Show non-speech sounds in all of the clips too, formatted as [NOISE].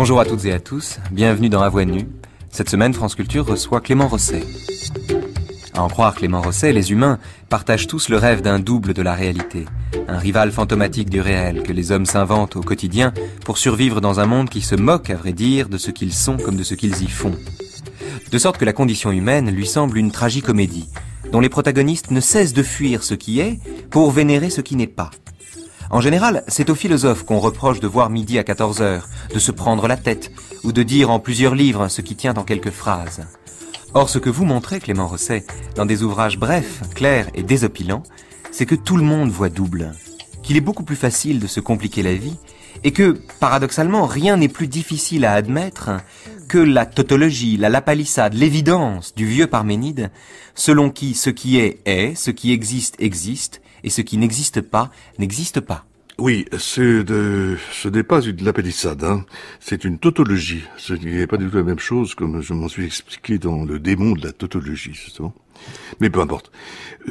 Bonjour à toutes et à tous, bienvenue dans La Voix Nue. Cette semaine, France Culture reçoit Clément Rosset. À en croire Clément Rosset, les humains partagent tous le rêve d'un double de la réalité, un rival fantomatique du réel que les hommes s'inventent au quotidien pour survivre dans un monde qui se moque, à vrai dire, de ce qu'ils sont comme de ce qu'ils y font. De sorte que la condition humaine lui semble une tragicomédie, dont les protagonistes ne cessent de fuir ce qui est pour vénérer ce qui n'est pas. En général, c'est aux philosophes qu'on reproche de voir midi à 14 heures, de se prendre la tête, ou de dire en plusieurs livres ce qui tient en quelques phrases. Or, ce que vous montrez, Clément Rosset, dans des ouvrages brefs, clairs et désopilants, c'est que tout le monde voit double, qu'il est beaucoup plus facile de se compliquer la vie, et que, paradoxalement, rien n'est plus difficile à admettre que la tautologie, la lapalissade, l'évidence du vieux Parménide, selon qui ce qui est est, ce qui existe existe, et ce qui n'existe pas n'existe pas. Oui, ce, de, ce n'est pas une lapellissade, hein. c'est une tautologie. Ce n'est pas du tout la même chose comme je m'en suis expliqué dans le démon de la tautologie, justement. Mais peu importe.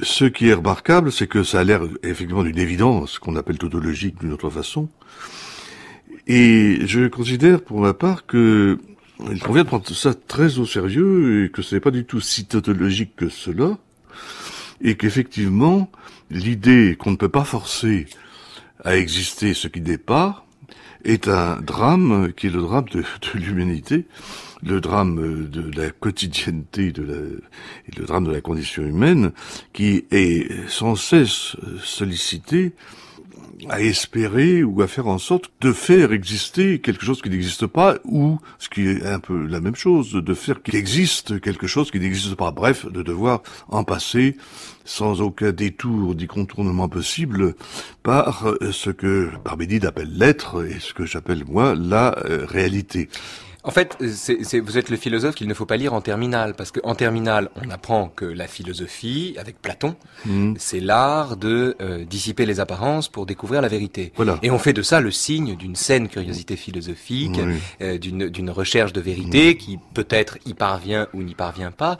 Ce qui est remarquable, c'est que ça a l'air effectivement d'une évidence qu'on appelle tautologique d'une autre façon. Et je considère pour ma part que il convient de prendre ça très au sérieux et que ce n'est pas du tout si tautologique que cela. Et qu'effectivement, l'idée qu'on ne peut pas forcer à exister, ce qui départ est un drame qui est le drame de, l'humanité, le drame de la quotidienneté de le drame de la condition humaine qui est sans cesse sollicité à espérer ou à faire en sorte de faire exister quelque chose qui n'existe pas ou, ce qui est un peu la même chose, de faire qu'il existe quelque chose qui n'existe pas. Bref, de devoir en passer sans aucun détour ni contournement possible par euh, ce que Barbédide appelle l'être et ce que j'appelle moi la euh, réalité. En fait, c'est vous êtes le philosophe qu'il ne faut pas lire en terminale, parce qu'en terminale, on apprend que la philosophie, avec Platon, hmm. c'est l'art de euh, dissiper les apparences pour découvrir la vérité. Et on fait de ça le signe d'une saine curiosité philosophique, euh, d'une recherche de vérité hmm. qui peut-être y parvient ou n'y parvient pas.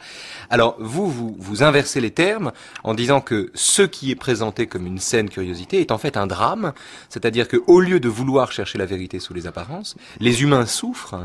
Alors vous, vous, inversez les termes en disant que ce qui est présenté comme une saine curiosité est en fait un drame, c'est-à-dire qu'au lieu de vouloir chercher la vérité sous les apparences, les humains souffrent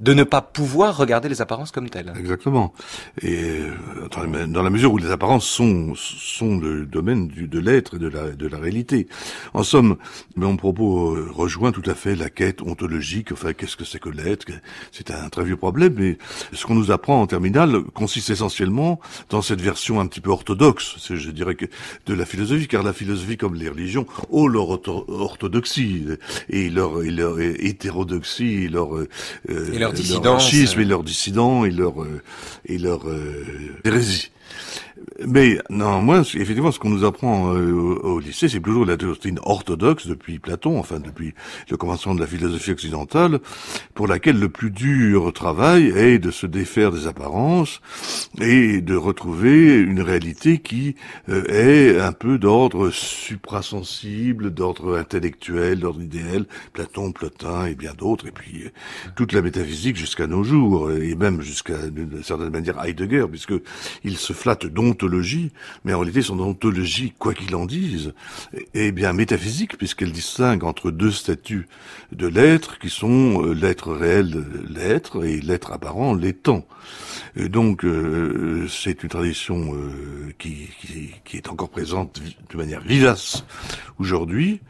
de ne pas pouvoir regarder les apparences comme telles. Exactement. Et euh, dans la mesure où les apparences sont, sont le domaine du, de l'être et de la, de la réalité. En somme, mon propos euh, rejoint tout à fait la quête ontologique. Enfin, qu'est-ce que c'est que l'être C'est un très vieux problème, mais ce qu'on nous apprend en terminale consiste essentiellement dans cette version un petit peu orthodoxe, je dirais, que de la philosophie, car la philosophie, comme les religions, ont leur orthodoxie et leur, et leur hétérodoxie leur... Euh, euh, leur dissidence. Leur racisme et euh. leur dissident et leur, euh, et leur euh, hérésie. Mais non, moi, effectivement, ce qu'on nous apprend euh, au, lycée, c'est toujours la doctrine orthodoxe depuis Platon, enfin depuis le commencement de la philosophie occidentale, pour laquelle le plus dur travail est de se défaire des apparences et de retrouver une réalité qui euh, est un peu d'ordre suprasensible, d'ordre intellectuel, d'ordre idéal. Platon, Plotin et bien d'autres, et puis euh, toute la métaphysique jusqu'à nos jours, et même jusqu'à d'une certaine manière Heidegger, puisque il se flatte donc ontologie, mais en réalité son ontologie, quoi qu'il en dise, est bien métaphysique puisqu'elle distingue entre deux statuts de l'être qui sont euh, l'être réel, l'être et l'être apparent, l'étant. donc euh, c'est une tradition euh, qui est encore présente de manière vivace aujourd'hui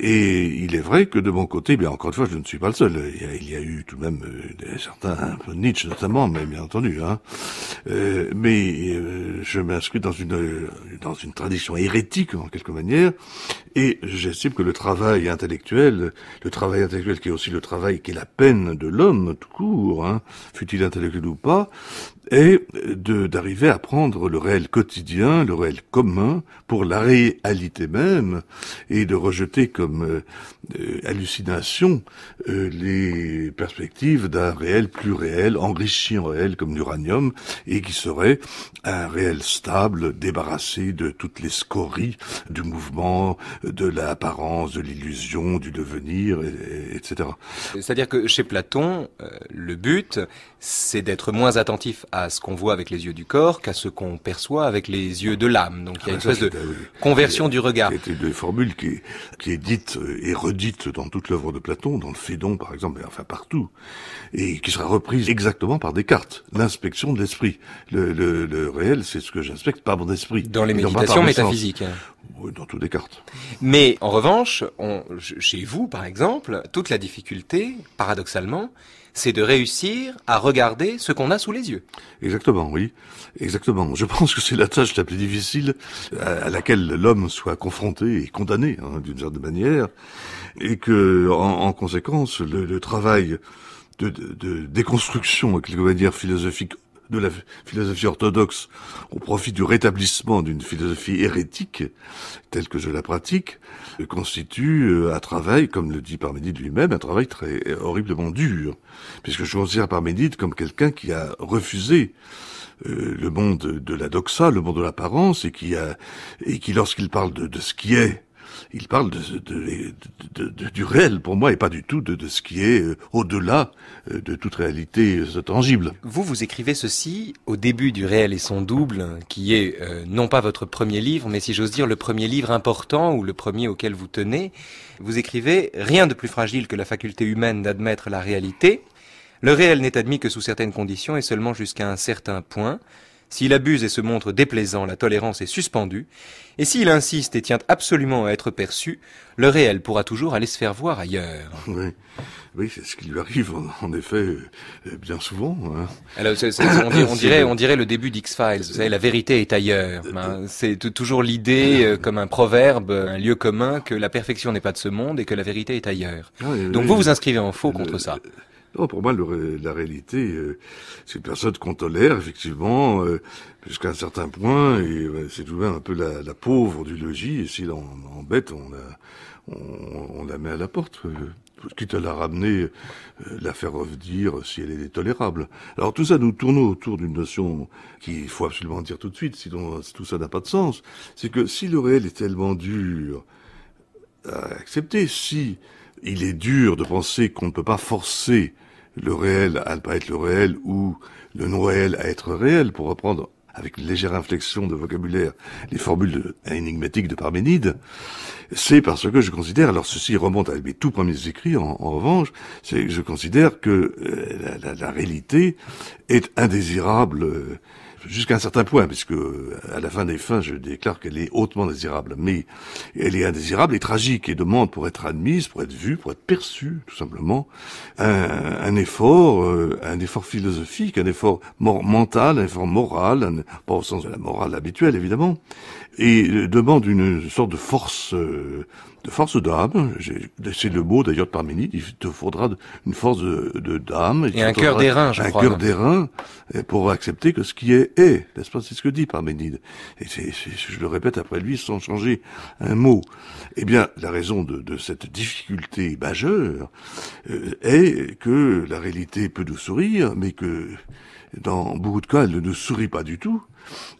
et il est vrai que de mon côté, bien encore une fois, je ne suis pas le seul. Il y a, eu tout de même euh, certains, Nietzsche notamment, mais bien entendu. Hein. Euh, mais euh, je m'inscris dans une dans une tradition hérétique en quelque manière, et j'estime que le travail intellectuel, le travail intellectuel qui est aussi le travail qui est la peine de l'homme tout court, hein, fut-il intellectuel ou pas, et d'arriver à prendre le réel quotidien, le réel commun, pour la réalité même, et de rejeter comme euh, euh, hallucination euh, les perspectives d'un réel plus réel, enrichi en réel comme l'uranium, et qui serait un réel stable, débarrassé de toutes les scories du mouvement, de l'apparence, de l'illusion, du devenir, etc. C'est-à-dire que chez Platon, le but, c'est d'être moins attentif à ce qu'on voit avec les yeux du corps qu'à ce qu'on perçoit avec les yeux de l'âme. Donc il y a ah, une espèce de euh, conversion du regard. C'est une formule qui est, qui est dite euh, et redite dans toute l'œuvre de Platon, dans le Phédon par exemple, mais enfin partout, et qui sera reprise exactement par Descartes. L'inspection de l'esprit. Le, réel, c'est ce que j'inspecte par mon esprit. Dans les méditations métaphysiques. Oui, Dans tout Descartes. Mais en revanche, chez vous par exemple, toute la difficulté, paradoxalement, c'est de réussir à regarder ce qu'on a sous les yeux. Exactement, oui. Exactement. Je pense que c'est la tâche la plus difficile à laquelle l'homme soit confronté et condamné, hein, d'une certaine manière, et que, en, conséquence, le, travail de, de, de, déconstruction quelque va dire philosophique, de la philosophie orthodoxe au profit du rétablissement d'une philosophie hérétique, telle que je la pratique, euh, constitue euh, un travail, comme le dit Parménide lui-même, un travail très euh, horriblement dur, puisque je considère Parménide comme quelqu'un qui a refusé le monde de la doxa, le monde de l'apparence, et qui, a, et qui lorsqu'il parle de ce qui est, il parle de, du réel pour moi et pas du tout de, ce qui est euh, au-delà euh, de toute réalité euh, tangible. Vous, vous écrivez ceci au début du réel et son double, qui est non pas votre premier livre, mais si j'ose dire le premier livre important ou le premier auquel vous tenez. Vous écrivez Rien de plus fragile que la faculté humaine d'admettre la réalité. Le réel n'est admis que sous certaines conditions et seulement jusqu'à un certain point. S'il abuse et se montre déplaisant, la tolérance est suspendue, et s'il insiste et tient absolument à être perçu, le réel pourra toujours aller se faire voir ailleurs. Oui, oui c'est ce qui lui arrive en, effet euh, euh, bien souvent. on, dirait, le début d'X-Files, vous savez, la vérité est ailleurs. Hein. Euh, c'est toujours l'idée, comme un proverbe, un lieu commun, que la perfection n'est pas de ce monde et que la vérité est ailleurs. Ah Donc vous vous inscrivez en faux contre ça pour moi, la réalité, euh, c'est une personne qu'on tolère, effectivement, euh, jusqu'à un certain point, et c'est tout de même un peu la, la pauvre du logis, et si l'on embête, on la, on, on, la met à la porte. Euh, quitte à la ramener, la faire revenir si elle est tolérable. Alors tout ça, nous tournons autour d'une notion qu'il faut absolument dire tout de suite, sinon tout ça n'a pas de sens. C'est que si le réel est tellement dur à accepter, si il est dur de penser qu'on ne peut pas forcer le réel à ne pas être le réel ou le non-réel à être réel, pour reprendre avec une légère inflexion de vocabulaire les formules énigmatiques de Parménide, c'est parce que je considère, alors ceci remonte à mes tout premiers écrits en, revanche, c'est que je considère que euh, la, la réalité est indésirable euh, jusqu'à un certain point, puisque à la fin des fins, je déclare qu'elle est hautement désirable, mais elle est indésirable et tragique et demande pour être admise, pour être vue, pour être perçue, tout simplement, un, effort, euh, un effort philosophique, un effort mental, un effort moral, pas au sens de la morale habituelle évidemment, et euh, demande une sorte de force. Euh, de force d'âme, c'est le mot d'ailleurs de Parménide, il te faudra une force de, d'âme. Et un cœur d'airain, je crois. Un cœur d'airain pour accepter que ce qui est est, ce pas C'est ce que dit Parménide. Et je le répète après lui sans changer un mot. Eh bien, la raison de, cette difficulté majeure euh, est que la réalité peut nous sourire, mais que dans beaucoup de cas, elle ne nous sourit pas du tout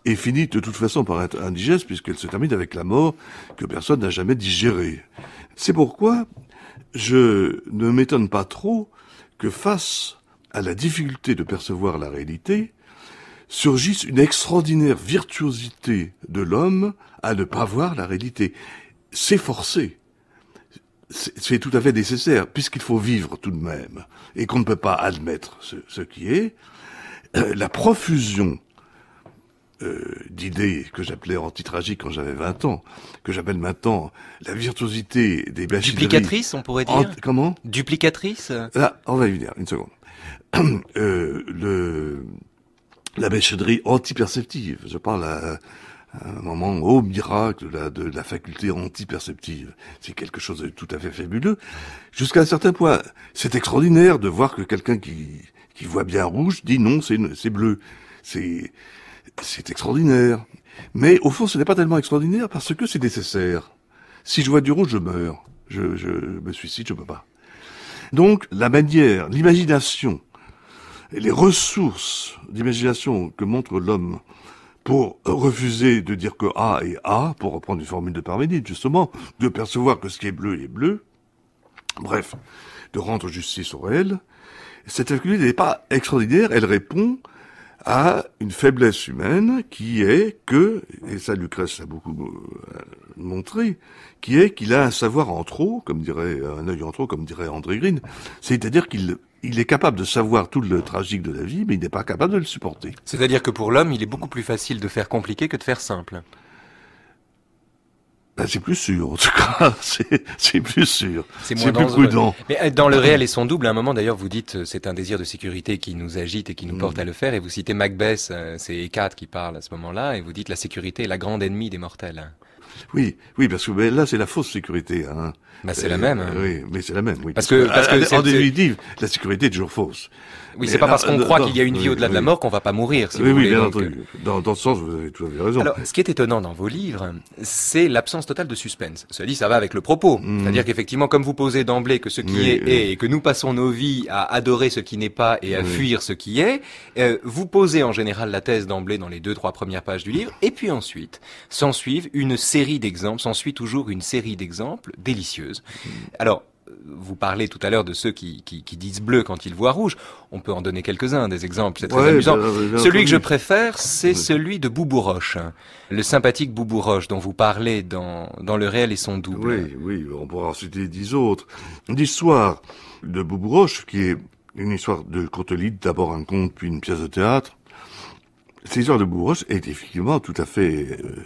et finit de toute façon par être indigeste puisqu'elle se termine avec la mort que personne n'a jamais digérée. C'est pourquoi je ne m'étonne pas trop que face à la difficulté de percevoir la réalité, surgisse une extraordinaire virtuosité de l'homme à ne pas voir la réalité. S'efforcer, C'est tout à fait nécessaire, puisqu'il faut vivre tout de même, et qu'on ne peut pas admettre ce, qui est. Euh, la profusion euh, d'idées que j'appelais anti anti-tragiques quand j'avais 20 ans, que j'appelle maintenant la virtuosité des bachilleries... Duplicatrice, on pourrait dire. comment Duplicatrice Là, ah, on va y venir, une seconde. [CLEARS THROAT] euh, le, la anti antiperceptive. Je parle à, un moment au miracle de la, de la faculté antiperceptive. C'est quelque chose de tout à fait fabuleux. Jusqu'à un certain point, c'est extraordinaire de voir que quelqu'un qui, qui voit bien rouge dit non, c'est bleu. C'est c'est extraordinaire. Mais au fond, ce n'est pas tellement extraordinaire parce que c'est nécessaire. Si je vois du rouge, je meurs. Je, me suicide, je peux pas. Donc, la manière, l'imagination, les ressources d'imagination que montre l'homme pour refuser de dire que A est A, pour reprendre une formule de Parménide, justement, de percevoir que ce qui est bleu est bleu, bref, de rendre justice au réel, cette faculté n'est pas extraordinaire, elle répond à une faiblesse humaine qui est que, et ça Lucrèce a beaucoup euh, montré, qui est qu'il a un savoir en trop, comme dirait, un œil en trop, comme dirait André Green, c'est-à-dire qu'il il est capable de savoir tout le tragique de la vie, mais il n'est pas capable de le supporter. C'est-à-dire que pour l'homme, il est beaucoup plus facile de faire compliqué que de faire simple. Ben, c'est plus sûr, en tout cas, [LAUGHS] c'est plus sûr, c'est plus prudent. Mais euh, dans le réel et son double, à un moment d'ailleurs, vous dites euh, c'est un désir de sécurité qui nous agite et qui nous mm. porte à le faire, et vous citez Macbeth, euh, c'est E4 qui parle à ce moment-là, et vous dites la sécurité est la grande ennemie des mortels. Oui, oui, parce que ben, là c'est la fausse sécurité. Hein. Bah, c'est la même. Hein. Oui, mais c'est la même. Oui. Parce que, parce que en définitive, la sécurité est toujours fausse. Oui, c'est pas parce qu'on euh, croit qu'il y a une vie au-delà de la mort qu'on va pas mourir. oui, oui, bien entendu. Euh, dans, dans, ce sens, vous avez tout à fait raison. Alors, ce qui est étonnant dans vos livres, c'est l'absence totale de suspense. Cela dit, ça va avec le propos. Mhm. C'est-à-dire qu'effectivement, comme vous posez d'emblée que ce qui est est et que nous passons nos vies à adorer ce qui n'est pas et à fuir ce qui est, euh, vous posez en général la thèse d'emblée dans les deux, trois premières pages du livre. Et puis ensuite, s'en suivent une série d'exemples, suit toujours une série d'exemples délicieuses. Mhm. Alors, vous parlez tout à l'heure de ceux qui, disent bleu quand ils voient rouge. On peut en donner quelques-uns, des exemples, c'est très amusant. celui que je préfère, c'est celui de Boubouroche, hein. le sympathique Boubouroche dont vous parlez dans, dans Le réel et son double. Oui, oui, on pourra en citer dix autres. L'histoire de Boubouroche, qui est une histoire de Courtelide, d'abord un conte, puis une pièce de théâtre, cette histoire de Boubouroche est effectivement tout à fait euh,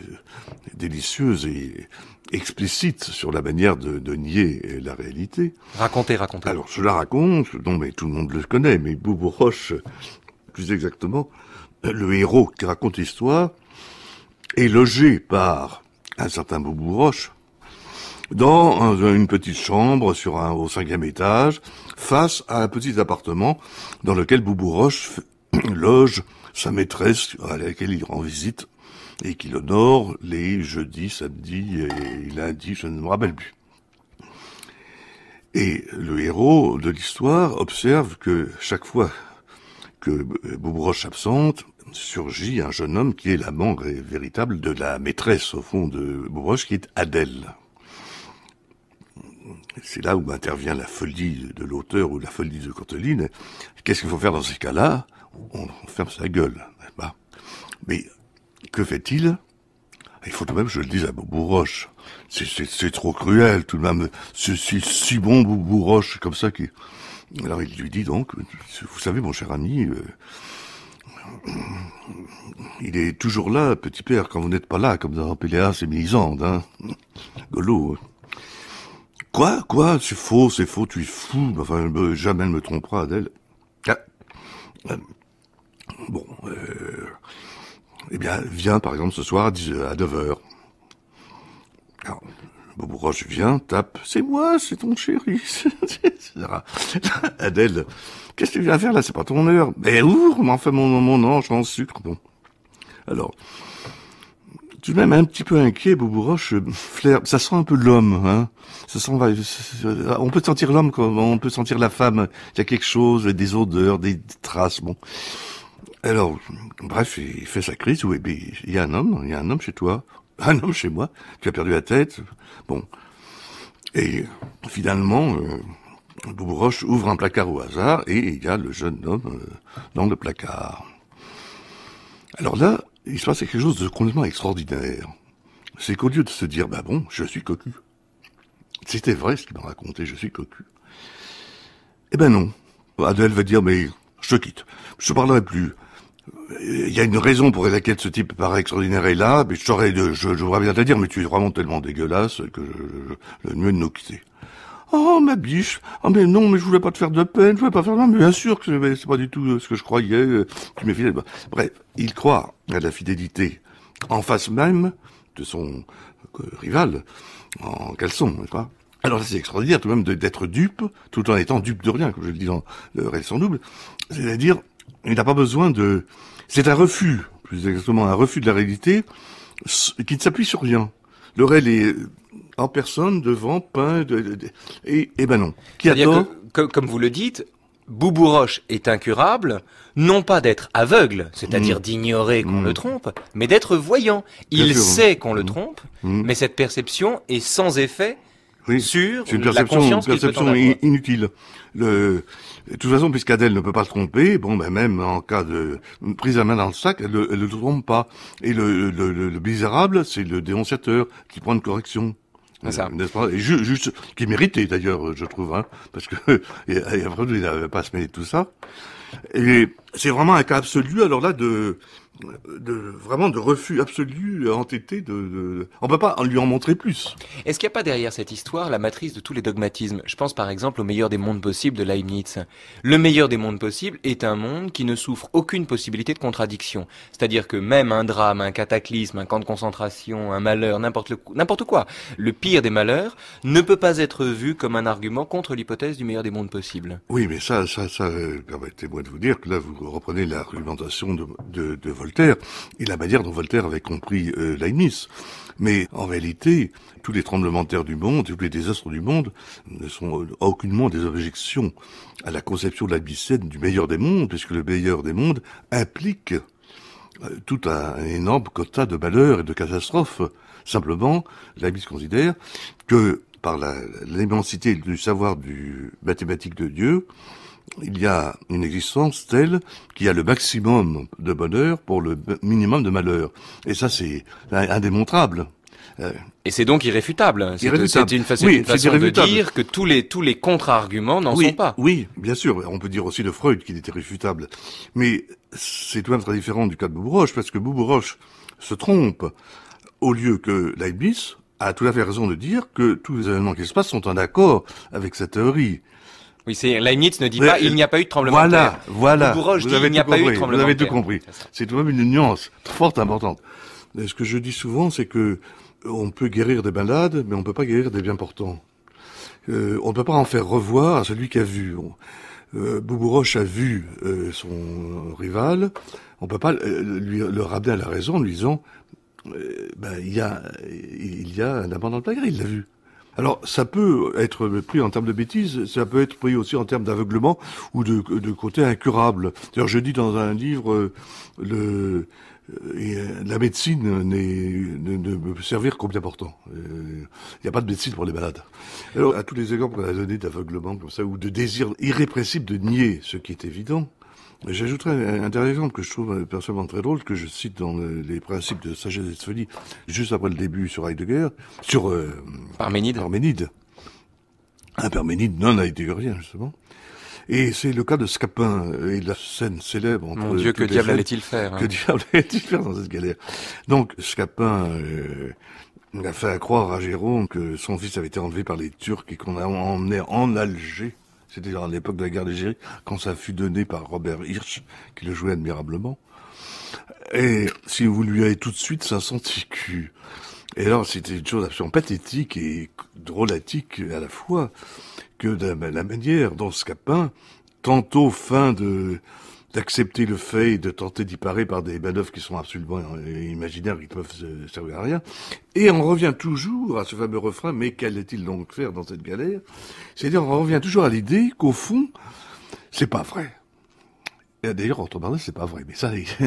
délicieuse et explicite sur la manière de, nier la réalité. Racontez, racontez. Alors, je la raconte, non mais tout le monde le connaît, mais Boubou Roche, plus exactement, le héros qui raconte l'histoire, est logé par un certain Boubou Roche dans une petite chambre sur un, au cinquième étage, face à un petit appartement dans lequel Boubou Roche [CLEARS THROAT] loge sa maîtresse à laquelle il rend visite et qu'il honore les jeudis, samedis et lundis, je ne me rappelle plus. Et le héros de l'histoire observe que chaque fois que Boubroche absente, surgit un jeune homme qui est la l'amant véritable de la maîtresse, au fond, de Boubroche, qui est Adèle. C'est là où intervient la folie de l'auteur ou la folie de Corteline. Qu'est-ce qu'il faut faire dans ces cas-là on, ferme sa gueule. Mais que fait-il Il faut tout de même, que je le dise à Boubou Roche. C'est trop cruel, tout de même. C'est si bon, Boubou Roche, comme ça. Qui... Alors il lui dit donc, vous savez, mon cher ami, euh, il est toujours là, petit père, quand vous n'êtes pas là, comme dans Péléas et Mélisande, hein. Golo. Hein. Quoi, quoi, c'est faux, c'est faux, tu es fou, enfin, jamais elle me trompera, Adèle. Ah. Bon, euh, eh bien, viens par exemple ce soir à 9h. Alors, Bobo Roche vient, tape, c'est moi, c'est ton chéri, [LAUGHS] [LAUGHS] Adèle, qu'est-ce que tu viens faire là, c'est pas ton heure. Mais ouvre, mais enfin mon, mon ange en sucre, bon. Alors, tout de même un petit peu inquiet, Bobo Roche euh, flaire, ça sent un peu l'homme, hein. Ça sent, on peut sentir l'homme comme on peut sentir la femme, il y a quelque chose, des odeurs, des traces, bon. Alors, bref, il fait sa crise. où il y a un homme, il y a un homme chez toi, [LAUGHS] un homme chez moi. Tu as perdu la tête. Bon. Et finalement, euh, Boubouroche ouvre un placard au hasard et il y a le jeune homme euh, dans le placard. Alors là, il se passe quelque chose de complètement extraordinaire. C'est qu'au lieu de se dire, bah bon, je suis cocu. C'était vrai ce qu'il m'a raconté, je suis cocu. Eh ben non. Adèle va dire, mais je te quitte. Je ne parlerai plus il y a une raison pour laquelle ce type paraît extraordinaire et là, mais je de, je, voudrais bien te dire, mais tu es vraiment tellement dégueulasse que le mieux de nous quitter. Oh, ma biche. Oh, mais non, mais je voulais pas te faire de peine, je voulais pas faire de mais bien sûr que c'est pas du tout euh, ce que je croyais, euh, tu m'es fidèle. Bref, il croit à la fidélité en face même de son euh, rival, en caleçon, n'est-ce pas? Alors c'est extraordinaire tout de même d'être dupe, tout en étant dupe de rien, comme je le dis dans le Raison Double, c'est-à-dire il n'a pas besoin de... C'est un refus, plus exactement, un refus de la réalité qui ne s'appuie sur rien. Le réel est en personne, devant, peint, de, et, et, eh ben non. Qui comme vous le dites, Boubou est incurable, non pas d'être aveugle, c'est-à-dire mm. d'ignorer qu'on mm. le trompe, mais d'être voyant. Il sait qu'on le mm. trompe, mais cette perception est sans effet oui. une une perception inutile. Le, de toute façon, puisqu'Adèle ne peut pas se tromper, bon, ben même en cas de prise à main dans le sac, elle, ne se trompe pas. Et le, le, le, misérable, c'est le dénonciateur qui prend une correction. Ça. et juste, qui méritait d'ailleurs, je trouve, hein, parce que [LAUGHS] il n'avait pas à se tout ça. Et c'est vraiment un cas absolu, alors là, de de, vraiment de refus absolu, entêté. De, de... On peut pas lui en montrer plus. Est-ce qu'il n'y a pas derrière cette histoire la matrice de tous les dogmatismes Je pense par exemple au meilleur des mondes possibles de Leibniz. Le meilleur des mondes possibles est un monde qui ne souffre aucune possibilité de contradiction. C'est-à-dire que même un drame, un cataclysme, un camp de concentration, un malheur, n'importe quoi, le pire des malheurs, ne peut pas être vu comme un argument contre l'hypothèse du meilleur des mondes possibles. Oui, mais ça, ça, ça, euh, permettez-moi de vous dire que là, vous reprenez l'argumentation de, de, de Voltaire et la manière dont Voltaire avait compris euh, Leibniz. Mais en réalité, tous les tremblements de terre du monde, tous les désastres du monde ne sont euh, aucunement des objections à la conception de la du meilleur des mondes, puisque le meilleur des mondes implique euh, tout un, énorme quota de malheurs et de catastrophes. Simplement, Leibniz considère que par l'immensité du savoir du mathématique de Dieu, il y a une existence telle qu'il y a le maximum de bonheur pour le minimum de malheur. Et ça, c'est indémontrable. Euh, Et c'est donc irréfutable. C'est une, façon, de dire que tous les, tous les contre-arguments n'en sont pas. Oui, bien sûr. On peut dire aussi de Freud qu'il était irréfutable. Mais c'est tout de même très différent du cas de Boubouroche, parce que Boubouroche se trompe au lieu que Leibniz a tout à fait raison de dire que tous les événements qui se passent sont en accord avec sa théorie. Oui, Leibniz ne dit pas il n'y a pas eu de tremblement de terre. Voilà, voilà. Vous, avez, tout compris, vous avez tout compris. C'est tout de même une nuance forte importante. Et ce que je dis souvent, c'est que euh, on peut guérir des malades, mais on ne peut pas guérir des bien portants. Euh, on ne peut pas en faire revoir à celui qui a vu. Euh, Boubouroche a vu son rival. On ne peut pas lui, le ramener à la raison en lui disant ben, il, y a, il y a un abandon de la il l'a vu. Alors, ça peut être pris en termes de bêtises, ça peut être pris aussi en termes d'aveuglement ou de, côté incurable. D'ailleurs, je dis dans un livre, euh, euh, euh, la médecine ne, peut servir qu'au bien portant. Il n'y a pas de médecine pour les malades. Alors, à tous les exemples qu'on a donnés d'aveuglement comme ça, ou de désir irrépressible de nier ce qui est évident, J'ajouterais un exemple que je trouve personnellement très drôle, que je cite dans les principes de sagesse et de folie, juste après le début sur Heidegger, sur euh, Parménide. Parménide. Un Parménide non heideggerien, justement. Et c'est le cas de Scapin euh, et la scène célèbre. Entre Mon Dieu, que diable allait-il faire hein Que diable allait-il faire dans cette galère Donc Scapin euh, a fait croire à Jérôme que son fils avait été enlevé par les Turcs et qu'on a emmené en Alger c'était à l'époque de la guerre d'Algérie, quand ça fut donné par Robert Hirsch, qui le jouait admirablement. Et si vous lui avez tout de suite 500 que Et alors, c'était une chose absolument pathétique et drôlatique à la fois que de la manière dont capin, tantôt fin de d'accepter le fait et de tenter d'y parer par des manœuvres qui sont absolument euh, imaginaires, qui peuvent euh, servir à rien. Et on revient toujours à ce fameux refrain, mais qu'allait-il donc faire dans cette galère C'est-à-dire, on revient toujours à l'idée qu'au fond, c'est pas vrai. Et d'ailleurs, entre parler, c'est pas vrai, mais ça, [LAUGHS] il n'est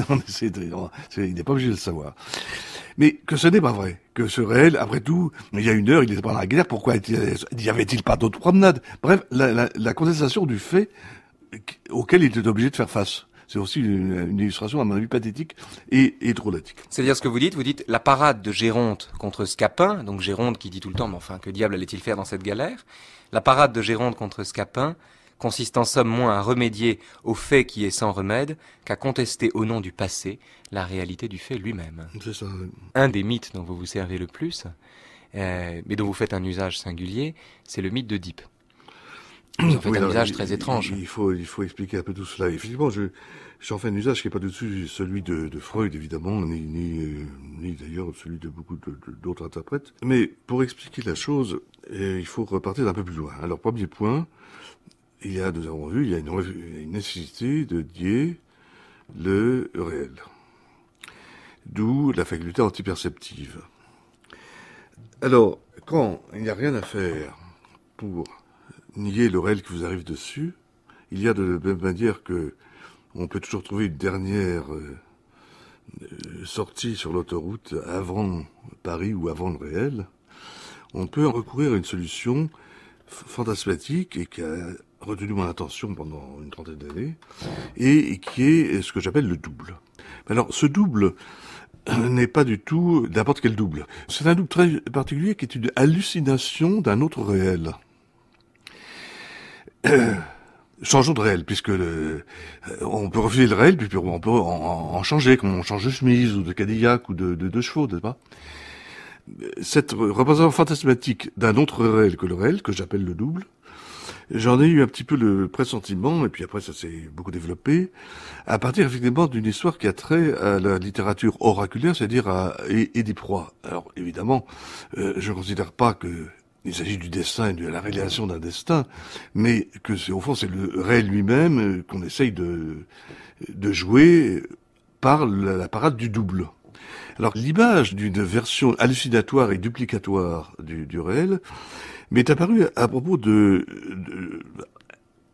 pas obligé de le savoir. Mais que ce n'est pas vrai, que ce réel, après tout, il y a une heure, il était pas dans la guerre, pourquoi n'y avait-il pas d'autres promenades Bref, la, la contestation du fait auquel il était obligé de faire face. C'est aussi une, illustration, à mon avis, pathétique et, et drôlatique. C'est-à-dire ce que vous dites, vous dites la parade de Géronte contre Scapin, donc Géronte qui dit tout le temps, mais enfin, que diable allait-il faire dans cette galère La parade de Géronte contre Scapin consiste en somme moins à remédier au fait qui est sans remède qu'à contester au nom du passé la réalité du fait lui-même. Un des mythes dont vous vous servez le plus, euh, mais dont vous faites un usage singulier, c'est le mythe de d'Oedipe un usage très étrange. Il faut, il faut expliquer un peu tout cela. Effectivement, je, j'en fais un usage qui n'est pas dessus celui de, de, Freud, évidemment, ni, ni, euh, ni d'ailleurs celui de beaucoup d'autres interprètes. Mais pour expliquer la chose, euh, il faut repartir d'un peu plus loin. Alors, premier point, il y a, nous avons vu, il y a une, nécessité de dire le réel. D'où la faculté antiperceptive. Alors, quand il n'y a rien à faire pour nier le réel qui vous arrive dessus. Il y a de la même manière que on peut toujours trouver une dernière euh, euh, sortie sur l'autoroute avant Paris ou avant le réel. On peut recourir à une solution fantasmatique et qui a retenu mon attention pendant une trentaine d'années et qui est ce que j'appelle le double. Alors ce double euh, n'est pas du tout n'importe quel double. C'est un double très particulier qui est une hallucination d'un autre réel. [CLEARS THROAT] changeons de réel, puisque le, euh, on peut refuser le réel, puis on peut en, changer, comme on change de chemise, ou de Cadillac, ou de, de, de chevaux, n'est-ce pas Cette représentation fantasmatique d'un autre réel que le réel, que j'appelle le double, j'en ai eu un petit peu le pressentiment, et puis après ça s'est beaucoup développé, à partir effectivement d'une histoire qui a trait à la littérature oraculaire, c'est-à-dire à Édiproie. Alors évidemment, euh, je ne considère pas que il s'agit du destin et de la réalisation d'un destin, mais que c'est au fond c'est le réel lui-même euh, qu'on essaye de, de jouer par la, parade du double. Alors l'image d'une version hallucinatoire et duplicatoire du, réel m'est apparue à propos de,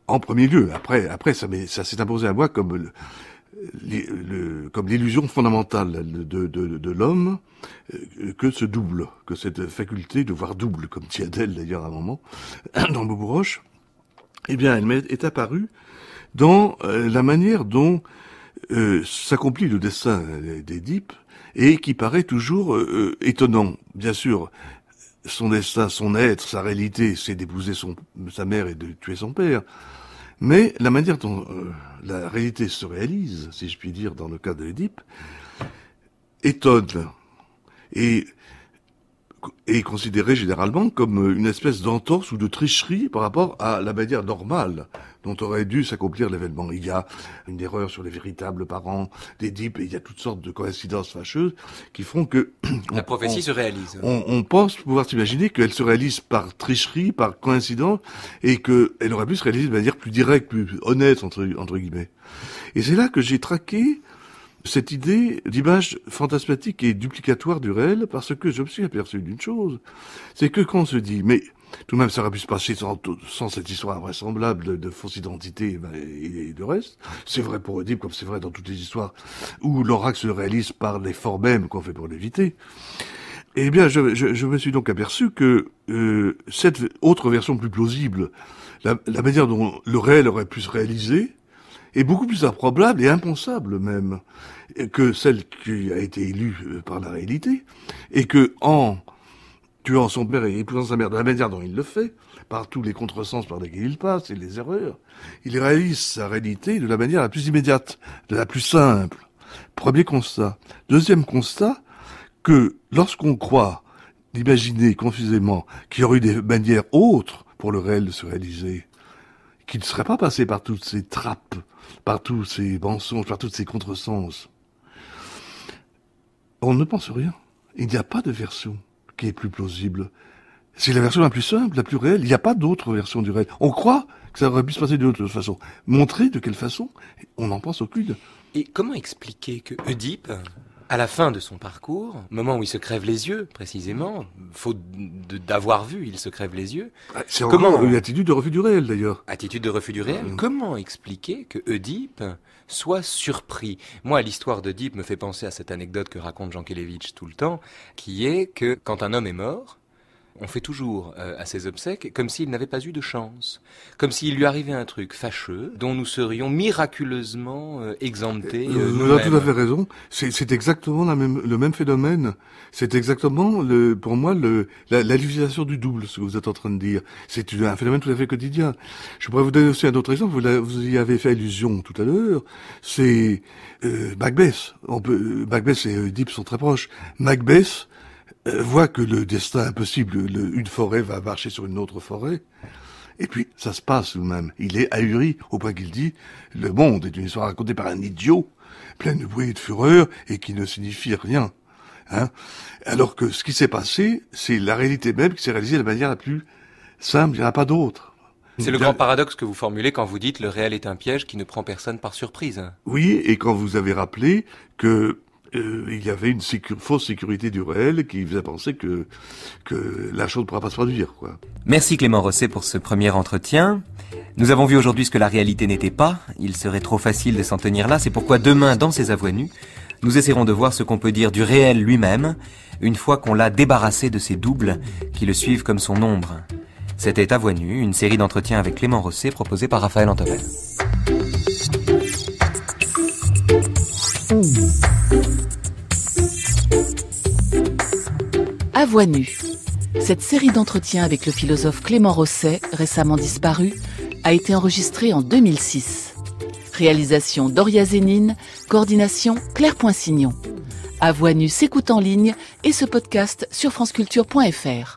en premier lieu. Après, après ça, ça s'est imposé à moi comme comme l'illusion fondamentale de, l'homme euh, que ce double, que cette faculté de voir double, comme Tiadel d'ailleurs à un moment, [COUGHS] dans Bobroche, eh bien, elle est apparue dans euh, la manière dont euh, s'accomplit le dessin d'Édipe et qui paraît toujours étonnant. Bien sûr, son destin, son être, sa réalité, c'est d'épouser sa mère et de tuer son père. Mais la manière dont euh, la réalité se réalise, si je puis dire, dans le cas de l'Édipe, étonne. Et est considéré généralement comme euh, une espèce d'entorse ou de tricherie par rapport à la manière normale dont aurait dû s'accomplir l'événement. Il y a une erreur sur les véritables parents d'Édipe, et il y a toutes sortes de coïncidences fâcheuses qui font que... La prophétie se réalise. On, pense pouvoir s'imaginer qu'elle se réalise par tricherie, par coïncidence, et qu'elle aurait pu se réaliser de manière plus directe, plus honnête, entre, entre guillemets. Et c'est là que j'ai traqué cette idée d'image fantasmatique et duplicatoire du réel parce que je me suis aperçu d'une chose, c'est que quand on se dit, mais tout de même ça aurait pu se passer sans, cette histoire invraisemblable de, fausse identité ben, et, de reste, c'est vrai pour Oedipe comme c'est vrai dans toutes les histoires où l'oracle se réalise par l'effort même qu'on fait pour l'éviter. Eh bien, je, me suis donc aperçu que euh, cette autre version plus plausible, la manière dont le réel aurait pu se réaliser, est beaucoup plus improbable et impensable même que celle qui a été élue euh, par la réalité, et que en tuant son père et épousant sa mère de la manière dont il le fait, par tous les contresens par lesquels il passe et les erreurs, il réalise sa réalité de la manière la plus immédiate, de la plus simple. Premier constat. Deuxième constat, que lorsqu'on croit d'imaginer confusément qu'il y aurait eu des manières autres pour le réel de se réaliser, qu'il ne serait pas passé par toutes ces trappes par tous ces mensonges, par tous ces contresens. On ne pense rien. Il n'y a pas de version qui est plus plausible. C'est la version la plus simple, la plus réelle. Il n'y a pas d'autre version du réel. On croit que ça aurait pu se passer d'une autre façon. Montrer de quelle façon, on n'en pense aucune. Et comment expliquer que Oedipe, à la fin de son parcours, moment où il se crève les yeux, précisément, faute d'avoir vu, il se crève les yeux. Ah, comment attitude de refus du réel, d'ailleurs. Attitude de refus du réel. Mm. Comment expliquer que Oedipe soit surpris Moi, l'histoire d'Oedipe me fait penser à cette anecdote que raconte Jean Kelevich tout le temps, qui est que quand un homme est mort, on fait toujours euh, à ses obsèques comme s'il n'avait pas eu de chance, comme s'il lui arrivait un truc fâcheux dont nous serions miraculeusement euh, exemptés. Euh, vous avez tout à fait raison. C'est exactement la même, le même phénomène. C'est exactement, le, pour moi, le, la, du double, ce que vous êtes en train de dire. C'est un phénomène tout à fait quotidien. Je pourrais vous donner aussi un autre exemple. Vous, vous y avez fait allusion tout à l'heure. C'est Macbeth. On peut, Macbeth et Oedipe sont très proches. Macbeth euh, voit que le destin impossible, une forêt va marcher sur une autre forêt. Et puis, ça se passe lui même. Il est ahuri au point qu'il dit, le monde est une histoire racontée par un idiot, plein de bruit et de fureur, et qui ne signifie rien. Hein Alors que ce qui s'est passé, c'est la réalité même qui s'est réalisée de la manière la plus simple, il n'y en a pas d'autre. C'est le grand paradoxe que vous formulez quand vous dites le réel est un piège qui ne prend personne par surprise. Hein. Oui, et quand vous avez rappelé que euh, il y avait une fausse sécurité du réel qui faisait penser que, que la chose ne pourra pas se produire. Quoi. Merci Clément Rosset pour ce premier entretien. Nous avons vu aujourd'hui ce que la réalité n'était pas. Il serait trop facile de s'en tenir là. C'est pourquoi demain, dans ces avoies nues, nous essaierons de voir ce qu'on peut dire du réel lui-même, une fois qu'on l'a débarrassé de ses doubles qui le suivent comme son ombre. C'était voix une série d'entretiens avec Clément Rosset proposée par Raphaël Antoine. À voix nue. Cette série d'entretiens avec le philosophe Clément Rosset, récemment disparu, a été enregistrée en 2006. Réalisation Doria Zénine, coordination Claire Poinsignon. À voix nue s'écoute en ligne et ce podcast sur franceculture.fr.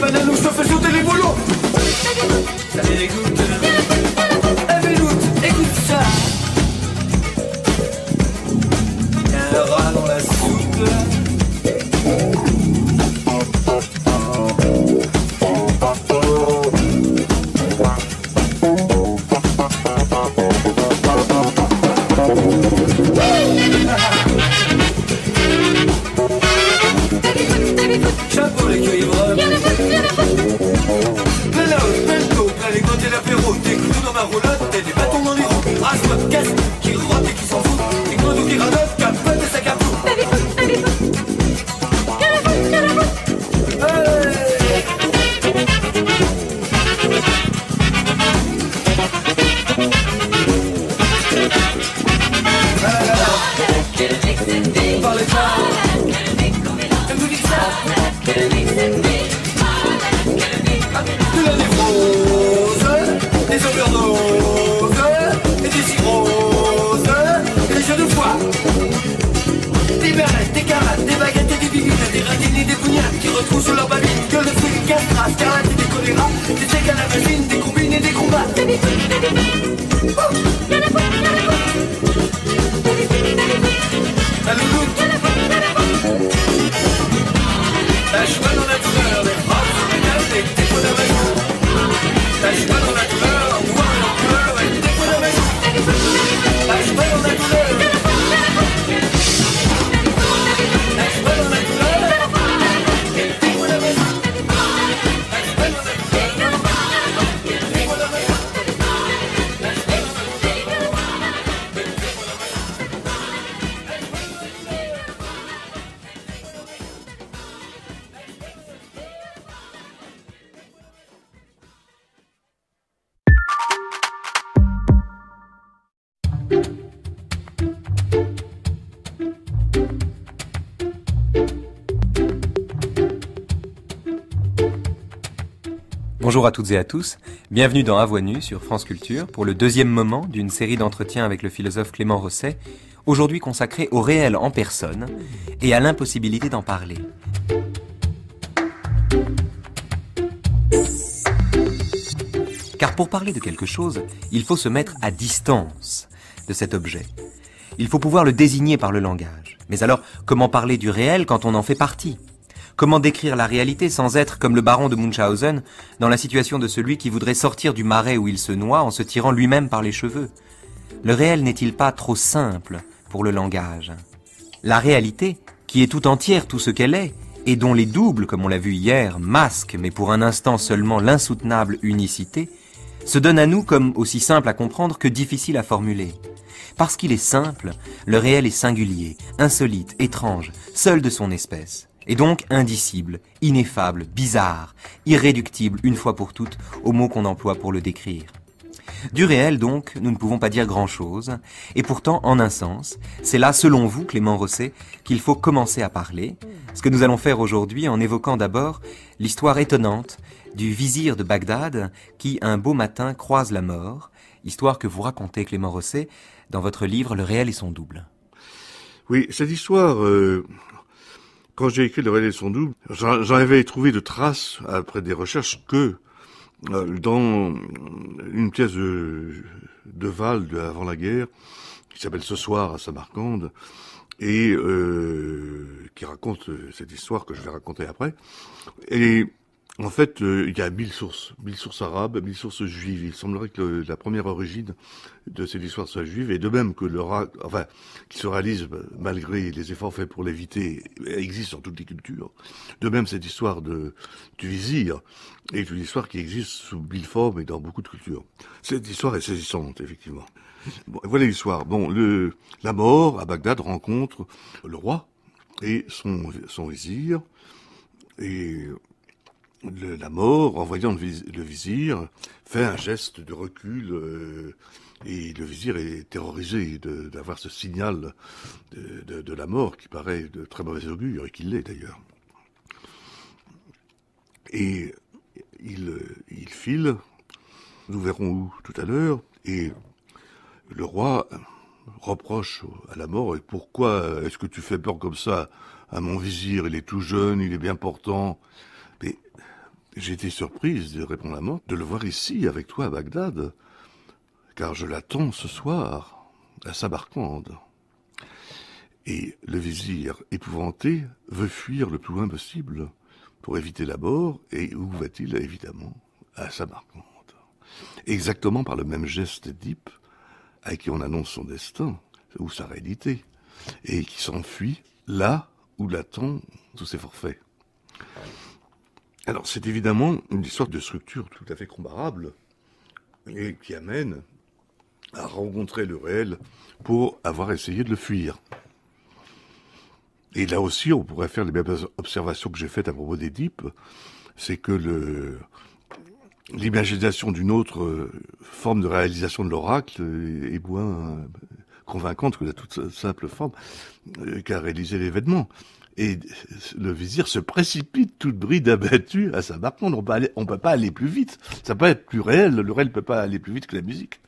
Banalu Bonjour à toutes et à tous, bienvenue dans Avoinu sur France Culture pour le deuxième moment d'une série d'entretiens avec le philosophe Clément Rosset, aujourd'hui consacré au réel en personne et à l'impossibilité d'en parler. Car pour parler de quelque chose, il faut se mettre à distance de cet objet. Il faut pouvoir le désigner par le langage. Mais alors, comment parler du réel quand on en fait partie Comment décrire la réalité sans être, comme le baron de Munchausen, dans la situation de celui qui voudrait sortir du marais où il se noie en se tirant lui-même par les cheveux Le réel n'est-il pas trop simple pour le langage La réalité, qui est tout entière tout ce qu'elle est, et dont les doubles, comme on l'a vu hier, masquent, mais pour un instant seulement, l'insoutenable unicité, se donne à nous comme aussi simple à comprendre que difficile à formuler. Parce qu'il est simple, le réel est singulier, insolite, étrange, seul de son espèce et donc indicible, ineffable, bizarre, irréductible une fois pour toutes aux mots qu'on emploie pour le décrire. Du réel, donc, nous ne pouvons pas dire grand-chose, et pourtant, en un sens, c'est là, selon vous, Clément Rosset, qu'il faut commencer à parler, ce que nous allons faire aujourd'hui en évoquant d'abord l'histoire étonnante du vizir de Bagdad qui, un beau matin, croise la mort, histoire que vous racontez, Clément Rosset, dans votre livre Le réel et son double. Oui, cette histoire, euh, quand j'ai écrit Le relais son double, j'en avais trouvé de traces après des recherches que euh, dans une pièce de, Val de avant la guerre, qui s'appelle Ce soir à Samarcande, et euh, qui raconte cette histoire que je vais raconter après. Et en fait, euh, il y a mille sources, mille sources arabes, mille sources juives. Il semblerait que la première origine de cette histoire soit juive, et de même que le enfin, qui se réalise euh, malgré les efforts faits pour l'éviter, euh, existe dans toutes les cultures. De même, cette histoire de, du vizir est une histoire qui existe sous mille formes et dans beaucoup de cultures. Cette histoire est saisissante, effectivement. Bon, voilà l'histoire. Bon, le, la mort à Bagdad rencontre le roi et son, son vizir, et la mort, en voyant le, vizir, fait un geste de recul euh, et le vizir est terrorisé d'avoir ce signal de, la mort qui paraît de très mauvais augure et qu'il l'est d'ailleurs. Et il, il file, nous verrons où tout à l'heure, et le roi reproche à la mort, pourquoi est-ce que tu fais peur comme ça à mon vizir Il est tout jeune, il est bien portant, j'ai été surprise, répond la morte, de le voir ici avec toi à Bagdad, car je l'attends ce soir à Samarcande. Et le vizir, épouvanté, veut fuir le plus loin possible pour éviter la mort, et où va-t-il évidemment À Samarcande. Exactement par le même geste d'Édipe, à qui on annonce son destin, ou sa réalité, et qui s'enfuit là où l'attend tous ses forfaits. Alors c'est évidemment une histoire de structure tout à fait comparable et qui amène à rencontrer le réel pour avoir essayé de le fuir. Et là aussi, on pourrait faire les mêmes observations que j'ai faites à propos d'Édipe, c'est que l'imagination d'une autre euh, forme de réalisation de l'oracle est moins euh, convaincante que la toute simple forme euh, qu'a réalisé l'événement. Et le vizir se précipite toute bride abattue à sa maintenant On ne peut pas aller plus vite. Ça peut être plus réel. Le réel ne peut pas aller plus vite que la musique.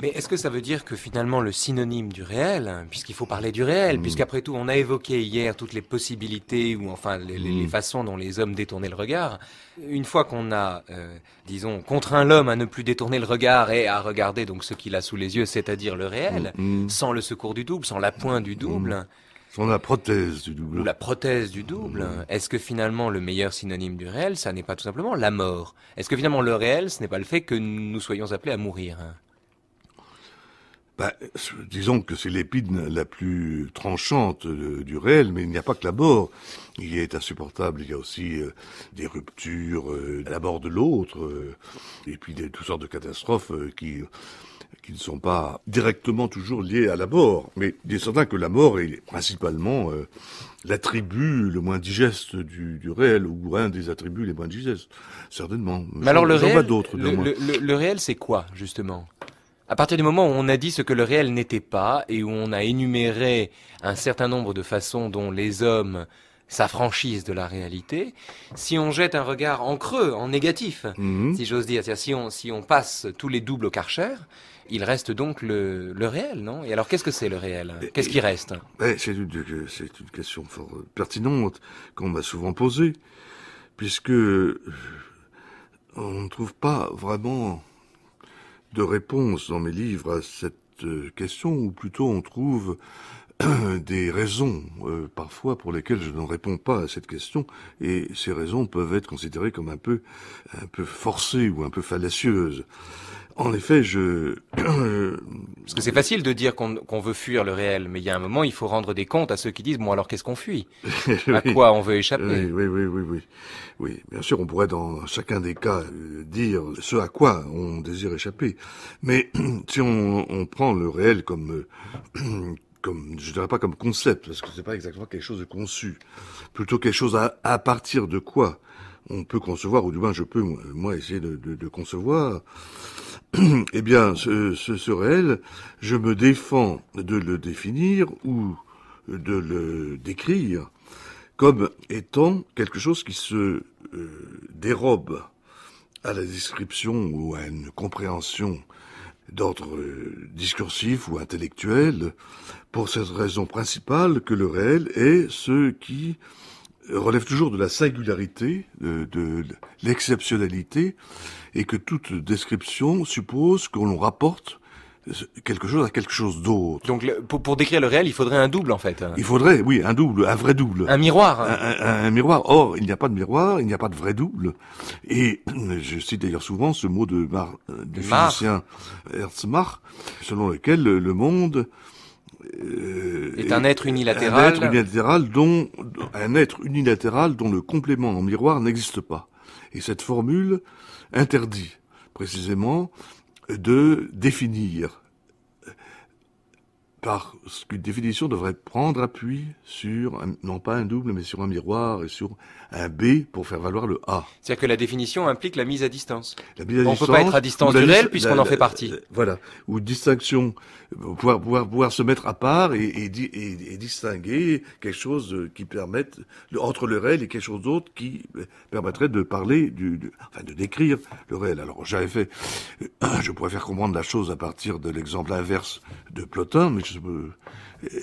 Mais est-ce que ça veut dire que finalement le synonyme du réel, puisqu'il faut parler du réel, hmm. puisqu'après tout on a évoqué hier toutes les possibilités ou enfin les, hmm. façons dont les hommes détournaient le regard, une fois qu'on a, euh, disons, contraint l'homme à ne plus détourner le regard et à regarder donc ce qu'il a sous les yeux, c'est-à-dire le réel, hmm. sans le secours du double, sans la pointe du double, la prothèse du double. la prothèse du double. Est-ce que finalement le meilleur synonyme du réel, ça n'est pas tout simplement la mort Est-ce que finalement le réel, ce n'est pas le fait que nous soyons appelés à mourir bah, disons que c'est l'épine la plus tranchante du réel, mais il n'y a pas que la mort. Il est insupportable, il y a aussi euh, des ruptures, euh, la mort de l'autre, euh, et puis des, toutes sortes de catastrophes qui qui ne sont pas directement toujours liés à la mort. Mais il est certain que la mort est principalement euh, l'attribut le moins digeste du, du, réel, ou un des attributs les moins digestes, certainement. Mais alors le réel, d'autres, le, réel, c'est quoi, justement à partir du moment où on a dit ce que le réel n'était pas et où on a énuméré un certain nombre de façons dont les hommes s'affranchissent de la réalité, si on jette un regard en creux, en négatif, mhm. si j'ose dire, si on, si on passe tous les doubles au karcher, il reste donc le, réel, non Et alors, qu'est-ce que c'est le réel Qu'est-ce qui reste eh, C'est une, une, question fort euh, pertinente qu'on m'a souvent posée, puisque euh, on ne trouve pas vraiment de réponse dans mes livres à cette euh, question, ou plutôt on trouve [COUGHS] des raisons parfois pour lesquelles je ne réponds pas à cette question et ces raisons peuvent être considérées comme un peu forcées ou un peu fallacieuses. En effet, je... [CLEARS THROAT] Parce que c'est facile de dire qu'on veut fuir le réel, mais il y a un moment, il faut rendre des comptes à ceux qui disent, bon alors qu'est-ce qu'on fuit [LAUGHS] À quoi on veut échapper oui, oui, oui, oui, oui. bien sûr, on pourrait dans chacun des cas euh, dire ce à quoi on désire échapper. Mais [CLEARS THROAT] si on, prend le réel comme... Euh, [CLEARS THROAT] comme, je dirais pas comme concept, parce que c'est pas exactement quelque chose de conçu, plutôt quelque chose à, à partir de quoi on peut concevoir, ou du moins je peux moi essayer de concevoir [CLEARS THROAT] eh bien, ce, réel, je me défends de le définir ou de le décrire comme étant quelque chose qui se euh, dérobe à la description ou à une compréhension d'ordre euh, discursif ou intellectuel, pour cette raison principale que le réel est ce qui relève toujours de la singularité, euh, de l'exceptionnalité, et que toute description suppose que l'on rapporte quelque chose à quelque chose d'autre. Donc pour, décrire le réel, il faudrait un double en fait. Il faudrait, oui, un double, un vrai double. Un miroir. Un, miroir. Or, il n'y a pas de miroir, il n'y a pas de vrai double. Et [CLEARS THROAT] je cite d'ailleurs souvent ce mot de du physicien selon lequel le, monde euh, est un être unilatéral. Un être unilatéral dont un être unilatéral dont le complément en miroir n'existe pas. Et cette formule interdit précisément de définir par ce qu'une définition devrait prendre appui sur, non pas un double, mais sur un miroir et sur un B pour faire valoir le A. C'est-à-dire que la définition implique la mise à distance. on ne peut pas être à distance du réel puisqu'on en fait partie. voilà. Ou distinction, pouvoir, pouvoir, se mettre à part et, distinguer quelque chose qui permette, entre le réel et quelque chose d'autre qui euh, permettrait de parler, du, enfin de décrire le réel. Alors j'avais fait, euh, [CLEARS THROAT] je pourrais faire comprendre la chose à partir de l'exemple inverse de Plotin, mais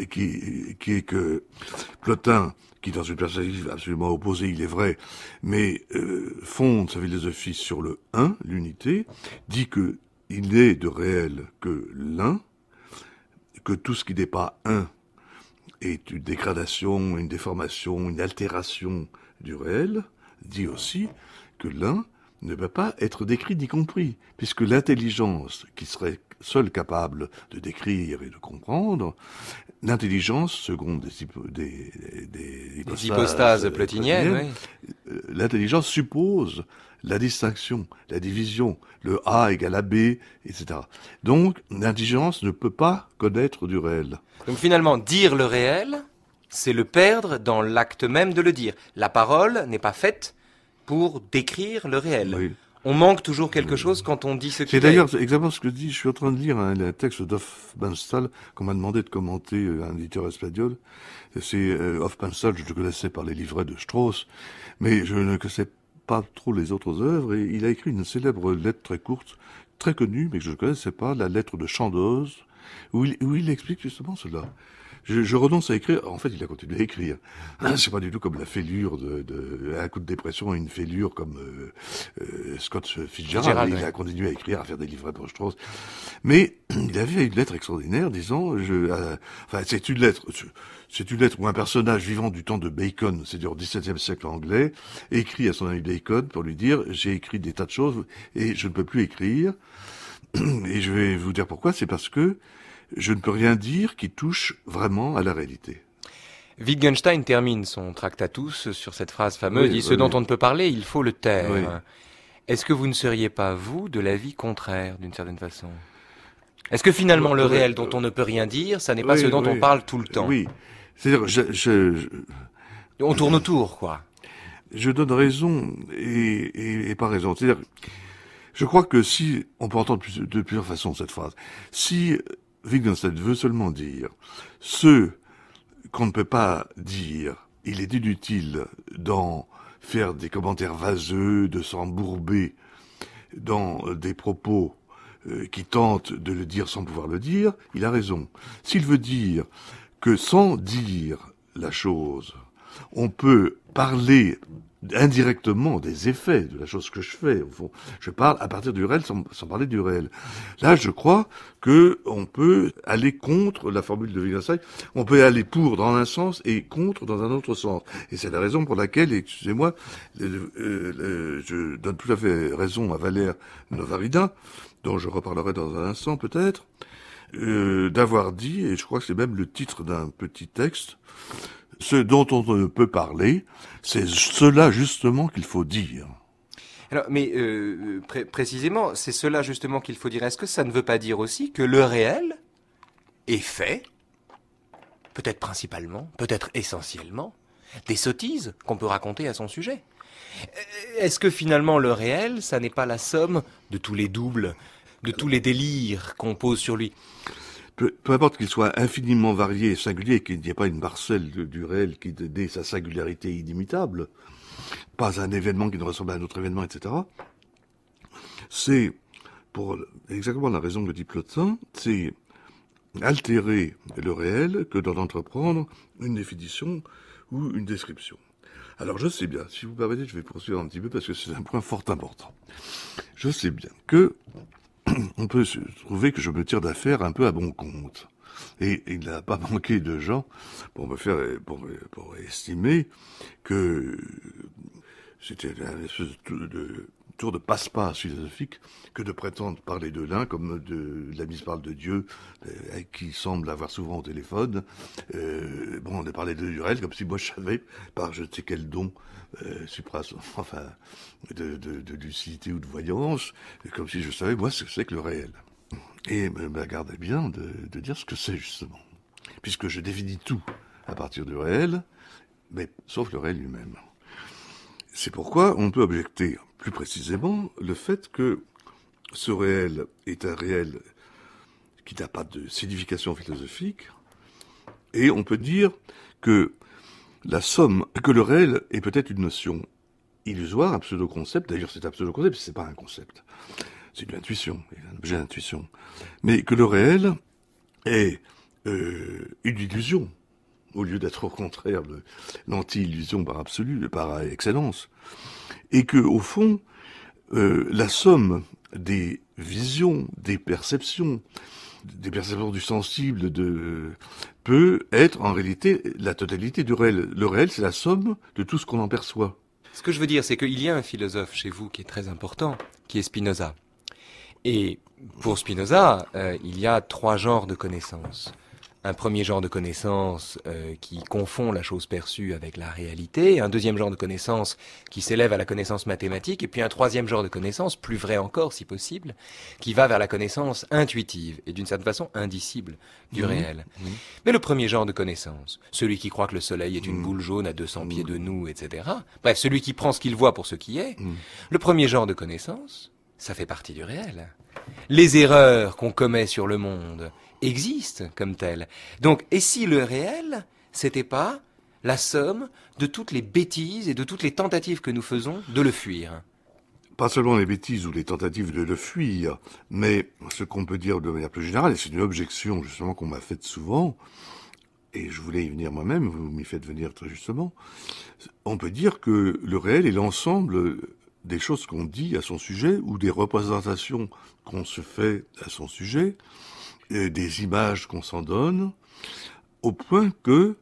qui, qui est que Plotin, qui dans une perspective absolument opposée, il vrai, mais euh, fonde sa philosophie sur le un, l'unité, dit que il n'est de réel que l'un, que tout ce qui n'est pas un est une dégradation, une déformation, une altération du réel, dit aussi que l'un ne va pas être décrit ni compris, puisque l'intelligence qui serait seul capable de décrire et de comprendre, l'intelligence, seconde des, des, des, hypostases, euh, l'intelligence suppose la distinction, la division, le A égale à B, etc. Donc l'intelligence ne peut pas connaître du réel. Donc finalement, dire le réel, c'est le perdre dans l'acte même de le dire. La parole n'est pas faite pour décrire le réel on manque toujours quelque chose quand on dit ce qu'il C'est d'ailleurs exactement ce que je dis. Je suis en train de lire un, hein, texte texte benstall qu'on m'a demandé de commenter à euh, un éditeur espagnol. C'est euh, je le connaissais par les livrets de Strauss, mais je ne connaissais pas trop les autres œuvres. Et il a écrit une célèbre lettre très courte, très connue, mais que je ne connaissais pas, la lettre de Chandos, où il, où il explique justement cela je, je, renonce à écrire. En fait, il a continué à écrire. [LAUGHS] c'est pas du tout comme la fêlure de, de un coup de dépression une fêlure comme euh, euh, Scott Fitzgerald. il a continué à écrire, à faire des livres pour Strauss. Mais [CLEARS THROAT] il avait une lettre extraordinaire disant, je, euh, c'est une lettre, c'est une lettre où un personnage vivant du temps de Bacon, c'est-à-dire au XVIIe siècle anglais, écrit à son ami Bacon pour lui dire, j'ai écrit des tas de choses et je ne peux plus écrire. [CLEARS THROAT] Et je vais vous dire pourquoi, c'est parce que je ne peux rien dire qui touche vraiment à la réalité. Wittgenstein termine son tractatus sur cette phrase fameuse, dit, ce dont on ne peut parler, il faut le taire. Est-ce que vous ne seriez pas, vous, de l'avis contraire, d'une certaine façon Est-ce que finalement le euh, réel euh, dont on ne peut rien dire, ça n'est pas ce dont on parle tout le temps Oui, c'est-à-dire, je, On tourne autour, quoi. Je donne raison et, pas raison. cest dire je crois que si, on peut entendre de plusieurs façons cette phrase, si Wittgenstein veut seulement dire ce qu'on ne peut pas dire. Il est inutile d'en faire des commentaires vaseux, de s'embourber dans des propos euh, qui tentent de le dire sans pouvoir le dire. Il a raison. S'il veut dire que sans dire la chose, on peut parler indirectement des effets de la chose que je fais. Au fond, je parle à partir du réel sans, parler du réel. Là, je crois que on peut aller contre la formule de Wittgenstein. On peut aller pour dans un sens et contre dans un autre sens. Et c'est la raison pour laquelle, excusez-moi, je donne tout à fait raison à Valère Novaridin, dont je reparlerai dans un instant peut-être, euh, d'avoir dit, et je crois que c'est même le titre d'un petit texte, ce dont on ne peut parler, c'est cela justement qu'il faut dire. Alors, mais euh, euh, précisément, c'est cela justement qu'il faut dire. Est-ce que ça ne veut pas dire aussi que le réel est fait, peut-être principalement, peut-être essentiellement, des sottises qu'on peut raconter à son sujet euh, Est-ce que finalement le réel, ça n'est pas la somme de tous les doubles, de tous les délires qu'on pose sur lui peu, importe qu'il soit infiniment varié et singulier, qu'il n'y ait pas une parcelle du réel qui dé sa singularité inimitable, pas un événement qui ne ressemble à un autre événement, etc., c'est, pour exactement la raison que dit Plotin, c'est altérer le réel que d'en entreprendre une définition ou une description. Alors je sais bien, si vous permettez, je vais poursuivre un petit peu parce que c'est un point fort important. Je sais bien que [CLEARS THROAT] on peut se trouver que je me tire d'affaire un peu à bon compte. Et il n'a pas [LAUGHS] manqué de gens pour me faire, pour, pour estimer que c'était un espèce de tour de passe-passe philosophique que de prétendre parler de l'un comme de, de la mise parle de Dieu, euh, qui semble avoir souvent au téléphone. Euh, bon, de parler de Durel comme si moi je savais, par je ne sais quel don, euh, [LAUGHS] enfin, de, lucidité ou de voyance, comme si je savais, moi, ce que c'est que le réel. Et me garde bien de, de dire ce que c'est justement, puisque je définis tout à partir du réel, mais sauf le réel lui-même. C'est pourquoi on peut objecter plus précisément, le fait que ce réel est un réel qui n'a pas de signification philosophique, et on peut dire que la somme, que le réel est peut-être une notion illusoire, un pseudo-concept, d'ailleurs c'est un pseudo-concept, c'est pas un concept, c'est une intuition, un objet d'intuition, mais que le réel est euh, une illusion, au lieu d'être au contraire l'anti-illusion par absolu, par excellence et que, au fond, euh, la somme des visions, des perceptions, des perceptions du sensible, peut être en réalité la totalité du réel. Le réel, c'est la somme de tout ce qu'on en perçoit. Ce que je veux dire, c'est qu'il y a un philosophe chez vous qui est très important, qui est Spinoza. Et pour Spinoza, euh, il y a trois genres de connaissances un premier genre de connaissance euh, qui confond la chose perçue avec la réalité, un deuxième genre de connaissance qui s'élève à la connaissance mathématique, et puis un troisième genre de connaissance, plus vrai encore si possible, qui va vers la connaissance intuitive et d'une certaine façon indicible du réel. Mais le premier genre de connaissance, celui qui croit que le soleil est une mm. boule jaune à 200 mm. pieds de nous, etc., bref, celui qui prend ce qu'il voit pour ce qui est, mm. le premier genre de connaissance, ça fait partie du réel. Les erreurs qu'on commet sur le monde, existe comme tel. Donc, et si le réel, c'était pas la somme de toutes les bêtises et de toutes les tentatives que nous faisons de le fuir pas seulement les bêtises ou les tentatives de le fuir, mais ce qu'on peut dire de manière plus générale, et c'est une objection justement qu'on m'a faite souvent, et je voulais y venir moi-même, vous m'y faites venir très justement, on peut dire que le réel est l'ensemble des choses qu'on dit à son sujet ou des représentations qu'on se fait à son sujet, des images qu'on s'en donne, au point que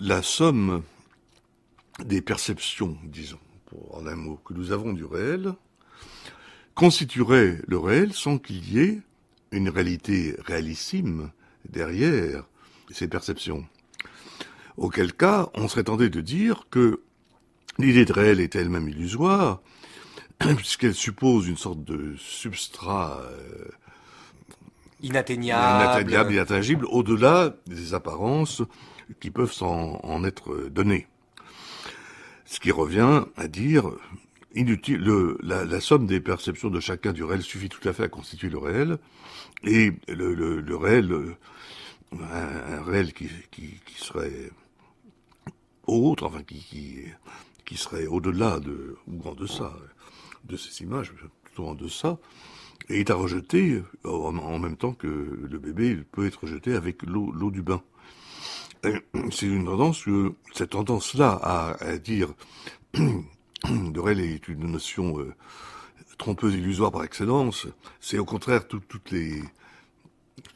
la somme des perceptions, disons, en un mot, que nous avons du réel, constituerait le réel sans qu'il y ait une réalité réalissime derrière ces perceptions. Auquel cas, on serait tenté de dire que l'idée de réel est elle-même illusoire, [CLEARS THROAT] puisqu'elle suppose une sorte de substrat euh, inatteignable. Inatteignable, intangible, au-delà des apparences qui peuvent en, être données. Ce qui revient à dire, inutile, la, somme des perceptions de chacun du réel suffit tout à fait à constituer le réel, et le, réel, un, réel qui, serait autre, enfin qui, serait au-delà de, ou en deçà de ces images, plutôt en deçà, et est à rejeter euh, en même temps que le bébé peut être jeté avec l'eau du bain. [CLEARS THROAT] C'est une tendance, que, cette tendance-là à, dire [CLEARS THROAT] dire Dorel est une notion euh, trompeuse illusoire par excellence, c'est au contraire toutes, les,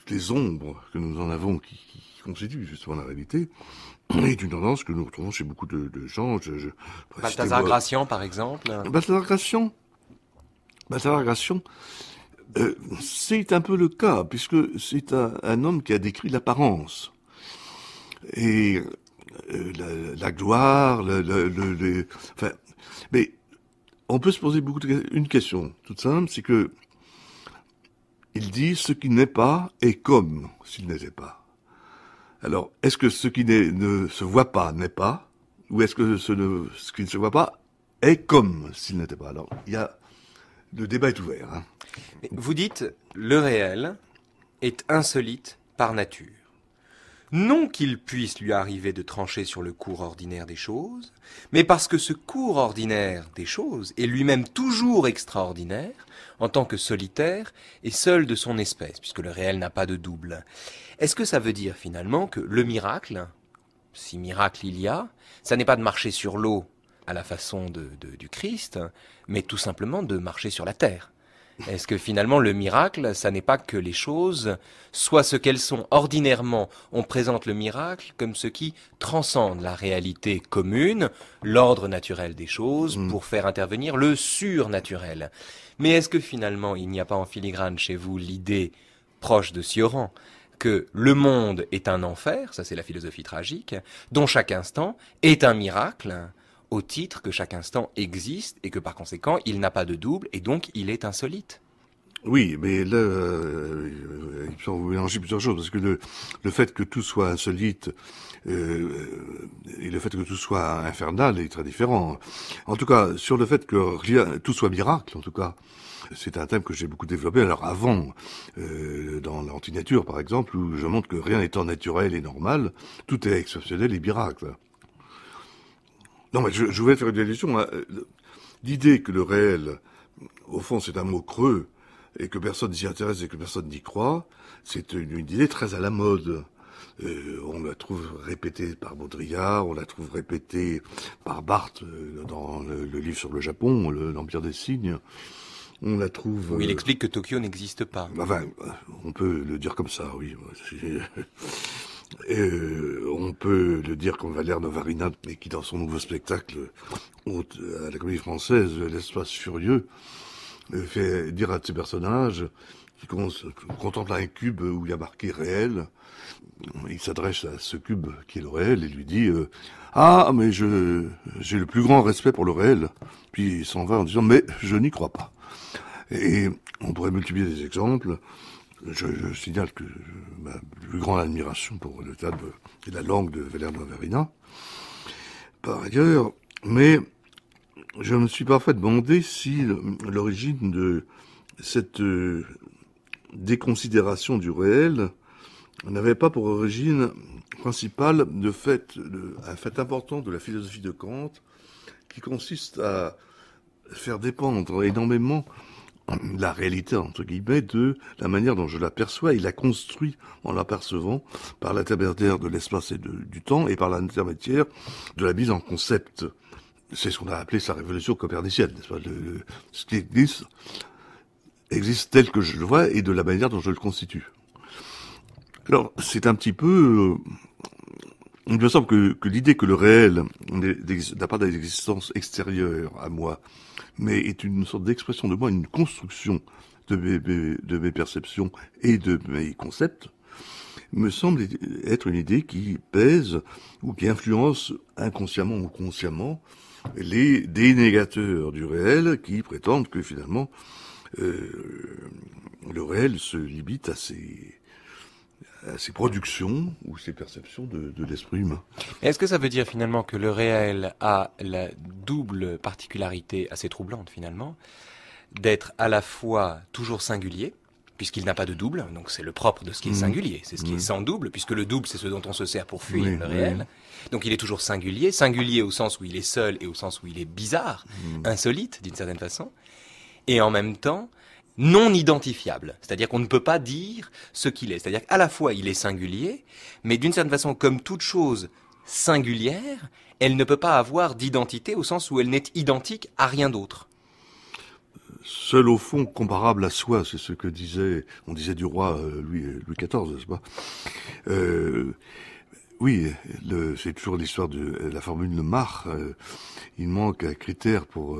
les ombres que nous en avons qui, constituent justement la réalité, [CLEARS THROAT] est une tendance que nous retrouvons chez beaucoup de, gens. Balthazar par exemple Balthazar Gracian Balthazar euh, c'est un peu le cas, puisque c'est un, homme qui a décrit l'apparence. Et euh, la, gloire, le, le, enfin, mais on peut se poser beaucoup de, une question toute simple, c'est que il dit ce qui n'est pas est comme s'il n'était pas. Alors, est-ce que ce qui ne se voit pas n'est pas, ou est-ce que ce, ce qui ne se voit pas est comme s'il n'était pas Alors, il y a le débat est ouvert. Hein. Vous dites, le réel est insolite par nature. Non qu'il puisse lui arriver de trancher sur le cours ordinaire des choses, mais parce que ce cours ordinaire des choses est lui-même toujours extraordinaire, en tant que solitaire et seul de son espèce, puisque le réel n'a pas de double. Est-ce que ça veut dire finalement que le miracle, si miracle il y a, ça n'est pas de marcher sur l'eau à la façon du Christ, mais tout simplement de marcher sur la terre est-ce que finalement le miracle, ça n'est pas que les choses soient ce qu'elles sont Ordinairement, on présente le miracle comme ce qui transcende la réalité commune, l'ordre naturel des choses, mm. pour faire intervenir le surnaturel. Mais est-ce que finalement il n'y a pas en filigrane chez vous l'idée proche de Sioran que le monde est un enfer, ça c'est la philosophie tragique, dont chaque instant est un miracle, au titre que chaque instant existe et que par conséquent il n'a pas de double et donc il est insolite. Oui, mais là, euh, vous euh, mélanger plusieurs choses, parce que le, fait que tout soit insolite euh, et le fait que tout soit infernal est très différent. En tout cas, sur le fait que tout soit miracle, en tout cas, c'est un thème que j'ai beaucoup développé. Alors avant, euh, dans l'antinature par exemple, où je montre que rien étant naturel et normal, tout est exceptionnel et miracle. Non, mais je, je vais faire une allusion. Hein. L'idée que le réel, au fond, c'est un mot creux et que personne s'y intéresse et que personne n'y croit, c'est une, idée très à la mode. Euh, on la trouve répétée par Baudrillard, on la trouve répétée par Barthes euh, dans le, livre sur le Japon, l'Empire des signes. On la trouve. il euh, explique que Tokyo n'existe pas. Enfin, on peut le dire comme ça, oui. [LAUGHS] Et euh, on peut le dire comme Valère Novarina, mais qui dans son nouveau spectacle à la Comédie Française, l'espace furieux, euh, fait dire à ce ses personnages qui contemple un cube où il y a marqué réel. Il s'adresse à ce cube qui est le réel et lui dit euh, Ah, mais je j'ai le plus grand respect pour le réel. Puis il s'en va en disant Mais je n'y crois pas. Et on pourrait multiplier des exemples. Je, signale que ma plus grande admiration pour le théâtre et la langue de Valère Verina par ailleurs, mais je me suis parfois demandé si l'origine de cette euh, déconsidération du réel n'avait pas pour origine principale de fait, un fait important de la philosophie de Kant, qui consiste à faire dépendre énormément la réalité, entre guillemets, de la manière dont je l'aperçois il la construit en l'apercevant par l'intermédiaire de l'espace et du temps et par l'intermédiaire de la mise en concept. C'est ce qu'on a appelé sa révolution copernicienne, n'est-ce pas Ce qui existe, existe tel que je le vois et de la manière dont je le constitue. Alors, c'est un petit peu... Euh, il me semble que l'idée que le réel n'a pas d'existence extérieure à moi, mais est une sorte d'expression de moi, une construction de mes, perceptions et de mes concepts, me semble être une idée qui pèse ou qui influence inconsciemment ou consciemment les dénégateurs du réel qui prétendent que finalement euh, le réel se limite à ses, euh, ses productions ou ses perceptions de, l'esprit humain. Est-ce que ça veut dire finalement que le réel a la double particularité assez troublante finalement d'être à la fois toujours singulier, puisqu'il n'a pas de double, donc c'est le propre de ce qui est mmh. singulier, c'est ce qui est mmh. sans double, puisque le double c'est ce dont on se sert pour fuir le réel. Donc il est toujours singulier, singulier au sens où il est seul et au sens où il est bizarre, mmh. insolite d'une certaine façon, et en même temps non identifiable. C'est-à-dire qu'on ne peut pas dire ce qu'il est. C'est-à-dire qu'à la fois il est singulier, mais d'une certaine façon, comme toute chose singulière, elle ne peut pas avoir d'identité au sens où elle n'est identique à rien d'autre. Seul au fond comparable à soi, c'est ce que disait, on disait du roi euh, Louis, euh, Louis XIV, n'est-ce pas euh, oui, c'est toujours l'histoire de la formule de Marx. il manque un critère pour,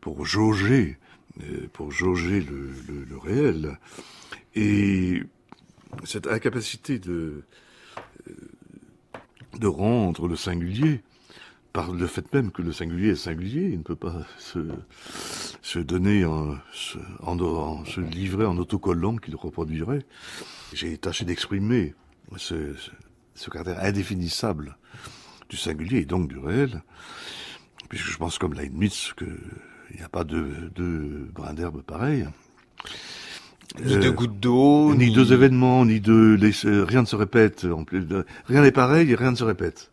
pour jauger euh, pour jauger le, réel. Et cette incapacité de, euh, de rendre le singulier, par le fait même que le singulier est singulier, il ne peut pas se, se donner, en, se, livrer en autocollant qu'il reproduirait. J'ai tâché d'exprimer ce, caractère indéfinissable du singulier et donc du réel, puisque je pense comme Leibniz que il n'y a pas deux, brins d'herbe pareils. Ni deux euh, gouttes d'eau. Ni, deux événements, ni deux... Euh, rien ne se répète. rien n'est pareil rien ne se répète.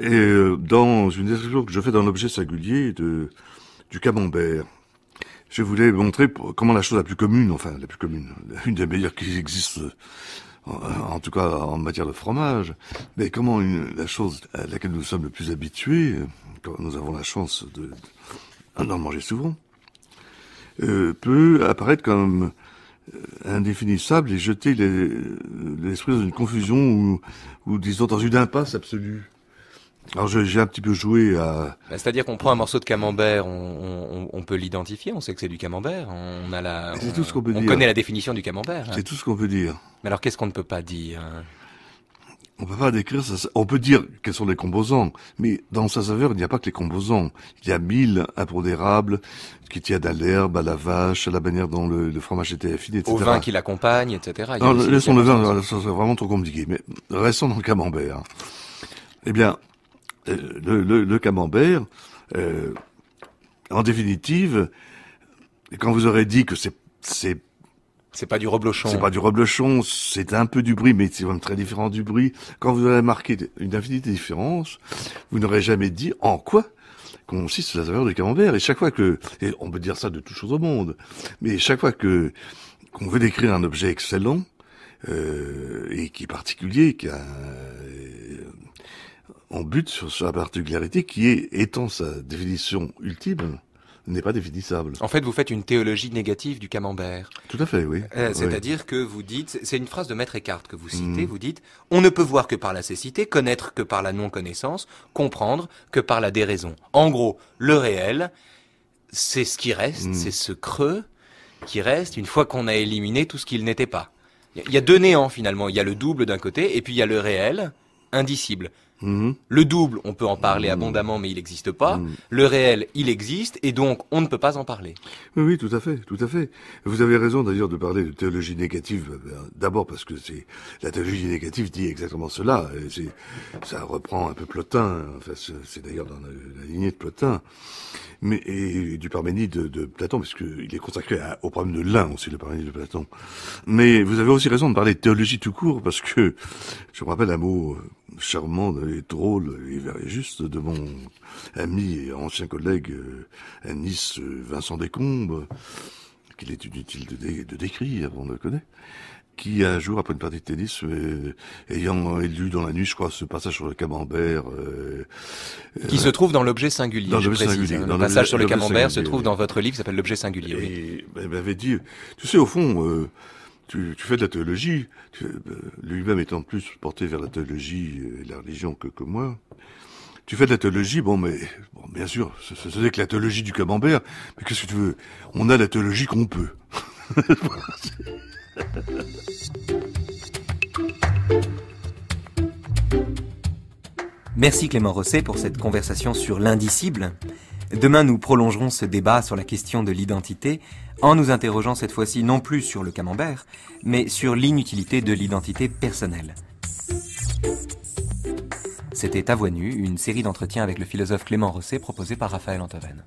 Et euh, dans une description que je fais dans l'objet singulier de, du camembert, je voulais montrer comment la chose la plus commune, enfin la plus commune, [LAUGHS] une des meilleures qui existe, en, tout cas en matière de fromage, mais comment la chose à laquelle nous sommes le plus habitués, quand nous avons la chance de, on en souvent, euh, peut apparaître comme euh, indéfinissable et jeter l'esprit dans une confusion ou, ou disons dans une impasse absolue. Alors j'ai un petit peu joué à. Bah, c'est-à-dire qu'on prend un morceau de camembert, on, peut l'identifier, on sait que c'est du camembert, on a la. On connaît la définition du camembert. Hein. C'est tout ce qu'on peut dire. Mais alors qu'est-ce qu'on ne peut pas dire hein on peut pas décrire, on peut dire quels sont les composants, mais dans sa saveur, il n'y a pas que les composants. Il y a mille impondérables qui tiennent à l'herbe, à la vache, à la bannière dont le, fromage était affiné, etc. Au vin qui l'accompagne, etc. non, laissons le vin, c'est vraiment trop compliqué, mais restons dans le camembert. Eh bien, euh, le, camembert, euh, en définitive, quand vous aurez dit que c'est c'est pas du reblochon. C'est pas du reblochon, c'est un peu du bruit, mais c'est même très différent du bruit. Quand vous avez marqué une infinité de différences, vous n'aurez jamais dit en quoi consiste la saveur du camembert. Et chaque fois que, on peut dire ça de toutes choses au monde, mais chaque fois que qu'on veut décrire un objet excellent euh, et qui est particulier, qui a, euh, on bute sur, sa particularité qui est, étant sa définition ultime, n'est pas définissable. En fait, vous faites une théologie négative du camembert. Tout à fait, oui. Euh, c'est-à-dire que vous dites, c'est une phrase de Maître Eckhart que vous citez, mhm. vous dites, on ne peut voir que par la cécité, connaître que par la non-connaissance, comprendre que par la déraison. En gros, le réel, c'est ce qui reste, mhm. c'est ce creux qui reste une fois qu'on a éliminé tout ce qu'il n'était pas. Il y a deux néants finalement, il y a le double d'un côté et puis il y a le réel, indicible. Mhm. Le double, on peut en parler mhm. abondamment, mais il n'existe pas. Mhm. Le réel, il existe, et donc on ne peut pas en parler. Oui, oui, tout à fait, tout à fait. Vous avez raison d'ailleurs de parler de théologie négative, euh, ben, d'abord parce que c'est la théologie négative dit exactement cela. Et ça reprend un peu Plotin, enfin, c'est d'ailleurs dans la, lignée de Plotin, mais et, du Parménide de, Platon, parce qu'il est consacré au problème de l'un aussi, le Parménide de Platon. Mais vous avez aussi raison de parler de théologie tout court, parce que je me rappelle un mot euh, charmant et drôle et juste de mon ami et ancien collègue à euh, Nice, euh, Vincent Descombes, qu'il est inutile de, de décrire, on le connaît, qui un jour, après une partie de tennis, euh, ayant élu dans la nuit, je crois, ce passage sur le camembert... qui se trouve dans l'objet singulier, je précise. Hein. le passage sur le camembert se trouve dans votre livre, s'appelle l'objet singulier. Et, ben, m'avait dit, tu sais, au fond tu, fais de la théologie, euh, lui-même étant plus porté vers la théologie et la religion que, que moi. Tu fais de la théologie, bon, mais bien sûr, ce, ce n'est que la théologie du camembert, mais qu'est-ce que tu veux On a la théologie qu'on peut. [LAUGHS] Merci Clément Rosset pour cette conversation sur l'indicible. Demain, nous prolongerons ce débat sur la question de l'identité en nous interrogeant cette fois-ci non plus sur le camembert, mais sur l'inutilité de l'identité personnelle. C'était À une série d'entretiens avec le philosophe Clément Rosset proposée par Raphaël Antoven.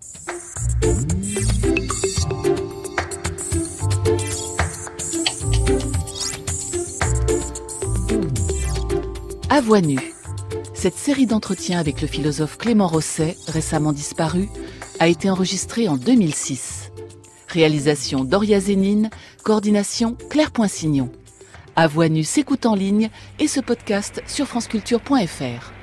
À cette série d'entretiens avec le philosophe Clément Rosset, récemment disparu, a été enregistrée en 2006. Réalisation Doria Zénine, coordination Claire Poinsignon. À en ligne et ce podcast sur franceculture.fr.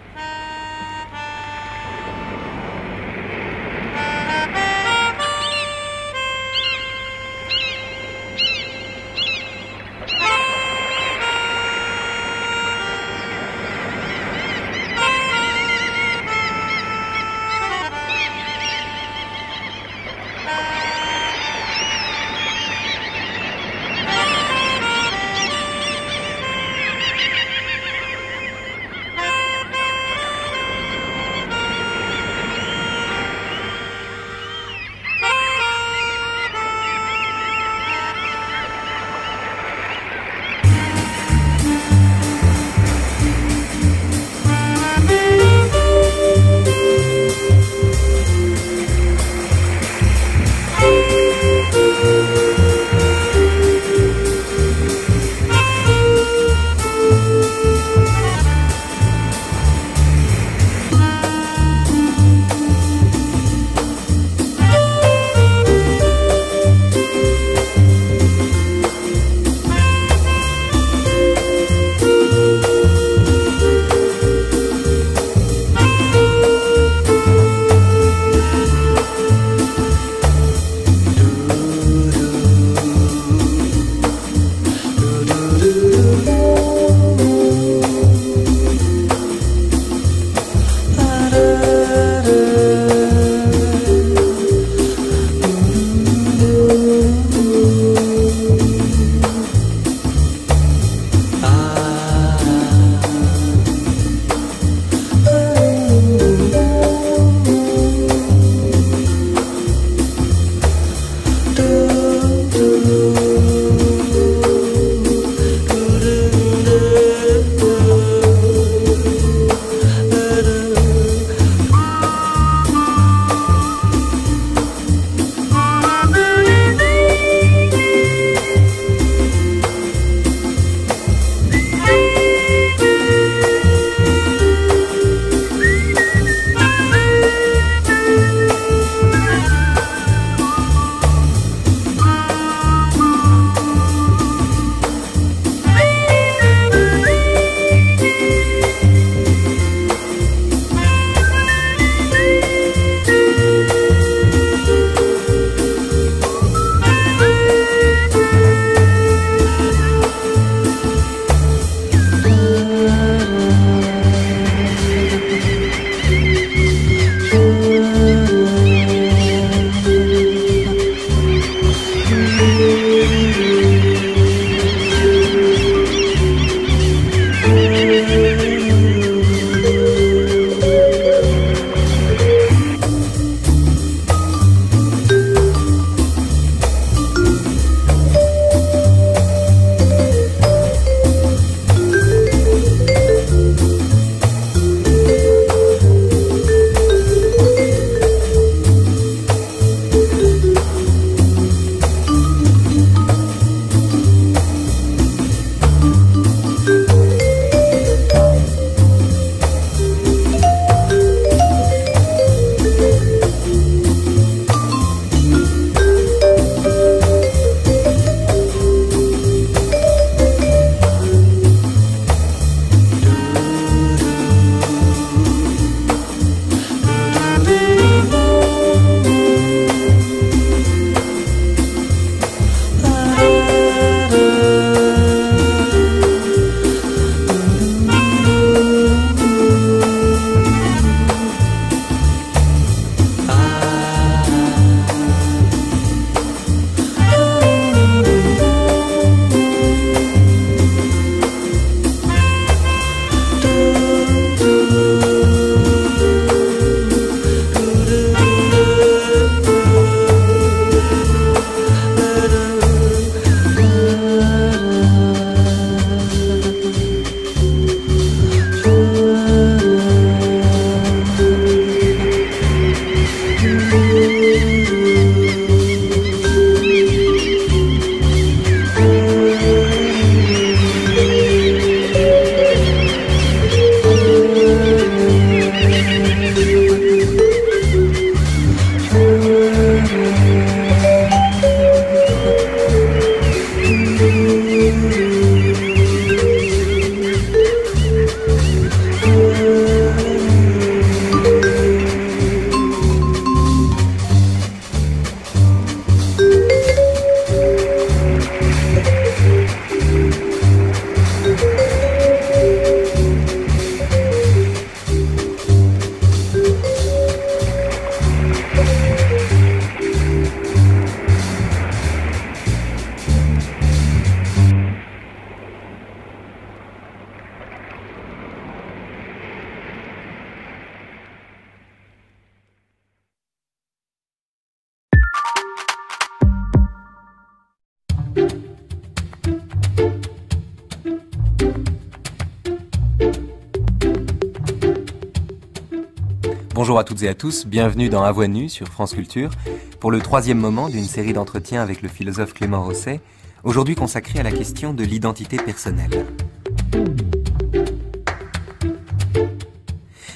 Bonjour à toutes et à tous, bienvenue dans Voix Nue sur France Culture pour le troisième moment d'une série d'entretiens avec le philosophe Clément Rosset, aujourd'hui consacré à la question de l'identité personnelle.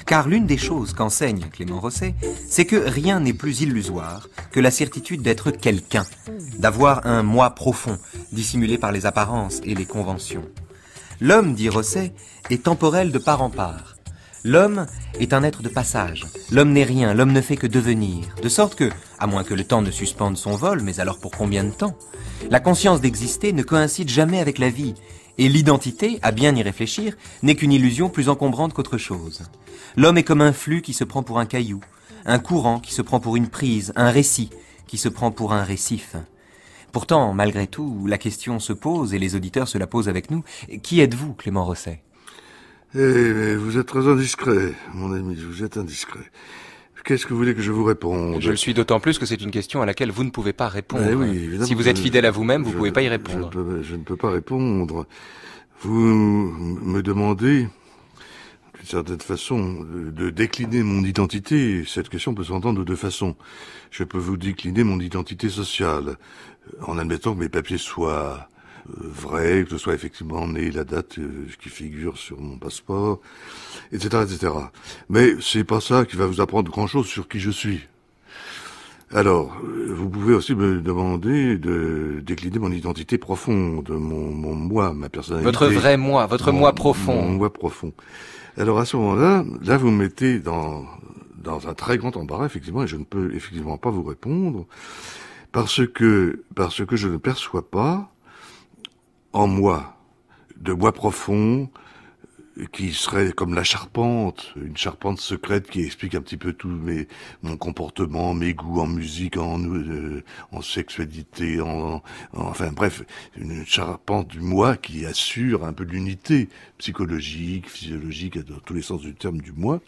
Car l'une des choses qu'enseigne Clément Rosset, c'est que rien n'est plus illusoire que la certitude d'être quelqu'un, d'avoir un moi profond, dissimulé par les apparences et les conventions. L'homme, dit Rosset, est temporel de part en part, L'homme est un être de passage. L'homme n'est rien, l'homme ne fait que devenir. De sorte que, à moins que le temps ne suspende son vol, mais alors pour combien de temps La conscience d'exister ne coïncide jamais avec la vie. Et l'identité, à bien y réfléchir, n'est qu'une illusion plus encombrante qu'autre chose. L'homme est comme un flux qui se prend pour un caillou, un courant qui se prend pour une prise, un récit qui se prend pour un récif. Pourtant, malgré tout, la question se pose, et les auditeurs se la posent avec nous, qui êtes-vous, Clément Rosset eh, eh, vous êtes très indiscret, mon ami, vous êtes indiscret. Qu'est-ce que vous voulez que je vous réponde Je le suis d'autant plus que c'est une question à laquelle vous ne pouvez pas répondre. Eh si vous êtes fidèle à vous-même, vous ne pouvez pas y répondre. Je, je, ne peux pas répondre. Vous me demandez, d'une certaine façon, de décliner mon identité. Cette question peut s'entendre de deux façons. Je peux vous décliner mon identité sociale, en admettant que mes papiers soient euh, vrai, que ce soit effectivement né la date euh, qui figure sur mon passeport, etc., etc. Mais c'est pas ça qui va vous apprendre grand chose sur qui je suis. Alors, euh, vous pouvez aussi me demander de décliner mon identité profonde, mon, mon moi, ma personnalité. Votre vrai moi, votre moi profond. Mon moi profond. Alors à ce moment-là, là vous me mettez dans dans un très grand embarras effectivement, et je ne peux effectivement pas vous répondre parce que parce que je ne perçois pas en moi, de bois profond, qui serait comme la charpente, une charpente secrète qui explique un petit peu tout mes, mon comportement, mes goûts en musique, en, euh, sexualité, en, enfin bref, une charpente du moi qui assure un peu l'unité psychologique, physiologique, dans tous les sens du terme du moi.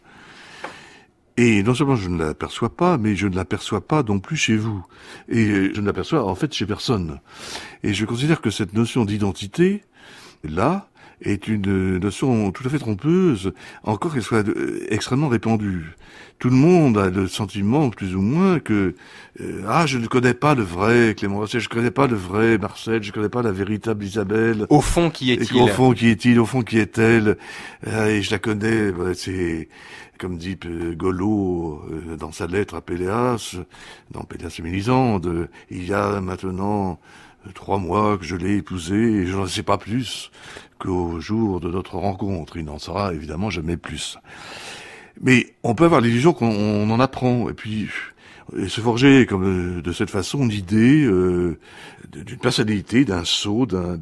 Et non seulement je ne l'aperçois pas, mais je ne l'aperçois pas non plus chez vous. Et je ne l'aperçois en fait chez personne. Et je considère que cette notion d'identité, là, est une notion tout à fait trompeuse, encore qu'elle soit euh, extrêmement répandue. Tout le monde a le sentiment, plus ou moins, que euh, ah, je ne connais pas le vrai Clément Rosset, je ne connais pas le vrai Marcel, je ne connais pas la véritable Isabelle. Au fond, qui est-il Au fond, qui est-il Au fond, qui est-elle euh, Et je la connais. c'est comme dit euh, Golo euh, dans sa lettre à Péléas, dans Péléas et il y a maintenant euh, trois mois que je l'ai épousé, et je n'en sais pas plus qu'au jour de notre rencontre. Il n'en sera évidemment jamais plus. Mais on peut avoir l'illusion qu'on en apprend et puis se forger comme de cette façon l'idée d'une personnalité, d'un saut, d'un,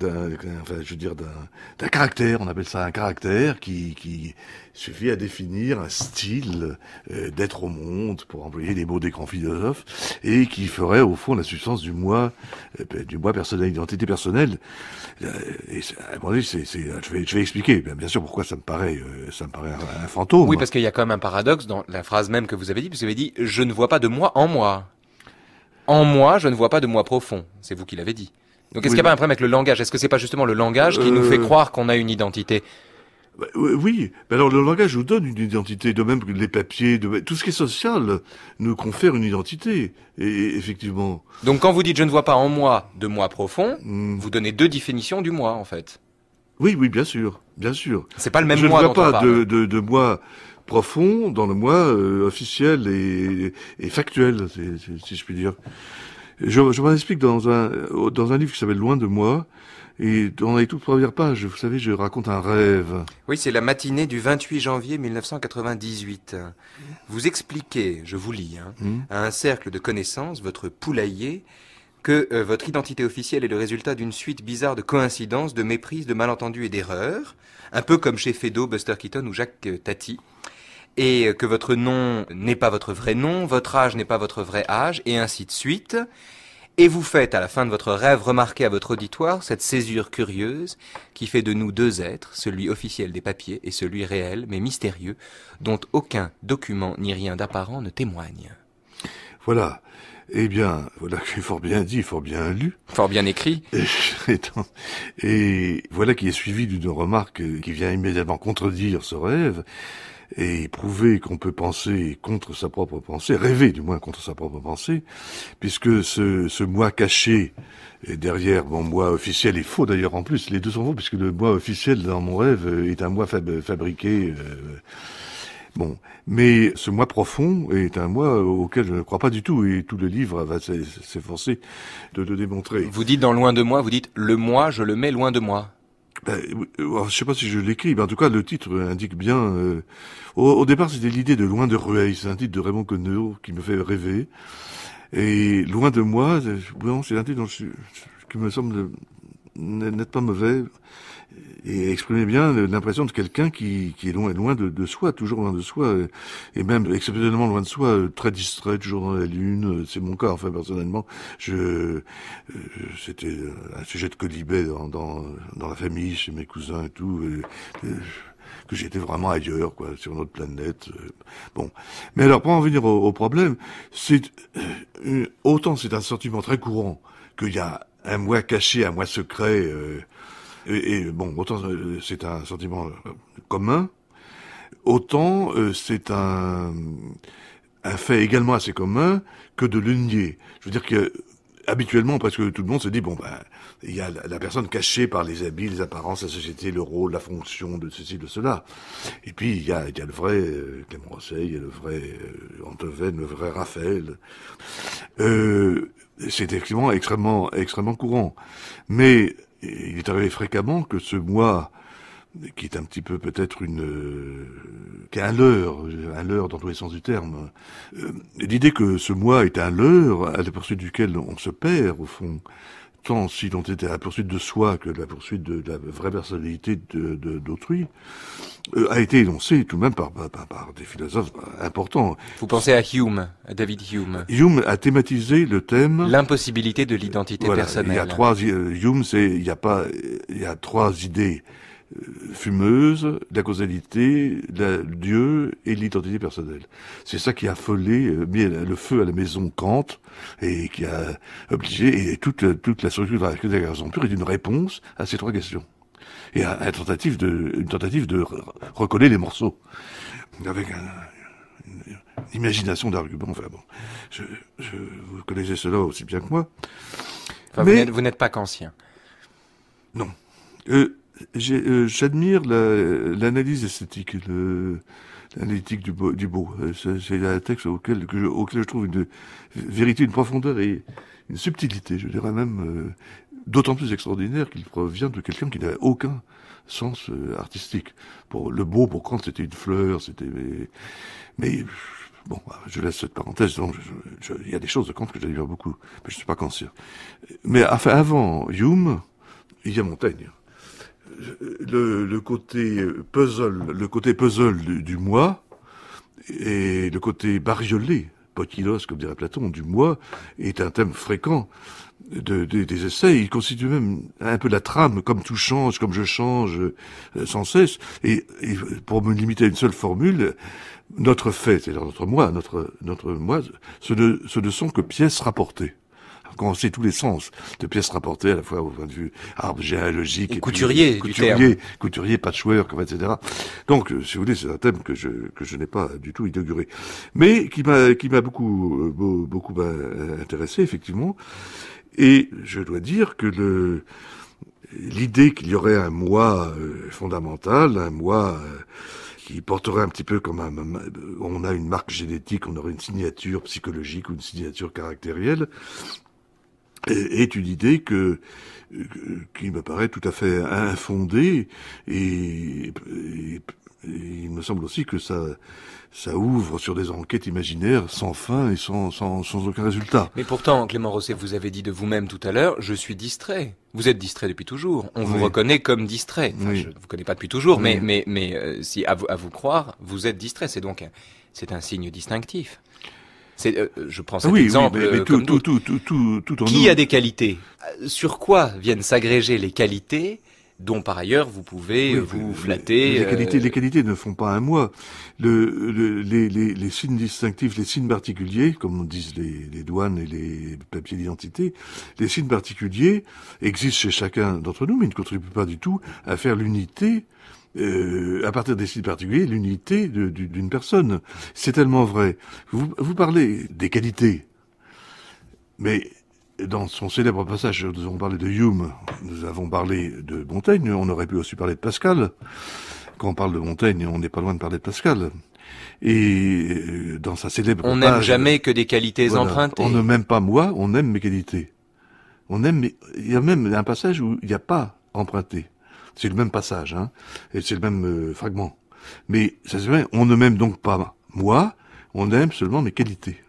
je veux dire d'un, caractère, on appelle ça un caractère qui, qui suffit à définir un style euh, d'être au monde, pour employer les mots des grands philosophes, et qui ferait au fond la substance du moi, euh, du moi personnel, identité personnelle. Euh, et c'est, je, vais, je vais expliquer, bien, sûr, pourquoi ça me paraît, ça me paraît un, fantôme. Oui, parce qu'il y a quand même un paradoxe dans la phrase même que vous avez dit. Vous avez dit, je ne vois pas de moi en moi. En moi, je ne vois pas de moi profond. C'est vous qui l'avez dit. Donc est-ce qu'il n'y a pas un problème avec le langage Est-ce que c'est pas justement le langage qui nous fait croire qu'on a une identité bah, euh, oui, mais alors le langage vous donne une identité, de même que les papiers, tout ce qui est social nous confère une identité, et, effectivement. Donc quand vous dites je ne vois pas en moi de moi profond, hmm. vous donnez deux définitions du moi en fait. Oui, oui, bien sûr, bien sûr. C'est pas le même je moi. Je ne vois pas de, moi profond dans le moi euh, officiel et, factuel, si, je puis dire. Je, je m'en explique dans un, euh, dans un livre qui s'appelle Loin de moi, et dans les toutes premières pages, vous savez, je raconte un rêve. Oui, c'est la matinée du 28 janvier 1998. Vous expliquez, je vous lis, hein, hmm. à un cercle de connaissances, votre poulailler, que euh, votre identité officielle est le résultat d'une suite bizarre de coïncidences, de méprises, de malentendus et d'erreurs, un peu comme chez Fedo, Buster Keaton ou Jacques euh, Tati, et euh, que votre nom n'est pas votre vrai nom, votre âge n'est pas votre vrai âge, et ainsi de suite. Et vous faites à la fin de votre rêve remarquer à votre auditoire cette césure curieuse qui fait de nous deux êtres, celui officiel des papiers et celui réel mais mystérieux, dont aucun document ni rien d'apparent ne témoigne. Voilà. Eh bien, voilà que fort bien dit, fort bien lu. Fort bien écrit. et voilà qui est suivi d'une remarque qui vient immédiatement contredire ce rêve et prouver qu'on peut penser contre sa propre pensée, rêver du moins contre sa propre pensée, puisque ce, ce moi caché est derrière mon moi officiel est faux d'ailleurs en plus, les deux sont faux, puisque le moi officiel dans mon rêve est un moi fabriqué. Euh, bon, mais ce moi profond est un moi auquel je ne crois pas du tout, et tout le livre va s'efforcer de le démontrer. Vous dites dans Loin de moi, vous dites le moi, je le mets loin de moi. Ben, euh, oh, je sais pas si je l'écris, mais en tout cas, le titre indique bien. Euh, au, départ, c'était l'idée de Loin de Rueil. C'est un titre de Raymond Conneau qui me fait rêver. Et Loin de moi, euh, c'est un titre qui me semble n'être pas mauvais et exprimer bien l'impression de quelqu'un qui, qui est loin, loin de, de, soi, toujours loin de soi, et même exceptionnellement loin de soi, euh, très distrait, toujours dans la lune, euh, c'est mon cas, enfin personnellement, je, euh, c'était un sujet de colibet dans, dans, dans, la famille, chez mes cousins et tout, que j'étais vraiment ailleurs, quoi, sur notre planète. Bon. Mais alors, pour en venir au, problème, c'est, autant c'est un sentiment très courant qu'il y a un moi caché, un moi secret, et, bon, autant euh, c'est un sentiment euh, commun, autant euh, c'est un, un fait également assez commun que de le nier. Je veux dire que habituellement, presque tout le monde se dit, bon, ben, il y a la, personne cachée par les habits, les apparences, la société, le rôle, la fonction de ceci, de cela. Et puis, il y a, y a le vrai euh, Clément Rosset, il y a le vrai euh, le vrai Raphaël. Euh, c'est effectivement extrêmement, extrêmement courant. Mais il est arrivé fréquemment que ce mois, qui est un petit peu peut-être une un leurre, un leurre dans tous les sens du terme. Euh, l'idée que ce moi est un leurre à la poursuite duquel on se perd au fond, tant si l'on était à la poursuite de soi que de la poursuite de, la vraie personnalité d'autrui, de, euh, a été énoncé tout de même par, par, des philosophes importants. Vous pensez à Hume, à David Hume Hume a thématisé le thème... L'impossibilité de l'identité personnelle. Il y a trois, euh, Hume, c'est, il y a pas, il y a trois idées fumeuse, la causalité, la, Dieu et l'identité personnelle. C'est ça qui a affolé, euh, mis le feu à la maison Kant et qui a obligé et toute toute la structure de la raison pure est une réponse à ces trois questions et à, une tentative de tentative de recoller les morceaux avec une, imagination d'arguments. Enfin bon, je, vous connaissez cela aussi bien que moi. Mais, vous n'êtes pas qu'ancien. Non. Euh, euh, j'admire l'analyse esthétique, l'analytique du beau. Du beau. Euh, c'est un texte auquel, je, auquel je trouve une vérité, une profondeur et une subtilité, je dirais même, euh, d'autant plus extraordinaire qu'il provient de quelqu'un qui n'avait aucun sens artistique. Pour le beau, pour Kant, c'était une fleur, c'était... Mais, bon, je laisse cette parenthèse. Donc, il y a des choses de Kant que j'admire beaucoup, mais je ne suis pas conscient. Mais avant Hume, il y a Montaigne le, côté puzzle, le côté puzzle du, moi et le côté bariolé, potilos comme dirait Platon, du moi est un thème fréquent des essais. Il constitue même un peu la trame, comme tout change, comme je change euh, sans cesse. Et, pour me limiter à une seule formule, notre fait, c'est-à-dire notre moi, notre notre moi, ce ne, ce ne sont que pièces rapportées tous les sens de pièces rapportées à la fois au point de vue arbre géologique. Et, couturier. Euh, couturier, couturier, patchwork, etc. Donc, euh, si vous voulez, c'est un thème que je, que je n'ai pas du tout inauguré. Mais qui m'a, qui m'a beaucoup, euh, beaucoup intéressé, effectivement. Et je dois dire que le, l'idée qu'il y aurait un moi fondamental, un moi qui porterait un petit peu comme un, on a une marque génétique, on aurait une signature psychologique ou une signature caractérielle, est une idée que qui paraît tout à fait infondée et, il me semble aussi que ça, ça ouvre sur des enquêtes imaginaires sans fin et sans, sans, sans aucun résultat. Mais pourtant, Clément Rosset, vous avez dit de vous-même tout à l'heure, je suis distrait. Vous êtes distrait depuis toujours. On vous reconnaît comme distrait. Enfin, Je ne vous connais pas depuis toujours, mais, mais, mais euh, si à vous, à vous croire, vous êtes distrait. C'est donc c'est un signe distinctif. Euh, euh, je prends cet ah exemple. Oui, euh, tout, Qui a des qualités Sur quoi viennent s'agréger les qualités dont par ailleurs vous pouvez vous flatter. Les, qualités, les qualités ne font pas un moi. Le, les, signes distinctifs, les signes particuliers, comme on disent les, les douanes et les papiers d'identité, les signes particuliers existent chez chacun d'entre nous, mais ils ne contribuent pas du tout à faire l'unité euh, à partir des sites particuliers l'unité d'une personne. C'est tellement vrai. Vous, parlez des qualités, mais dans son célèbre passage, nous avons parlé de Hume, nous avons parlé de Montaigne, on aurait pu aussi parler de Pascal. Quand on parle de Montaigne, on n'est pas loin de parler de Pascal. Et euh, dans sa célèbre On n'aime jamais que des qualités empruntées. On ne m'aime pas moi, on aime mes qualités. On aime, il y a même un passage où il n'y a pas emprunté. C'est le même passage, hein, et c'est le même euh, fragment. Mais ça se fait, on ne m'aime donc pas moi, on aime seulement mes qualités.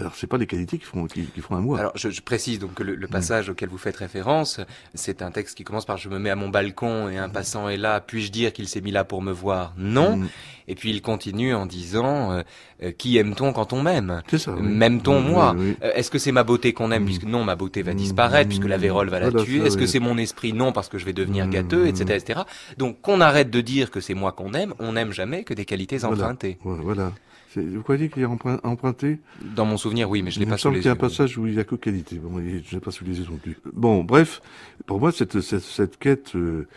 Alors, c'est pas des qualités qui font, qui, font un moi. Alors, je, précise donc que le, mm. passage auquel vous faites référence, c'est un texte qui commence par Je me mets à mon balcon et un mm. passant est là, puis-je dire qu'il s'est mis là pour me voir Non. Mm. Et puis il continue en disant euh, euh, Qui aime-t-on quand on m'aime M'aime-t-on moi euh, Est-ce que c'est ma beauté qu'on aime Puisque non, ma beauté va disparaître, puisque la vérole va la ah, tuer. Est-ce que c'est mon esprit Non, parce que je vais devenir gâteux, etc., etc. Donc qu'on arrête de dire que c'est moi qu'on aime, on n'aime jamais que des qualités empruntées. voilà. Vous croyez qu'il est emprunté Dans mon souvenir, oui, mais je ne l'ai pas sous les semble qu'il y a un passage où il n'y a que qualité. Bon, je n'ai pas sous les non plus. Bon, bref, pour moi, cette, cette, cette quête euh,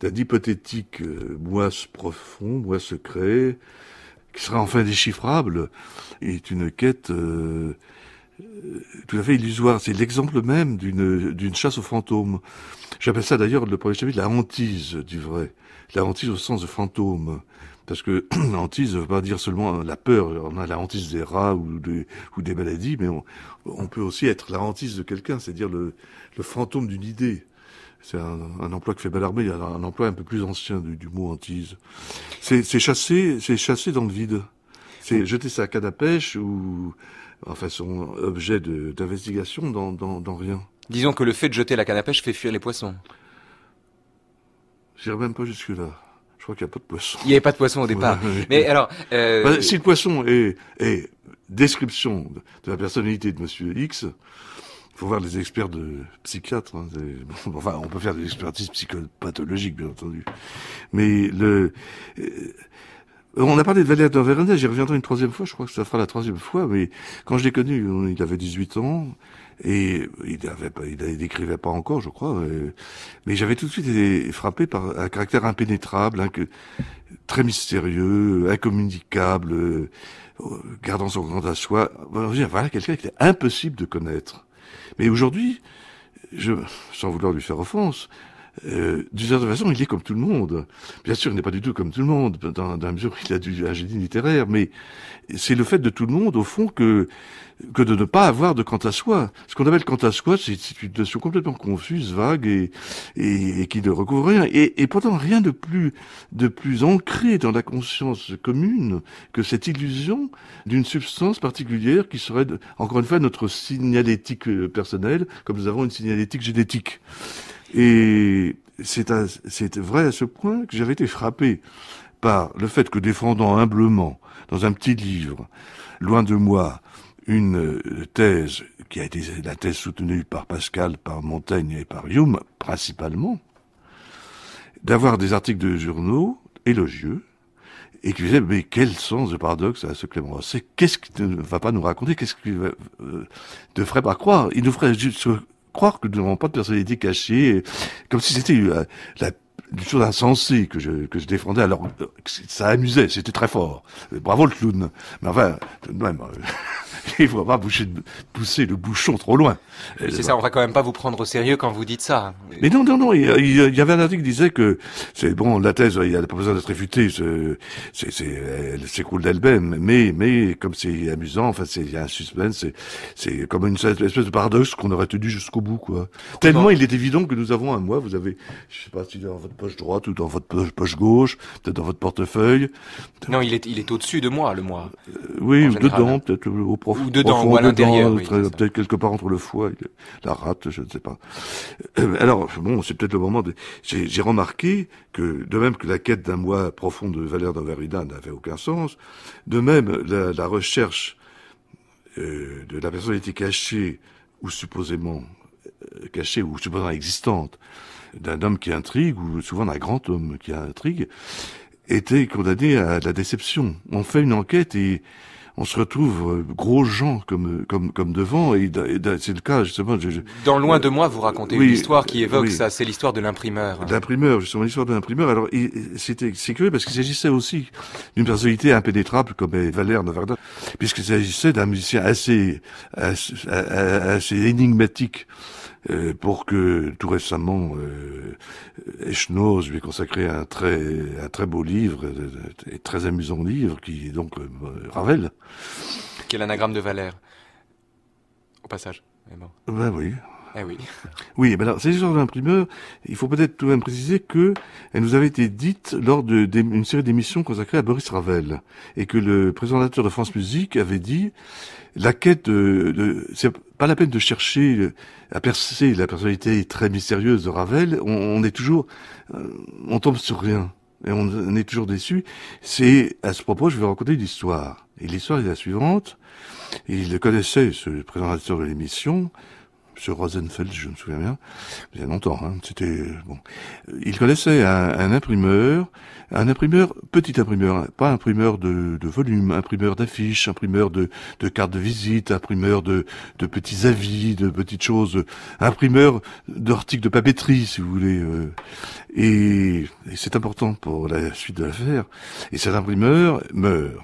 d'un hypothétique euh, profond, bois secret, qui sera enfin déchiffrable, est une quête euh, tout à fait illusoire. C'est l'exemple même d'une chasse aux fantômes. J'appelle ça d'ailleurs le premier chapitre la hantise du vrai. La hantise au sens de fantôme parce que [CLEARS THROAT] la hantise ne veut pas dire seulement la peur. On a la hantise des rats ou, de, ou des maladies, mais on, peut aussi être la hantise de quelqu'un, c'est-à-dire le, le, fantôme d'une idée. C'est un, un, emploi qui fait Ballarmé, il y a un emploi un peu plus ancien du, du mot hantise. C'est chasser, c'est chasser dans le vide. C'est jeter sa canne à pêche ou enfin son objet d'investigation dans, dans, dans rien. Disons que le fait de jeter la canne à pêche fait fuir les poissons. J'irai même pas jusque-là crois qu'il n'y a pas de poisson. Il n'y avait pas de poisson au [LAUGHS] départ. mais alors, euh... Bah, si le poisson est, description de la personnalité de Monsieur X, faut voir les experts de psychiatres. Hein, [LAUGHS] enfin, on peut faire des expertises psychopathologiques, bien entendu. Mais le, euh, on a parlé de Valère de j'y reviendrai une troisième fois, je crois que ça fera la troisième fois, mais quand je l'ai connu, il avait 18 ans, et il n'écrivait pas, il pas encore, je crois. Euh, mais j'avais tout de suite été frappé par un caractère impénétrable, hein, que, très mystérieux, incommunicable, euh, gardant son grand à soi. Voilà quelqu'un qui était impossible de connaître. Mais aujourd'hui, je, sans vouloir lui faire offense, euh, d'une certaine façon, il est comme tout le monde. Bien sûr, il n'est pas du tout comme tout le monde, dans, la mesure qu'il a du un littéraire, mais c'est le fait de tout le monde, au fond, que que de ne pas avoir de quant à soi. Ce qu'on appelle quant à soi, c'est une situation complètement confuse, vague et, qui ne recouvre rien. Et, et, pourtant, rien de plus, de plus ancré dans la conscience commune que cette illusion d'une substance particulière qui serait, encore une fois, notre signalétique euh, personnelle, comme nous avons une signalétique génétique. Et c'est vrai à ce point que j'avais été frappé par le fait que défendant humblement, dans un petit livre, loin de moi, une euh, thèse qui a été la thèse soutenue par Pascal, par Montaigne et par Hume, principalement, d'avoir des articles de journaux élogieux, et qui disaient, mais quel sens de paradoxe à ce Clément Rosset, qu'est-ce qu'il ne va pas nous raconter, qu'est-ce qu'il euh, ne ferait pas croire Il nous ferait juste croire que nous n'avons pas de personnalité cachée, comme si c'était euh, la, une chose insensée que je, que je défendais. Alors, ça amusait, c'était très fort. Bravo le clown. Mais enfin, tout même. [LAUGHS] [LAUGHS] il ne faut pas pousser le bouchon trop loin. C'est ça, on va quand même pas vous prendre au sérieux quand vous dites ça. Mais non, non, non, il, y avait un article qui disait que, c'est bon, la thèse, il n'y a pas besoin d'être réfutée, elle s'écroule d'elle-même, mais, mais comme c'est amusant, enfin, il y a un suspense, c'est comme une espèce de paradoxe qu'on aurait tenu jusqu'au bout, quoi. Tellement il est évident que nous avons un mois, vous avez, je sais pas si dans votre poche droite ou dans votre poche, gauche, peut-être dans votre portefeuille. Non, il est, il est au-dessus de moi, le mois. Euh, oui, ou dedans, peut-être au profond ou dedans, ou à l'intérieur. Euh, oui, peut-être quelque part entre le foie et la rate, je ne sais pas. Euh, alors, bon, c'est peut-être le moment de... J'ai remarqué que, de même que la quête d'un moi profond de Valère d'Auvergne n'avait aucun sens, de même la, recherche euh, de la personnalité cachée ou supposément cachée ou supposément existante d'un homme qui intrigue, ou souvent d'un grand homme qui intrigue, était condamné à la déception. On fait une enquête et on se retrouve euh, gros gens comme comme comme devant et, c'est le cas justement. Dans loin euh, de moi, vous racontez une histoire qui évoque ça. C'est l'histoire de l'imprimeur. L'imprimeur, justement l'histoire de l'imprimeur. Alors c'était c'est curieux parce qu'il s'agissait aussi d'une personnalité impénétrable comme est Valère Navardin, puisqu'il s'agissait d'un musicien assez assez énigmatique euh, pour que tout récemment euh, Echnoz lui ait consacré un très, un très beau livre, euh, et très amusant livre, qui est donc Ravel. Qui est l'anagramme de Valère, au passage. Ben oui, eh oui. Oui, ben alors, ces histoires d'imprimeurs, il faut peut-être tout de même préciser que elle nous avait été dite lors d'une série d'émissions consacrées à Boris Ravel. Et que le présentateur de France Musique avait dit, la quête de, de pas la peine de chercher euh, à percer la personnalité très mystérieuse de Ravel. On, est toujours, euh, on tombe sur rien et on, on est toujours déçu. C'est à ce propos, je vais raconter une histoire. Et l'histoire est la suivante. Il connaissait ce présentateur de l'émission ce Rosenfeld, je me souviens bien, il y a longtemps, hein, c'était bon. Il connaissait un, imprimeur, un imprimeur, petit imprimeur, hein, pas imprimeur de, de volume, imprimeur d'affiches, imprimeur de, cartes de visite, imprimeur de, petits avis, de petites choses, imprimeur d'articles de papeterie, si vous voulez. Euh. et, c'est important pour la suite de l'affaire. Et cet imprimeur meurt.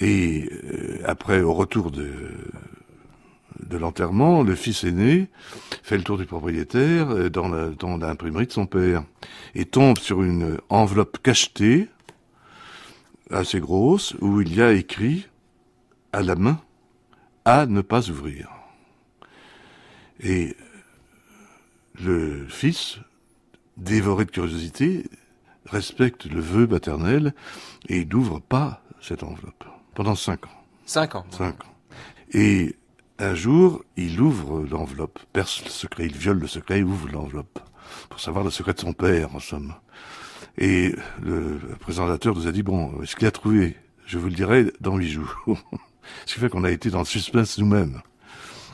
Et euh, après, au retour de de l'enterrement, le fils aîné fait le tour du propriétaire euh, dans l'imprimerie de son père et tombe sur une enveloppe cachetée, assez grosse, où il y a écrit à la main à ne pas ouvrir. Et le fils, dévoré de curiosité, respecte le vœu paternel et n'ouvre pas cette enveloppe pendant cinq ans. Cinq ans. Cinq ans. Et un jour, il ouvre l'enveloppe, perce le secret, il viole le secret, ouvre l'enveloppe, pour savoir le secret de son père, en somme. Et le présentateur nous a dit, bon, est ce qu'il a trouvé, je vous le dirai dans huit jours. [LAUGHS] ce qui fait qu'on a été dans le suspense nous-mêmes.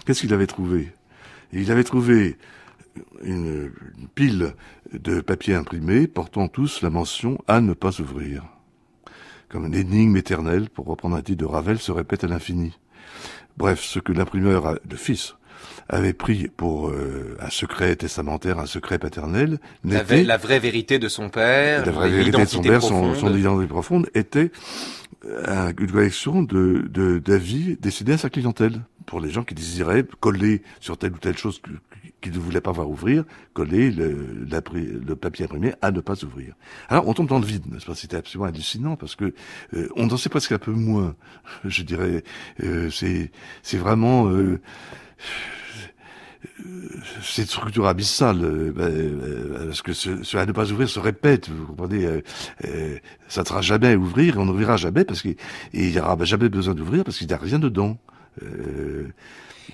Qu'est-ce qu'il avait trouvé Il avait trouvé une, pile de papier imprimés portant tous la mention à ne pas ouvrir. Comme une énigme éternelle, pour reprendre un titre de Ravel, se répète à l'infini. Bref, ce que l'imprimeur, le fils, avait pris pour euh, un secret testamentaire, un secret paternel, la, la, vraie vérité de son père, la vraie vérité de son son, identité profonde, était euh, une collection de d'avis de, destinés à sa clientèle pour les gens qui désiraient coller sur telle ou telle chose qui ne voulait pas voir ouvrir, coller le, le, papier imprimé à ne pas ouvrir. Alors on tombe dans le vide, nest pas C'était absolument hallucinant parce que euh, on dansait presque un peu moins. Je dirais, euh, c'est c'est vraiment euh, euh cette structure abyssale, euh, ben, parce que ce, ce, à ne pas ouvrir se répète, vous comprenez, ça ne sera jamais à ouvrir, et on n'ouvrira jamais parce qu'il n'y aura jamais besoin d'ouvrir parce qu'il n'y a rien dedans.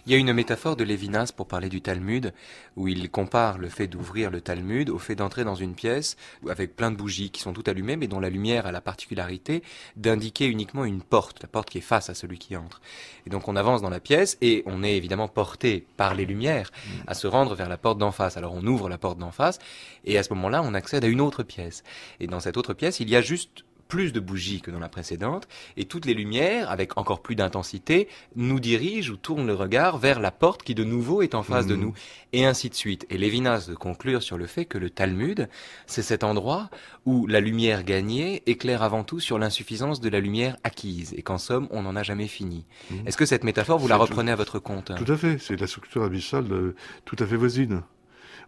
Il y a une métaphore de Lévinas pour parler du Talmud, où il compare le fait d'ouvrir le Talmud au fait d'entrer dans une pièce avec plein de bougies qui sont toutes allumées, mais dont la lumière a la particularité d'indiquer uniquement une porte, la porte qui est face à celui qui entre. Et donc on avance dans la pièce et on est évidemment porté par les lumières à se rendre vers la porte d'en face. Alors on ouvre la porte d'en face et à ce moment-là on accède à une autre pièce. Et dans cette autre pièce il y a juste plus de bougies que dans la précédente, et toutes les lumières, avec encore plus d'intensité, nous dirigent ou tournent le regard vers la porte qui de nouveau est en face de mhm. nous, et ainsi de suite. Et Lévinas de conclure sur le fait que le Talmud, c'est cet endroit où la lumière gagnée éclaire avant tout sur l'insuffisance de la lumière acquise, et qu'en somme, on n'en a jamais fini. Mhm. Est-ce que cette métaphore, vous la reprenez à votre compte hein Tout à fait, c'est la structure abyssale euh, tout à fait voisine.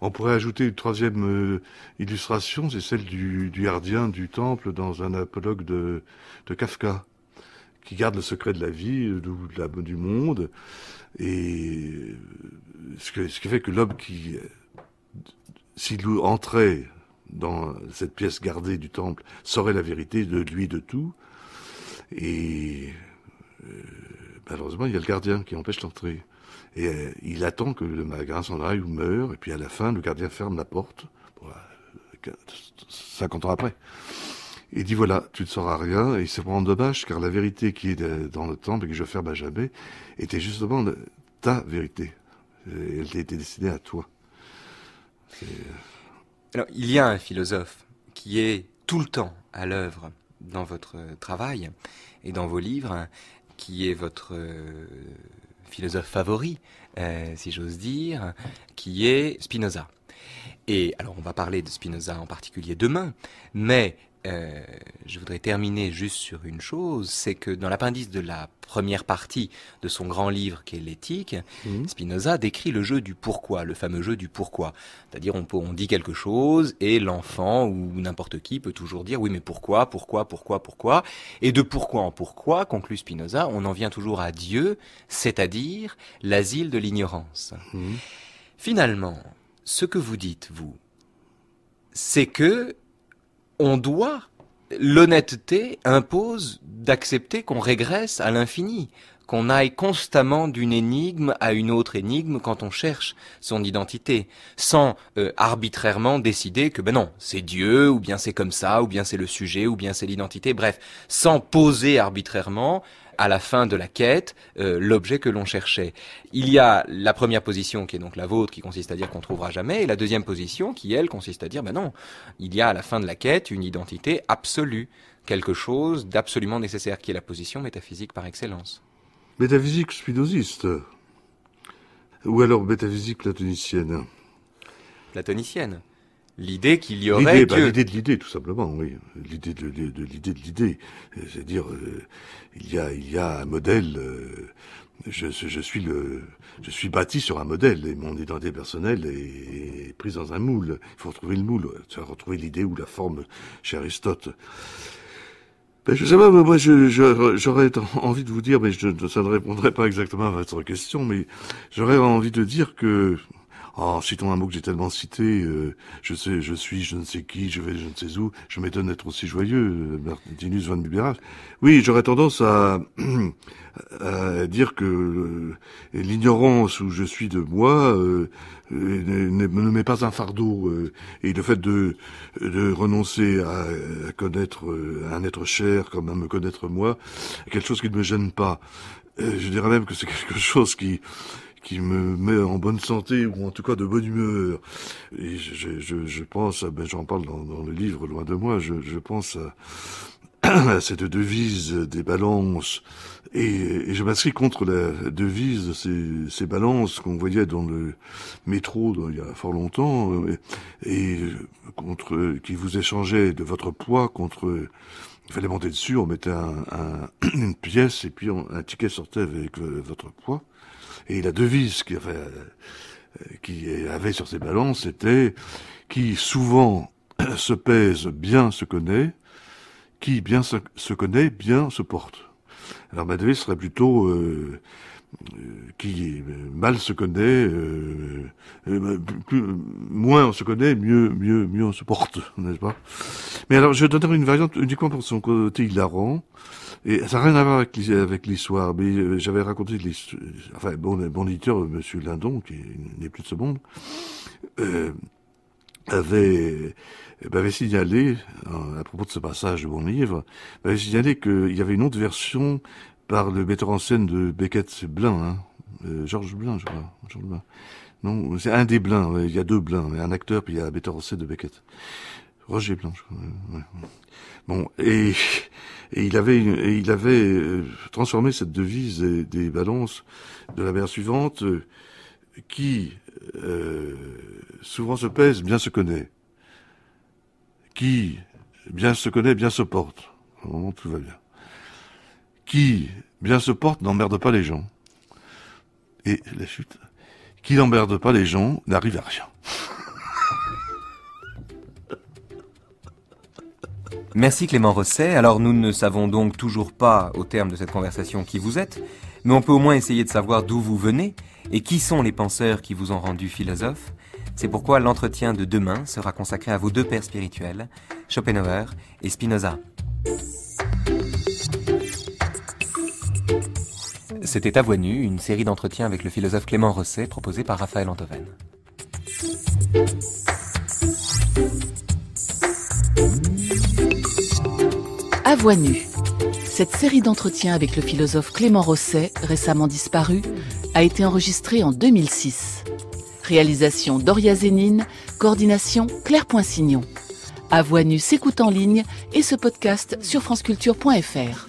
On pourrait ajouter une troisième euh, illustration, c'est celle du, gardien du temple dans un apologue de, Kafka, qui garde le secret de la vie, euh, de, du monde, et euh, ce, qui fait que l'homme qui, s'il entrait dans cette pièce gardée du temple, saurait la vérité de lui, de tout, et malheureusement, il y a le gardien qui empêche l'entrée. Et euh, il attend que le magasin s'en aille ou meure. Et puis à la fin, le gardien ferme la porte. 50 euh, ans après. Il dit voilà, tu ne sauras rien, et il se prend de car la vérité qui est euh, dans le temple et que je ferme à jamais était justement ta vérité. Elle était destinée à toi. Alors, il y a un philosophe qui est tout le temps à l'œuvre dans votre travail et dans vos livres, qui est votre philosophe favori, euh, si j'ose dire, qui est Spinoza. Et alors on va parler de Spinoza en particulier demain, mais euh, je voudrais terminer juste sur une chose, c'est que dans l'appendice de la première partie de son grand livre qui est l'éthique, mhm. Spinoza décrit le jeu du pourquoi, le fameux jeu du pourquoi. C'est-à-dire on, dit quelque chose et l'enfant ou n'importe qui peut toujours dire oui mais pourquoi, pourquoi, pourquoi, pourquoi. Et de pourquoi en pourquoi, conclut Spinoza, on en vient toujours à Dieu, c'est-à-dire l'asile de l'ignorance. Mhm. Finalement, ce que vous dites, vous, c'est que on doit, l'honnêteté impose d'accepter qu'on régresse à l'infini, qu'on aille constamment d'une énigme à une autre énigme quand on cherche son identité, sans euh, arbitrairement décider que ben non, c'est Dieu, ou bien c'est comme ça, ou bien c'est le sujet, ou bien c'est l'identité, bref, sans poser arbitrairement à la fin de la quête euh, l'objet que l'on cherchait. Il y a la première position qui est donc la vôtre, qui consiste à dire qu'on trouvera jamais, et la deuxième position qui, elle, consiste à dire, ben non, il y a à la fin de la quête une identité absolue, quelque chose d'absolument nécessaire, qui est la position métaphysique par excellence. Métaphysique spinoziste, ou alors métaphysique platonicienne. Platonicienne L'idée qu'il y aurait l'idée, bah, que... l'idée de l'idée, tout simplement, oui. L'idée de, l'idée de l'idée. C'est-à-dire, euh, il, y a, il y a un modèle... Euh, je, suis le, je suis bâti sur un modèle et mon identité personnelle est, prise dans un moule. Il faut retrouver le moule, retrouver l'idée ou la forme chez Aristote. Ben, je sais pas, moi j'aurais envie de vous dire, mais je, ça ne répondrait pas exactement à votre question, mais j'aurais envie de dire que Oh, citons un mot que j'ai tellement cité. Euh, je sais, je suis, je ne sais qui, je vais, je ne sais où. Je m'étonne d'être aussi joyeux, euh, Martinus van Oui, j'aurais tendance à, [CLEARS THROAT] dire que euh, l'ignorance où je suis de moi ne, me met pas un fardeau. et le fait de, renoncer à, à connaître un être cher comme à me connaître moi, quelque chose qui ne me gêne pas je dirais même que c'est quelque chose qui qui me met en bonne santé ou en tout cas de bonne humeur. Et je, je, je pense, ben j'en parle dans, dans, le livre Loin de moi, je, je pense à, [CLEARS THROAT] cette devise des balances et, je m'inscris contre la devise de ces, ces balances qu'on voyait dans le métro il y a fort longtemps euh, et, contre qui vous échangeait de votre poids contre il fallait monter dessus, on mettait un, [CLEARS THROAT] une pièce et puis un ticket sortait avec euh, votre poids. Et la devise qui, euh, qui avait sur ses balances, était « qui souvent [CLEARS THROAT] se pèse bien se connaît, qui bien se, connaît bien se porte. Alors ma devise serait plutôt euh, euh, qui mal se connaît, moins on se connaît, mieux, mieux, mieux on se porte, [LAUGHS] n'est-ce pas Mais alors je vais donner une variante uniquement pour son côté hilarant. Et ça n'a rien à voir avec, l'histoire, mais euh, j'avais raconté, enfin, bon, mon éditeur, euh, monsieur Lindon, qui n'est plus de ce monde, euh, avait, euh, m'avait signalé, à propos de ce passage de mon livre, avait signalé qu'il y avait une autre version par le metteur en scène de Beckett, Blin, hein, Georges Blin, je crois, Georges Blin. Non, c'est un des Blins, il y a deux Blins, il y a un acteur, puis il y a un metteur en scène de Beckett. Roger Blin, je crois. Bon, et [LAUGHS] Et il avait, il avait euh, transformé cette devise des, balances de la mer suivante, euh, qui euh, souvent se pèse, bien se connaît, qui bien se connaît, bien se porte. tout va bien. Qui bien se porte n'emmerde pas les gens. Et la chute. Qui n'emmerde pas les gens n'arrive à rien. Merci Clément Rosset. Alors nous ne savons donc toujours pas, au terme de cette conversation, qui vous êtes, mais on peut au moins essayer de savoir d'où vous venez et qui sont les penseurs qui vous ont rendu philosophe. C'est pourquoi l'entretien de demain sera consacré à vos deux pères spirituels, Schopenhauer et Spinoza. C'était À une série d'entretiens avec le philosophe Clément Rosset proposée par Raphaël Antoven. À voix nue. Cette série d'entretiens avec le philosophe Clément Rosset, récemment disparu, a été enregistrée en 2006. Réalisation Doria Zénine, coordination Claire Poinsignon. À voix nue s'écoute en ligne et ce podcast sur franceculture.fr.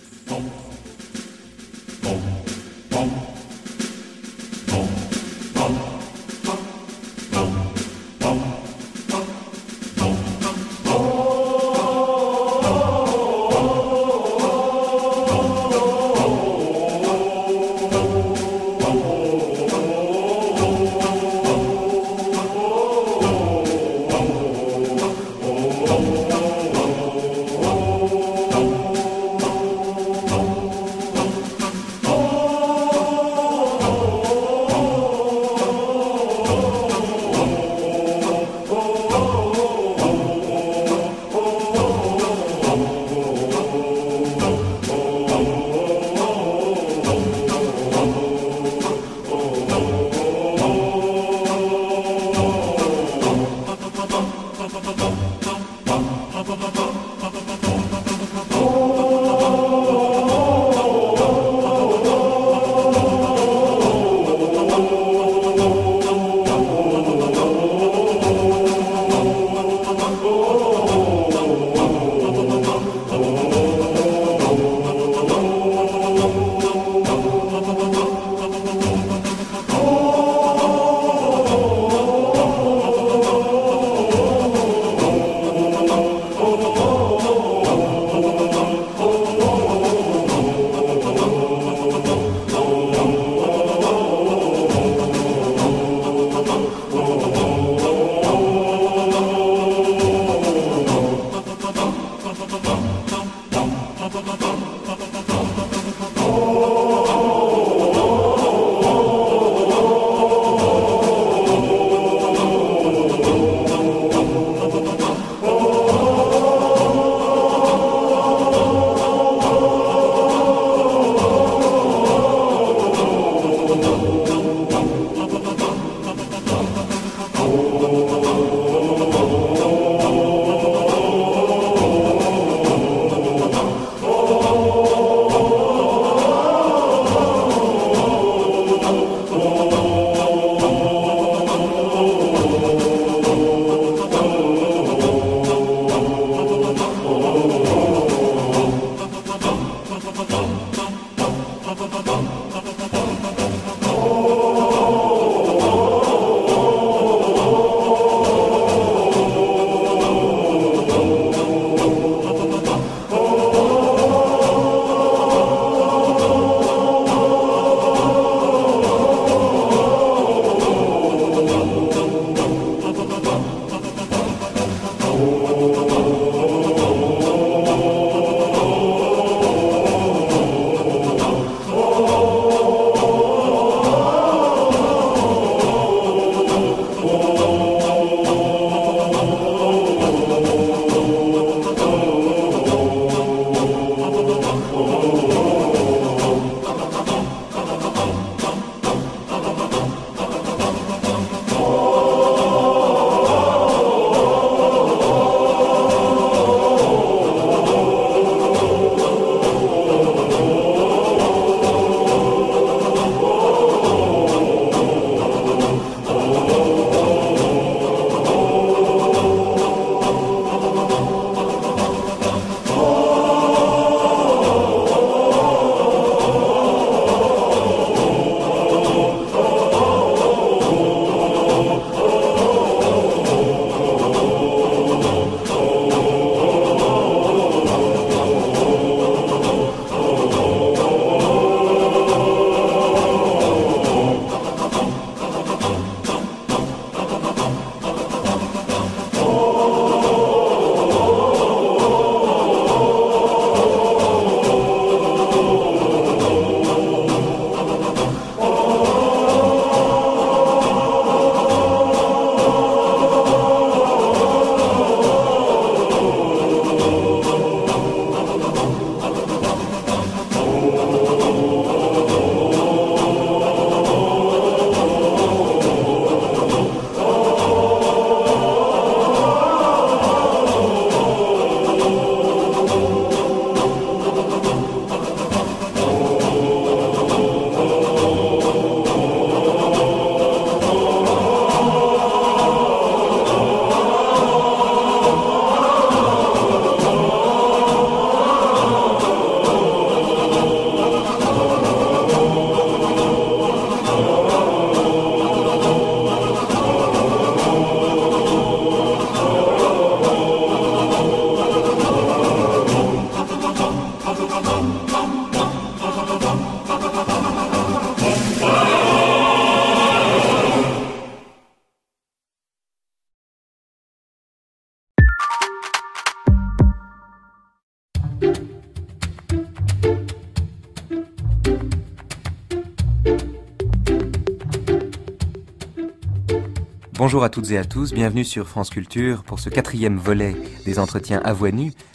Bonjour à toutes et à tous, bienvenue sur France Culture pour ce quatrième volet des entretiens à voix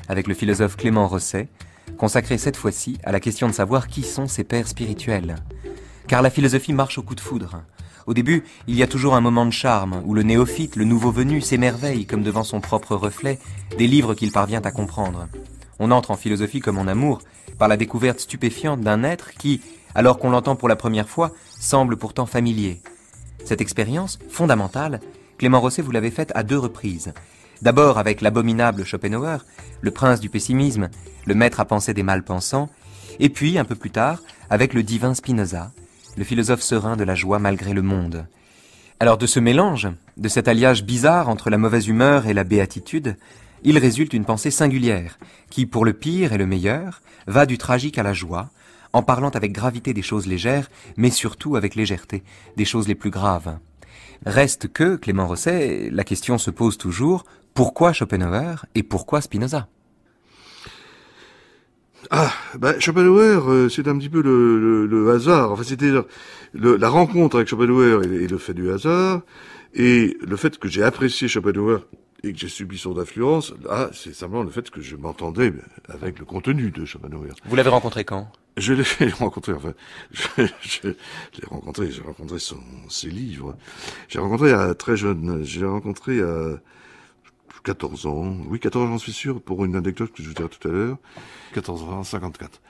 avec le philosophe Clément Rosset, consacré cette fois-ci à la question de savoir qui sont ses pères spirituels. Car la philosophie marche au coup de foudre. Au début, il y a toujours un moment de charme où le néophyte, le nouveau venu, s'émerveille comme devant son propre reflet des livres qu'il parvient à comprendre. On entre en philosophie comme en amour par la découverte stupéfiante d'un être qui, alors qu'on l'entend pour la première fois, semble pourtant familier. Cette expérience, fondamentale, Clément Rosset vous l'avait faite à deux reprises. D'abord avec l'abominable Schopenhauer, le prince du pessimisme, le maître à penser des malpensants, et puis, un peu plus tard, avec le divin Spinoza, le philosophe serein de la joie malgré le monde. Alors de ce mélange, de cet alliage bizarre entre la mauvaise humeur et la béatitude, il résulte une pensée singulière, qui, pour le pire et le meilleur, va du tragique à la joie, en parlant avec gravité des choses légères, mais surtout avec légèreté, des choses les plus graves. Reste que, Clément Rosset, la question se pose toujours, pourquoi Schopenhauer et pourquoi Spinoza ah, ben Schopenhauer, euh, c'est un petit peu le, hasard. Enfin, c'était la rencontre avec Schopenhauer et, le fait du hasard, et le fait que j'ai apprécié Schopenhauer et que j'ai subi son influence, là, c'est simplement le fait que je m'entendais avec le contenu de Schopenhauer. Vous l'avez rencontré quand Je l'ai [LAUGHS] rencontré, enfin, je, je l'ai rencontré, j'ai rencontré son, ses livres. J'ai rencontré à très jeune, j'ai rencontré à euh, 14 ans, oui, 14 ans, je suis sûr, pour une anecdote que je vous dirai tout à l'heure, 14 ans, 54.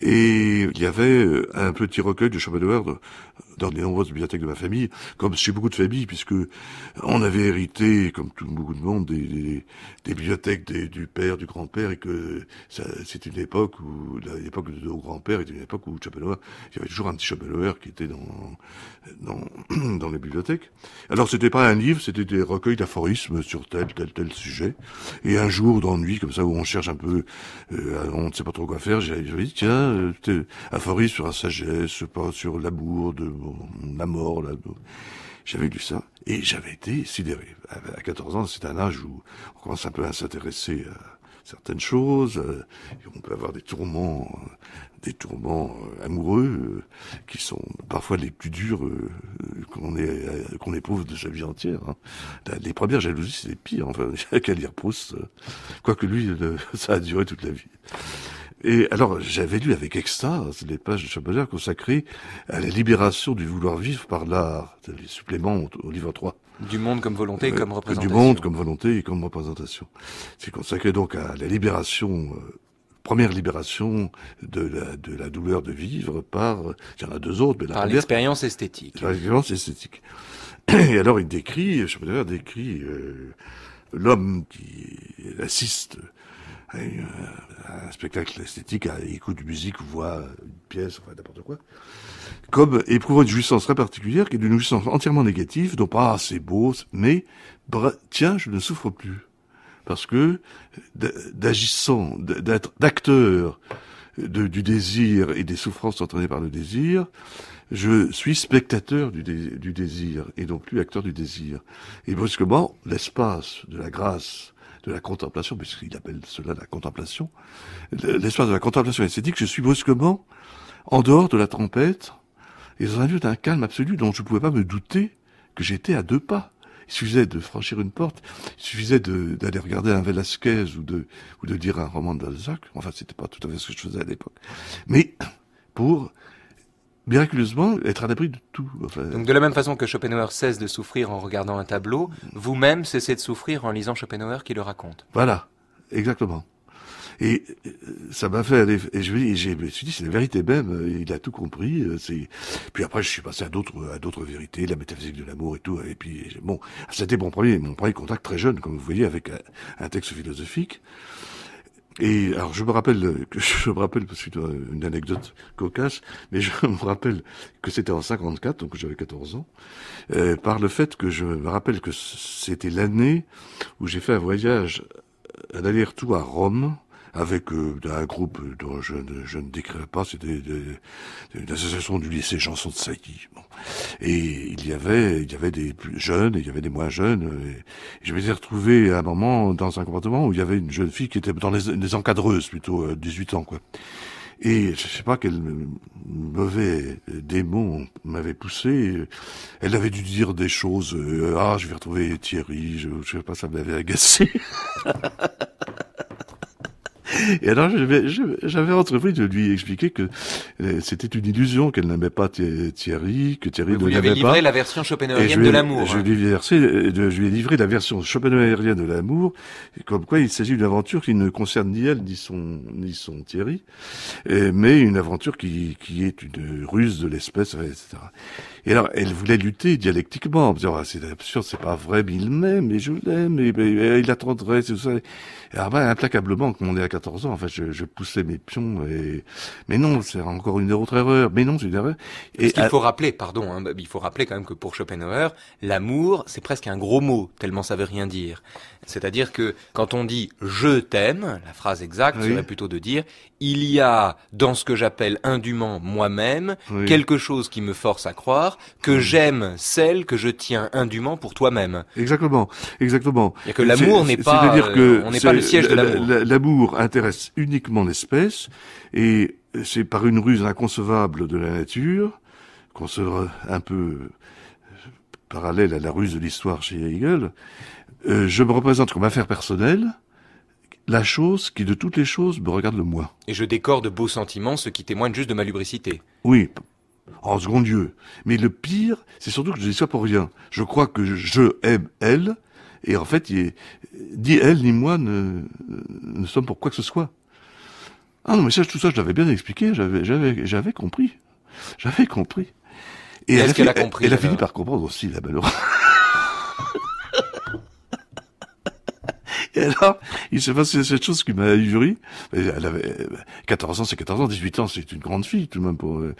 Et il y avait euh, un petit recueil de Schopenhauer dans les nombreuses bibliothèques de ma famille, comme chez beaucoup de familles, puisque on avait hérité, comme tout beaucoup de monde, des, bibliothèques du père, du grand-père, et que c'était une époque où l'époque de nos grands-pères était une époque où Schopenhauer, il y avait toujours un petit Schopenhauer qui était dans dans, [CLEARS THROAT] dans les bibliothèques. Alors c'était pas un livre, c'était des recueils d'aphorismes sur tel tel tel sujet. Et un jour d'ennui comme ça où on cherche un peu, euh, on ne sait pas trop quoi faire, j'ai dit tiens euh, te aphorie sur la sagesse, sur l'amour de la mort, J'avais lu ça et j'avais été sidéré. À 14 ans, c'est un âge où on commence un peu à s'intéresser à certaines choses, euh, on peut avoir des tourments, euh, des tourments amoureux qui sont parfois les plus durs qu'on éprouve de sa vie entière. Hein. Les premières jalousies, c'est les pires. Enfin, [LAUGHS] qu'à lire Proust, quoique lui, [LAUGHS] ça a duré toute la vie. Et alors, j'avais lu avec extase les pages de Schopenhauer consacrées à la libération du vouloir vivre par l'art, les suppléments au, livre 3. Du monde comme volonté et euh, comme représentation. Du monde comme volonté et comme représentation. C'est consacré donc à la libération euh, première libération de la, douleur de vivre par, il y en a deux autres, mais la Par l'expérience esthétique. L'expérience esthétique. [CLEARS THROAT] Et alors il décrit, Schopenhauer décrit euh, l'homme qui assiste euh, un spectacle esthétique, écoute de musique, voit euh, une pièce, enfin n'importe quoi, comme éprouver une jouissance très particulière, qui est une jouissance entièrement négative, donc pas ah, c'est beau, mais tiens je ne souffre plus, parce que d'agissant, d'acteur du désir et des souffrances entraînées par le désir, je suis spectateur du, du désir et non plus acteur du désir. Et brusquement, l'espace de la grâce de la contemplation, puisqu'il appelle cela la contemplation, l'espace de la contemplation s'est dit que je suis brusquement en dehors de la trompette et dans un lieu d'un calme absolu dont je ne pouvais pas me douter que j'étais à deux pas. Il suffisait de franchir une porte, il suffisait d'aller regarder un Velasquez ou de, ou de lire un roman d'Alzac. Enfin, c'était pas tout à fait ce que je faisais à l'époque. Mais pour miraculeusement être à l'abri de tout. Donc de la même façon que Schopenhauer cesse de souffrir en regardant un tableau, vous-même cessez de souffrir en lisant Schopenhauer qui le raconte. Voilà, exactement. Et euh, ça m'a fait et je me, suis dit c'est la vérité même. Euh, il a tout compris. Euh, c'est puis après je suis passé à d'autres à d'autres vérités, la métaphysique de l'amour et tout. Et puis bon, c'était mon premier mon premier contact très jeune, comme vous voyez, avec un texte philosophique. Et alors je me rappelle, euh, [LAUGHS] je me rappelle parce que une anecdote cocasse, mais je me rappelle que c'était en 54, donc j'avais 14 ans, euh, par le fait que je me rappelle que c'était l'année où j'ai fait un voyage, euh, un aller-retour à Rome, avec euh, un groupe dont je ne, je ne décrirai pas, c'était une association du lycée chanson de Sailly. Et il y avait, il y avait des plus jeunes, et il y avait des moins jeunes. Et, me je m'étais retrouvé à un moment dans un comportement où il y avait une jeune fille qui était dans les, encadreuses plutôt, 18 euh, ans quoi. Et je sais pas quel mauvais euh, démon m'avait poussé. Elle avait dû dire des choses. ah, je vais retrouver Thierry. Je, je sais pas, ça m'avait agacé. [LAUGHS] Et alors, j'avais entrepris de lui expliquer que euh, c'était une illusion qu'elle n'aimait pas Thierry, que Thierry ne l'aimait pas. livré la version schopenhauerienne de l'amour. Je, lui ai euh, je lui livré la version schopenhauerienne de l'amour, comme quoi il s'agit d'une aventure qui ne concerne ni elle, ni son, ni son Thierry, mais une aventure qui, qui est une ruse de l'espèce, etc. Et alors, elle voulait lutter dialectiquement, en disant, ah, c'est absurde, c'est pas vrai, mais il m'aime, et je l'aime, et, il attendrait, c'est tout ça. Et alors, ben, implacablement, quand on est à 14 ans, enfin, je, je poussais mes pions, et, mais non, c'est encore une autre erreur, mais non, c'est une erreur. Et il faut rappeler, pardon, hein, il faut rappeler quand même que pour Schopenhauer, l'amour, c'est presque un gros mot, tellement ça veut rien dire. C'est-à-dire que quand on dit je t'aime, la phrase exacte serait plutôt de dire il y a dans ce que j'appelle indûment moi-même quelque chose qui me force à croire que j'aime celle que je tiens indûment pour toi-même. Exactement, exactement. Et que l'amour n'est pas, euh, on n'est pas le siège de l'amour. L'amour intéresse uniquement l'espèce et c'est par une ruse inconcevable de la nature, qu'on sera un peu parallèle à la ruse de l'histoire chez Hegel, euh, je me représente comme affaire personnelle la chose qui, de toutes les choses, me regarde le moins. Et je décore de beaux sentiments, ce qui témoigne juste de ma lubricité. Oui, en oh, second lieu. Mais le pire, c'est surtout que je dis ça pour rien. Je crois que je aime elle, et en fait, ni elle ni moi ne... ne sommes pour quoi que ce soit. Ah non, mais ça, tout ça, je l'avais bien expliqué, j'avais, j'avais, j'avais compris. J'avais compris. Et, ce qu'elle a, compris, elle, a fini par comprendre aussi, la malheureuse. Et alors, il s'est passé cette chose qui m'a ahuri. Elle avait 14 euh, ans, c'est 14 ans, 18 ans, c'est une grande fille tout de même pour. Euh,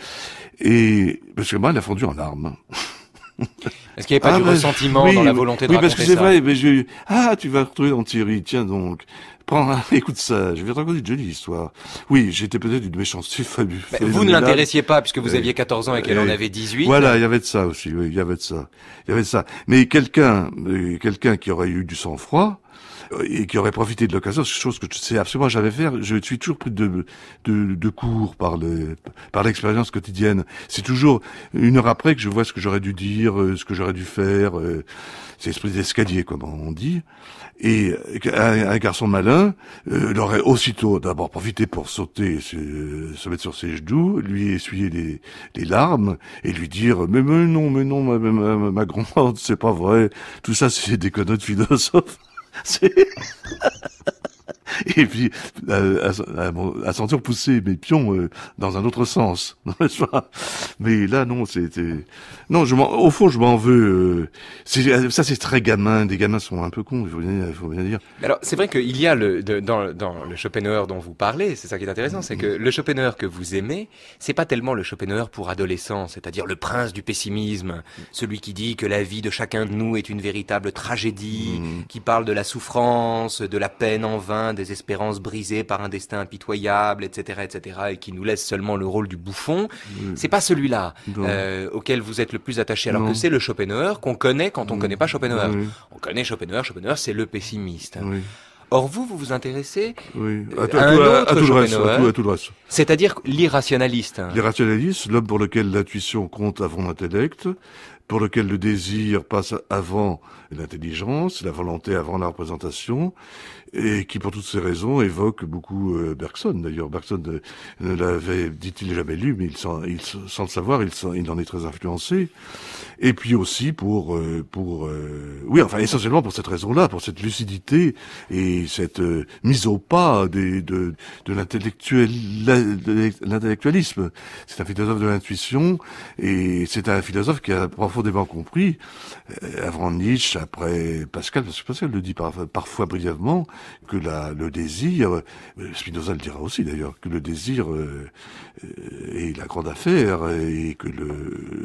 et parce que moi, elle a fondu en larmes. [LAUGHS] Est-ce qu'il n'y avait pas ah, du ressentiment dans la volonté de Oui, parce que c'est vrai. Mais j'ai ah, tu vas retrouver dans Thierry. Tiens donc, prends, [LAUGHS] écoute ça. Je vais te raconter une jolie histoire. Oui, j'étais peut-être une méchanceté fabuleuse. vous ne l'intéressiez pas puisque vous euh, aviez 14 ans et qu'elle en avait 18. Voilà, il y avait de ça aussi. il y avait de ça. Il y avait de ça. Mais quelqu'un, quelqu'un qui aurait eu du sang-froid et qui aurait profité de l'occasion, chose que je sais absolument jamais faire. Je suis toujours pris de, de, de cours par le, par l'expérience quotidienne. C'est toujours une heure après que je vois ce que j'aurais dû dire, euh, ce que j'aurais dû faire. Euh, c'est l'esprit d'escalier, comme on dit. Et un, garçon malin il euh, l'aurait aussitôt d'abord profité pour sauter, se, mettre sur ses genoux, lui essuyer les, larmes et lui dire mais, non, mais non, ma, grand-mère, c'est pas vrai. Tout ça, c'est des conneries de philosophes. 谁？[LAUGHS] et puis à, sentir pousser mes pions euh, dans un autre sens, [LAUGHS] Mais là non, c'était non, je au fond je m'en veux. Euh, euh, ça c'est très gamin, des gamins sont un peu cons, il faut bien, dire. Alors c'est vrai qu'il y a le dans, dans, le Schopenhauer dont vous parlez, c'est ça qui est intéressant, c'est que le Schopenhauer que vous aimez, c'est pas tellement le Schopenhauer pour adolescents, c'est-à-dire le prince du pessimisme, celui qui dit que la vie de chacun de nous est une véritable tragédie, mmh. qui parle de la souffrance, de la peine en vain des espérances brisées par un destin impitoyable, etc., etc., et qui nous laisse seulement le rôle du bouffon. ce hmm. C'est pas celui-là euh, auquel vous êtes le plus attaché, alors que c'est le Schopenhauer qu'on connaît quand on ne hmm. connaît pas Schopenhauer. On connaît Schopenhauer, Schopenhauer c'est le pessimiste. Or, vous, vous vous intéressez à, à, tout, le reste. C'est-à-dire l'irrationaliste. L'irrationaliste, l'homme pour lequel l'intuition compte avant l'intellect, pour lequel le désir passe avant l'intelligence, la volonté avant la représentation, et qui, pour toutes ces raisons, évoque beaucoup euh, Bergson. D'ailleurs, Bergson ne l'avait, dit-il, jamais lu, mais il, sans, il, le savoir, il, il, en est très influencé. Et puis aussi pour, euh, pour, euh, oui, enfin essentiellement pour cette raison-là, pour cette lucidité et cette mise au pas de, de l'intellectualisme. C'est un philosophe de l'intuition et c'est un philosophe qui a profondément compris, avant Nietzsche, après Pascal, parce que Pascal le dit parfois brièvement, que le désir, euh, Spinoza le dira aussi d'ailleurs, que le désir euh, euh, est la grande affaire et que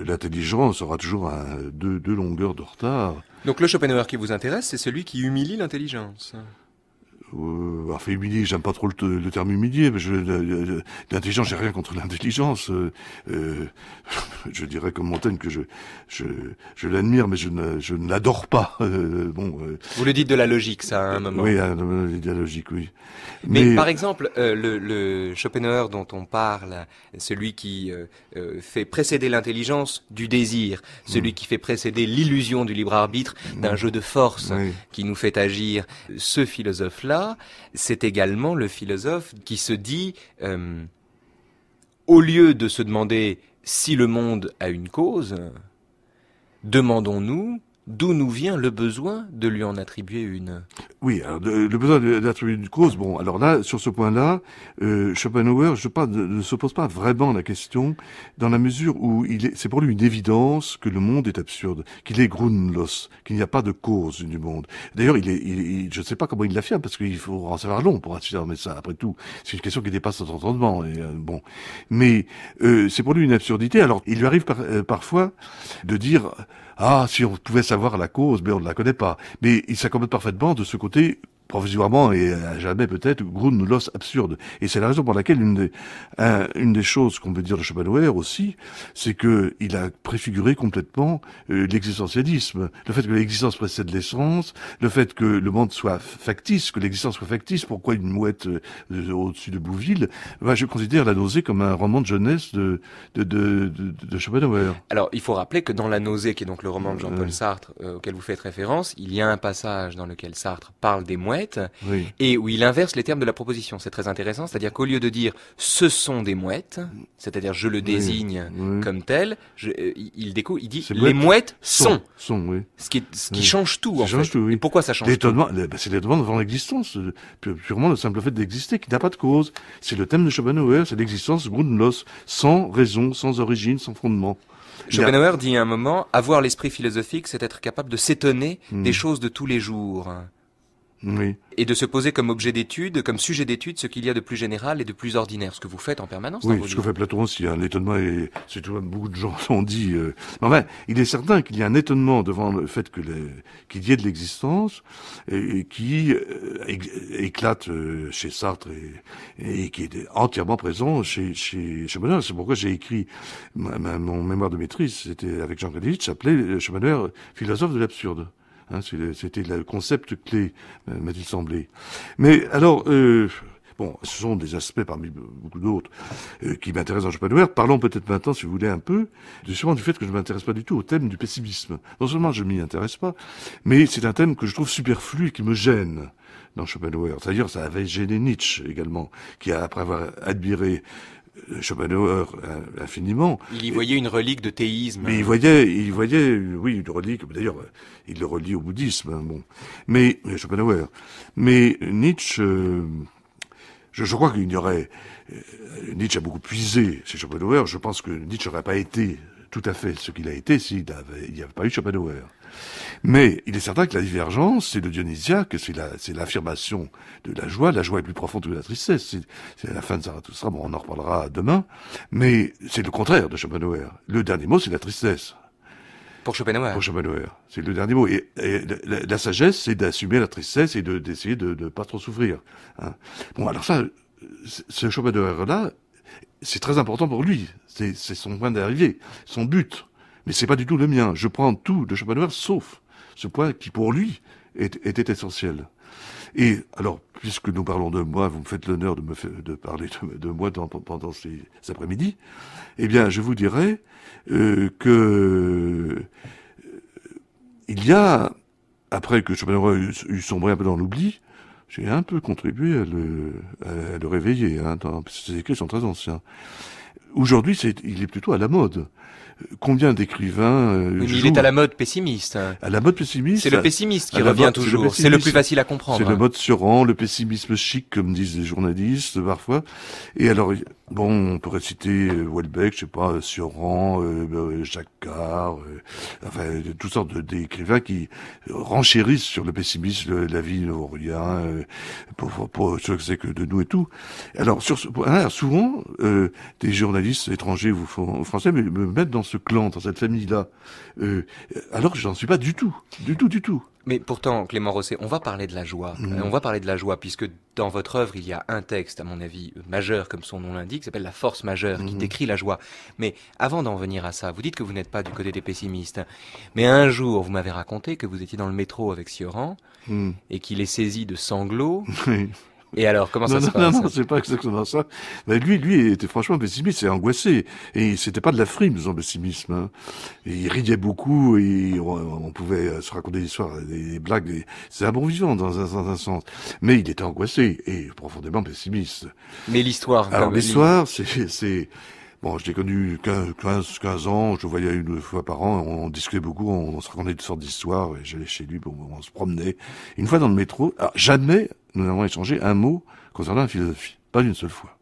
l'intelligence aura toujours deux longueurs de retard. Donc le Schopenhauer qui vous intéresse, c'est celui qui humilie l'intelligence euh, enfin humilié, j'aime pas trop le, terme humilié, mais je, l'intelligence, j'ai rien contre l'intelligence. Euh, euh [LAUGHS] je dirais comme Montaigne que je, je, je l'admire, mais je ne, je ne l'adore pas. [LAUGHS] Euh, bon. Euh, Vous le dites de la logique, ça, à un moment. Oui, de la logique, oui. Mais, par exemple, le, le, Schopenhauer dont on parle, celui qui fait précéder l'intelligence du désir, celui hmm. qui fait précéder l'illusion du libre arbitre d'un hmm. jeu de force qui nous fait agir, ce philosophe-là c'est également le philosophe qui se dit, euh, au lieu de se demander si le monde a une cause, demandons-nous d'où nous vient le besoin de lui en attribuer une Oui, alors, le besoin d'attribuer une cause, bon, alors là, sur ce point-là, euh, Schopenhauer, je ne, se pose pas vraiment la question, dans la mesure où il est c'est pour lui une évidence que le monde est absurde, qu'il est grundlos, qu'il n'y a pas de cause du monde. D'ailleurs, il est, je ne sais pas comment il l'affirme, parce qu'il faut en savoir long pour affirmer ça, après tout. C'est une question qui dépasse son entendement, et, euh, bon. Mais euh, c'est pour lui une absurdité, alors il lui arrive parfois de dire ah, si on pouvait savoir la cause, mais on ne la connaît pas. Mais il s'accommode parfaitement de ce côté provisoirement et à jamais peut-être, l'os absurde. Et c'est la raison pour laquelle une des, une des choses qu'on peut dire de Schopenhauer aussi, c'est que il a préfiguré complètement euh, l'existentialisme. Le fait que l'existence précède l'essence, le fait que le monde soit factice, que l'existence soit factice, pourquoi une mouette euh, au-dessus de Bouville ben, Je considère La nausée comme un roman de jeunesse de, de, de, Alors, il faut rappeler que dans La nausée, qui est donc le roman de Jean-Paul Sartre euh, auquel vous faites référence, il y a un passage dans lequel Sartre parle des mouettes et où il inverse les termes de la proposition. C'est très intéressant, c'est-à-dire qu'au lieu de dire ce sont des mouettes, c'est-à-dire je le désigne comme tel, euh, il, il dit les mouettes, sont. ce qui, change tout, en fait. et pourquoi ça change L'étonnement, euh, bah, c'est l'étonnement devant l'existence, euh, purement le simple fait d'exister, qui n'a pas de cause. C'est le thème de Schopenhauer, c'est l'existence grundlos, sans raison, sans origine, sans fondement. Schopenhauer dit à un moment, avoir l'esprit philosophique, c'est être capable de s'étonner hmm. des choses de tous les jours. Oui. Et de se poser comme objet d'étude, comme sujet d'étude, ce qu'il y a de plus général et de plus ordinaire, ce que vous faites en permanence. Oui, dans vos ce que fait Platon aussi, un hein. étonnement, et c'est toujours beaucoup de gens l'ont [LAUGHS] dit. Euh... enfin, il est certain qu'il y a un étonnement devant le fait que les... qu'il y ait de l'existence, et, qui euh, éclate euh, chez Sartre, et, et, qui est entièrement présent chez, chez, C'est pourquoi j'ai écrit mon mémoire de maîtrise, c'était avec Jean Grédivitch, s'appelait Schopenhauer, euh, philosophe de l'absurde. Hein, c'était le concept clé, euh, m'a-t-il semblé. Mais alors, euh, bon, ce sont des aspects parmi beaucoup d'autres euh, qui m'intéressent dans Schopenhauer. Parlons peut-être maintenant, si vous voulez, un peu, justement du fait que je ne m'intéresse pas du tout au thème du pessimisme. Non seulement je m'y intéresse pas, mais c'est un thème que je trouve superflu et qui me gêne dans Schopenhauer. D'ailleurs, ça avait gêné Nietzsche également, qui, a, après avoir admiré Schopenhauer euh, infiniment. Il y voyait une relique de théisme. Mais il voyait, il voyait, oui, une relique. D'ailleurs, il le relie au bouddhisme. Hein, bon, mais euh, Schopenhauer, mais Nietzsche. Euh, je, crois qu'il y aurait Nietzsche a beaucoup puisé chez Schopenhauer. Je pense que Nietzsche n'aurait pas été tout à fait ce qu'il a été s'il n'y avait pas eu Schopenhauer. Mais il est certain que la divergence, c'est le dionysiaque, c'est la, c'est l'affirmation de la joie. La joie est plus profonde que la tristesse. C'est, la fin de Zarathustra. Bon, on en reparlera demain. Mais c'est le contraire de Schopenhauer. Le dernier mot, c'est la tristesse. Pour Schopenhauer. Pour Schopenhauer. C'est le dernier mot. Et, la, sagesse, c'est d'assumer la tristesse et de, d'essayer de ne pas trop souffrir. Hein. Bon, alors ça, ce Schopenhauer-là, c'est très important pour lui. C'est, c'est son point d'arrivée, son but. Mais c'est pas du tout le mien. Je prends tout de Schopenhauer, sauf ce point qui, pour lui, était essentiel. Et alors, puisque nous parlons de moi, vous me faites l'honneur de me parler de, moi pendant ces, après-midi. Eh bien, je vous dirais euh, que euh, il y a, après que Schopenhauer eut sombré un peu dans l'oubli, j'ai un peu contribué à le, réveiller. Hein, ces écrits sont très anciens. Aujourd'hui, il est plutôt à la mode combien d'écrivains euh, Il est à la mode pessimiste. À la mode pessimiste. C'est le pessimiste qui revient toujours. C'est le, plus facile à comprendre. C'est le hein. mode surant, le pessimisme chic, comme disent les journalistes parfois. Et alors, bon, on pourrait citer Welbeck, euh, je sais pas, euh, Sioran, euh, Jacquard, enfin, toutes sortes d'écrivains qui renchérissent sur le pessimisme, la vie ne vaut rien, pour, pour, ce que c'est que de nous et tout. Alors, sur, hein, souvent, des journalistes étrangers ou français me mettent dans ce clan, dans cette famille-là, euh, alors que j'en suis pas du tout, du tout, du tout. Mais pourtant, Clément Rosset, on va parler de la joie. Mm. Euh, on va parler de la joie, puisque dans votre œuvre, il y a un texte, à mon avis, majeur, comme son nom l'indique, qui s'appelle La force majeure, qui mm. décrit la joie. Mais avant d'en venir à ça, vous dites que vous n'êtes pas du côté des pessimistes. Mais un jour, vous m'avez raconté que vous étiez dans le métro avec Sioran, mm. et qu'il est saisi de sanglots. [LAUGHS] Et alors, comment ça se passe Non, non, c'est pas exactement ça. Mais lui, lui était franchement pessimiste et angoissé. Et c'était pas de la frime, son pessimisme. Hein. Et il riait beaucoup et on, pouvait se raconter des histoires, des, blagues. C'est un bon vivant dans un, dans un, sens. Mais il était angoissé et profondément pessimiste. Mais l'histoire. Alors l'histoire, c'est Bon, je l'ai connu 15, 15 ans, je le voyais une fois par an, on, discutait beaucoup, on, se racontait toutes sortes d'histoires, et j'allais chez lui, bon, on se promenait. Une fois dans le métro, jamais nous n'avons échangé un mot concernant la philosophie, pas une seule fois.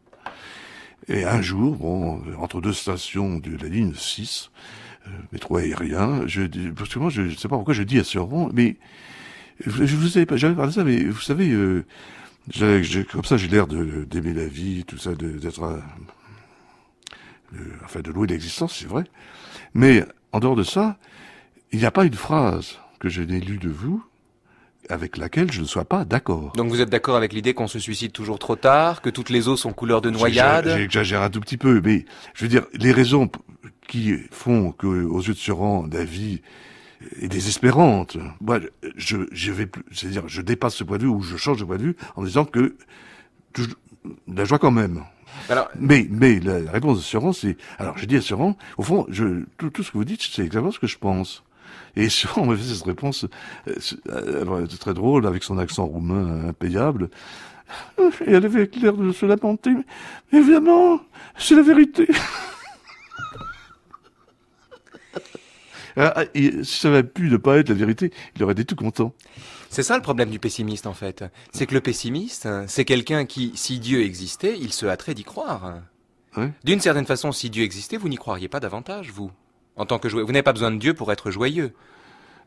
Et un jour, bon, entre deux stations de la ligne 6, euh, métro aérien, je parce que moi, je ne sais pas pourquoi je dis à mais je, ne vous avais pas jamais parlé de ça, mais vous savez, euh, comme ça, j'ai l'air d'aimer la vie, tout ça, d'être enfin de louer l'existence, c'est vrai. Mais en dehors de ça, il n'y a pas une phrase que je n'ai lue de vous avec laquelle je ne sois pas d'accord. Donc vous êtes d'accord avec l'idée qu'on se suicide toujours trop tard, que toutes les eaux sont couleur de noyade J'exagère un tout petit peu, mais je veux dire, les raisons qui font que, aux yeux de ce rang, la vie est désespérante. Moi, je, je vais, c'est-à-dire, je dépasse ce point de vue ou je change de point de vue en disant que la joie quand même mais, mais la, réponse de c'est. Alors, je dis à au fond, je, tout, ce que vous dites, c'est exactement ce que je pense. Et on me fait cette réponse, euh, euh, était très drôle, avec son accent roumain impayable. Et elle avait l'air de se lamenter. Mais évidemment, c'est la vérité. et ah, ah, si ça n'avait pu ne pas être la vérité, il aurait été tout content. C'est ça le problème du pessimiste en fait. C'est que le pessimiste, c'est quelqu'un qui, si Dieu existait, il se hâterait d'y croire. D'une certaine façon, si Dieu existait, vous n'y croiriez pas davantage, vous. En tant que vous n'avez pas besoin de Dieu pour être joyeux.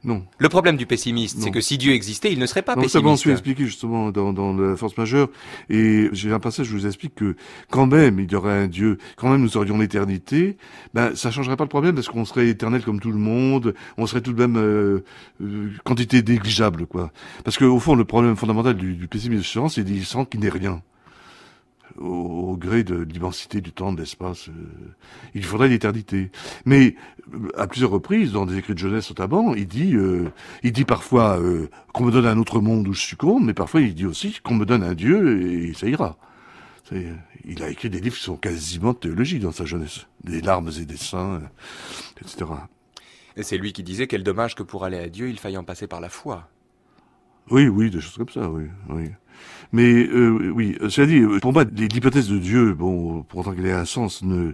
Non. Le problème du pessimiste, c'est que si Dieu existait, il ne serait pas pessimiste. Non, ça, on expliqué justement dans, la force majeure. Et j'ai un passage où je vous explique que quand même il y aurait un Dieu, quand même nous aurions l'éternité, ben ça changerait pas le problème parce qu'on serait éternel comme tout le monde, on serait tout de même euh, euh, quantité négligeable, quoi. Parce qu'au fond, le problème fondamental du, du pessimisme, c'est qu'il sent qu'il n'est rien au, gré de l'immensité du temps, de l'espace. il faudrait l'éternité. Mais à plusieurs reprises, dans des écrits de jeunesse notamment, il dit, euh, il dit parfois euh, qu'on me donne un autre monde où je succombe, mais parfois il dit aussi qu'on me donne un Dieu et ça ira. Il a écrit des livres qui sont quasiment théologiques dans sa jeunesse, des larmes et des saints, etc. Euh, et c'est lui qui disait quel dommage que pour aller à Dieu, il faille en passer par la foi. Oui, oui, des choses comme ça, oui. oui. Mais euh, oui, euh, cela dit, euh, pour moi, l'hypothèse de Dieu, bon, pour autant qu'elle ait un sens, ne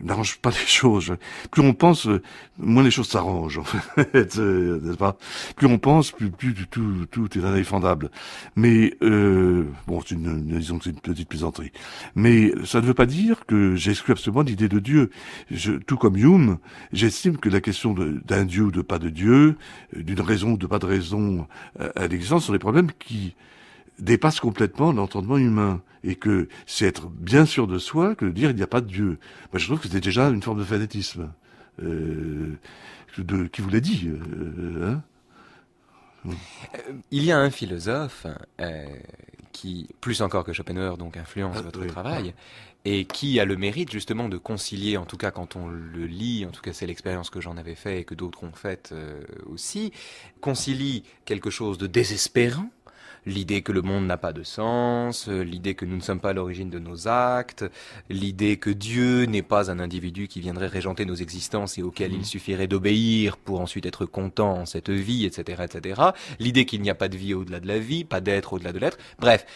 n'arrange pas [LAUGHS] les choses. Plus on pense, euh, moins les choses s'arrangent, en fait, [LAUGHS] n'est-ce pas Plus on pense, plus, plus, tout, tout, est indéfendable. Mais euh, bon, c'est une, disons que c'est une petite plaisanterie. Mais ça ne veut pas dire que j'exclus absolument l'idée de Dieu. Je, tout comme Hume, j'estime que la question d'un Dieu ou de pas de Dieu, d'une raison ou de pas de raison à l'existence, sont des problèmes qui dépasse complètement l'entendement humain et que c'est être bien sûr de soi que de dire il n'y a pas de Dieu. Moi, je trouve que c'est déjà une forme de fanatisme. Euh, de, qui vous l'a dit euh, hein. euh, Il y a un philosophe qui, plus encore que Schopenhauer, donc influence ah, votre travail, et qui a le mérite justement de concilier, en tout cas quand on le lit, en tout cas c'est l'expérience que j'en avais fait et que d'autres ont faite aussi, concilie quelque chose de désespérant l'idée que le monde n'a pas de sens, euh, l'idée que nous ne sommes pas à l'origine de nos actes, l'idée que Dieu n'est pas un individu qui viendrait régenter nos existences et auquel il mhm. suffirait d'obéir pour ensuite être content en cette vie, etc., etc., l'idée qu'il n'y a pas de vie au-delà de la vie, pas d'être au-delà de l'être, bref,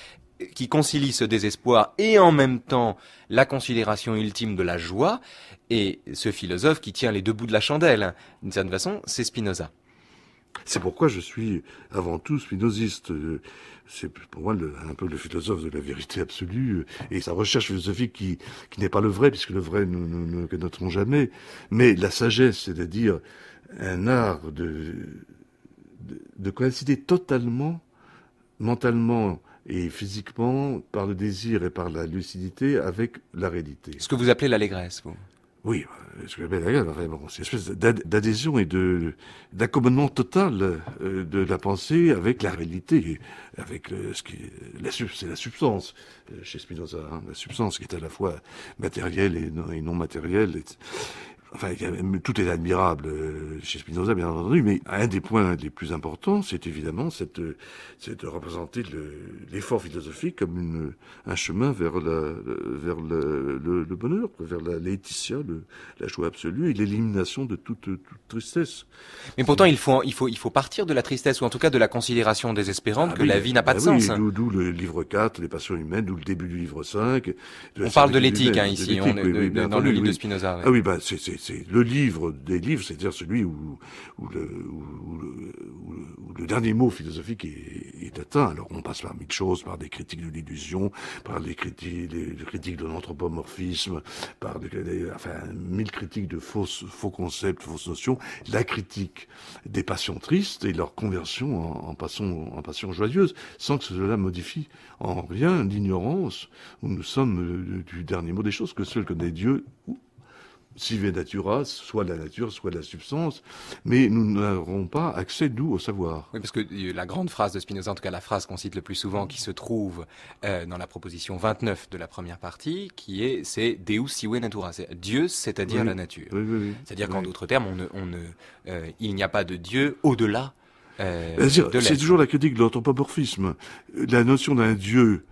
qui concilie ce désespoir et en même temps la considération ultime de la joie, et ce philosophe qui tient les deux bouts de la chandelle, hein. d'une certaine façon, c'est Spinoza. C'est pourquoi je suis avant tout spinosiste. Euh, c'est pour moi un peu le philosophe de la vérité absolue euh, et sa recherche philosophique qui, n'est pas le vrai, puisque le vrai nous ne connaîtrons jamais, mais la sagesse, c'est-à-dire un art de, de coïncider totalement, mentalement, et physiquement, par le désir et par la lucidité, avec la réalité. Ce que vous appelez l'allégresse, vous oui, euh, c'est une espèce d'adhésion et de d'accommodement total euh, de la pensée avec la réalité, avec euh, ce qui c'est la substance chez Spinoza, hein, la substance qui est à la fois matérielle et et non matérielle. Enfin, tout est admirable euh, chez Spinoza, bien entendu, mais un des points les plus importants, c'est évidemment cette, cette de représenter l'effort philosophique comme une, un chemin vers, la, vers le, bonheur, vers la laetitia, la joie absolue et l'élimination de toute, tristesse. Mais pourtant, il faut, il, faut, il faut partir de la tristesse, ou en tout cas de la considération désespérante ah que la vie n'a pas bah de sens. D'où le livre 4, Les passions humaines, d'où le début du livre 5. On parle de l'éthique hein, ici, on, dans le livre de Spinoza. Ah oui, bah, c'est c'est le livre des livres, c'est-à-dire celui où, le, le, dernier mot philosophique est, atteint. Alors on passe par mille choses, par des critiques de l'illusion, par des critiques, des critiques de l'anthropomorphisme, par des, enfin, mille critiques de fausses, faux concepts, fausses notions. La critique des passions tristes et leur conversion en, en passions, en passions joyeuses, sans que cela modifie en rien l'ignorance où nous sommes euh, du dernier mot des choses que seul connaît Dieu sive natura, soit la nature, soit la substance, mais nous n'aurons pas accès, nous, au savoir. Oui, parce que euh, la grande phrase de Spinoza, en tout cas la phrase qu'on cite le plus souvent, qui se trouve euh, dans la proposition 29 de la première partie, qui est c'est Deus sive natura, c'est Dieu, c'est-à-dire la nature. c'est-à-dire qu'en d'autres termes, euh, il n'y a pas de Dieu au-delà euh, C'est toujours la critique de l'anthropomorphisme. La notion d'un Dieu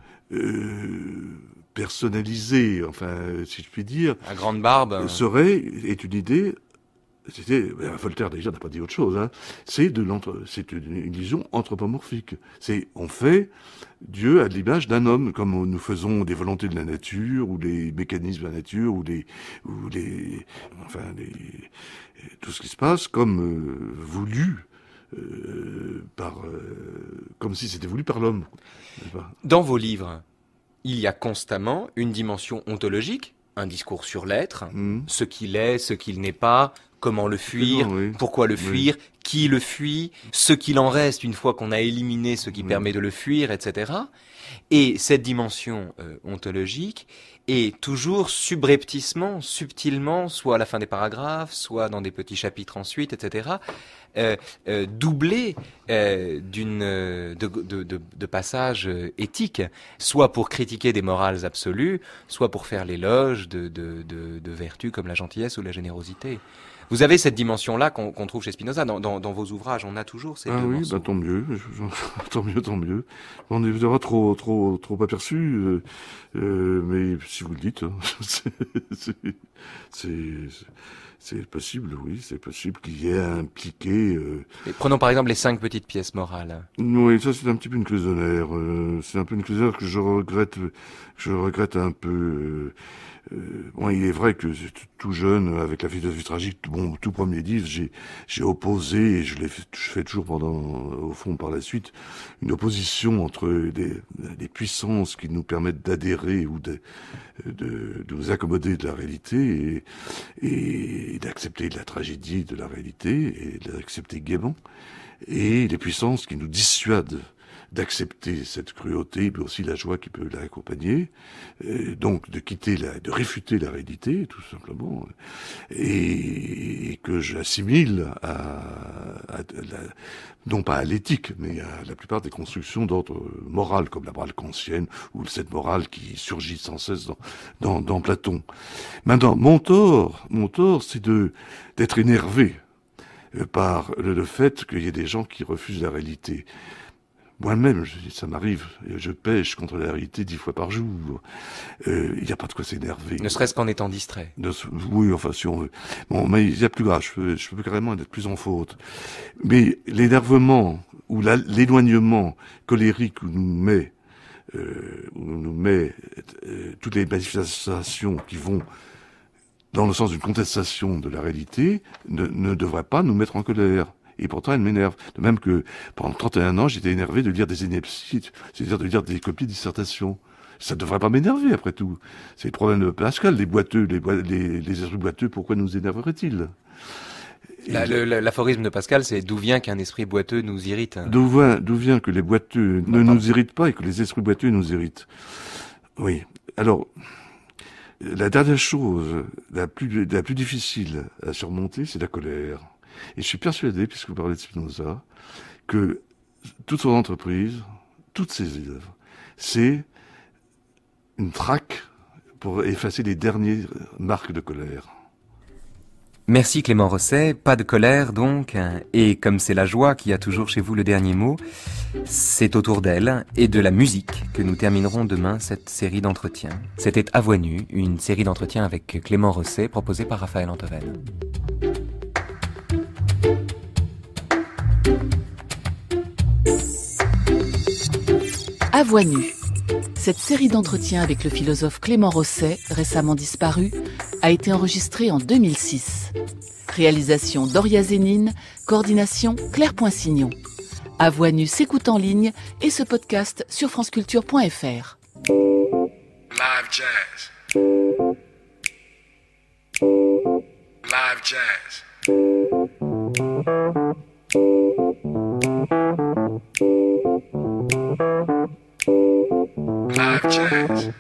personnalisé, enfin, si je puis dire. La grande barbe. Euh, serait, est une idée c'était euh, Voltaire déjà n'a pas dit autre chose. Hein, c'est de c'est une, vision anthropomorphique. C'est on fait Dieu à l'image d'un homme, comme nous faisons des volontés de la nature ou les mécanismes de la nature ou des les enfin les, euh, tout ce qui se passe comme voulu par comme si c'était voulu par l'homme. Dans vos livres, il y a constamment une dimension ontologique, un discours sur l'être, hmm. ce qu'il est, ce qu'il n'est pas, comment le fuir, pourquoi le fuir, qui le fuit, ce qu'il en reste une fois qu'on a éliminé ce qui permet de le fuir, etc. Et cette dimension euh, ontologique est toujours subrepticement, subtilement, soit à la fin des paragraphes, soit dans des petits chapitres ensuite, etc., euh, euh, doublée de, passage éthique, passages éthiques, soit pour critiquer des morales absolues, soit pour faire l'éloge de vertus comme la gentillesse ou la générosité. Vous avez cette dimension-là qu'on trouve chez Spinoza dans, vos ouvrages. On a toujours ces Ah oui, bah, tant mieux, [LAUGHS] tant mieux, tant mieux. On est vraiment trop, trop, trop aperçu, euh, euh, mais si vous le dites, hein, [LAUGHS] c'est possible, oui, c'est possible qu'il y ait impliqué. Euh... Prenons par exemple les cinq petites pièces morales. Oui, ça c'est un petit peu une cloisonnaire. Euh, c'est un peu une cloisonnaire que je regrette, que je regrette un peu. Euh, bon, il est vrai que tout jeune, avec la philosophie tragique, bon, tout premier livre, j'ai opposé, et je l'ai fais toujours pendant, euh, au fond, par la suite, une opposition entre des, des puissances qui nous permettent d'adhérer ou de, de, nous accommoder de la réalité et, et, d'accepter de la tragédie de la réalité et d'accepter gaiement, et les puissances qui nous dissuadent d'accepter cette cruauté, mais aussi la joie qui peut l'accompagner, euh, donc de quitter la, de réfuter la réalité, tout simplement, et, que j'assimile à, à, la, non pas à l'éthique, mais à la plupart des constructions d'ordre moral, comme la morale kantienne ou cette morale qui surgit sans cesse dans, dans, Platon. Maintenant, mon tort, mon tort, c'est de d'être énervé euh, par le, le fait qu'il y ait des gens qui refusent la réalité. Moi-même, ça m'arrive, je pêche contre la réalité dix fois par jour. Euh, il n'y a pas de quoi s'énerver. Ne serait-ce qu'en étant distrait. oui, enfin, si on veut. Bon, mais il n'y a plus grave, je peux, carrément être plus en faute. Mais l'énervement ou l'éloignement colérique où nous met, euh, nous met euh, toutes les manifestations qui vont dans le sens d'une contestation de la réalité, ne, ne devrait pas nous mettre en colère et pourtant elle m'énerve. De même que pendant 31 ans, j'étais énervé de lire des inepties, c'est-à-dire de lire des copies de dissertations. Ça ne devrait pas m'énerver, après tout. C'est le problème de Pascal, les boiteux, les, esprits boiteux, pourquoi nous énerveraient-ils L'aphorisme de Pascal, c'est d'où vient qu'un esprit boiteux nous irrite. Hein d'où vient, que les boiteux ne nous irritent pas et que les esprits boiteux nous irritent. Oui. Alors, la dernière chose la plus, la plus difficile à surmonter, c'est la colère. Et je suis persuadé, puisque vous parlez de Spinoza, que toute son entreprise, toutes ses œuvres, c'est une traque pour effacer les dernières marques de colère. Merci Clément Rosset, pas de colère donc, et comme c'est la joie qui a toujours chez vous le dernier mot, c'est autour d'elle et de la musique que nous terminerons demain cette série d'entretiens. C'était Avoinu, une série d'entretiens avec Clément Rosset proposée par Raphaël Antoven. À voix nue. Cette série d'entretiens avec le philosophe Clément Rosset, récemment disparu, a été enregistrée en 2006. Réalisation Doria Zénine, coordination Claire Poinsignon. À voix nue s'écoute en ligne et ce podcast sur franceculture.fr. Live jazz. Live jazz. James.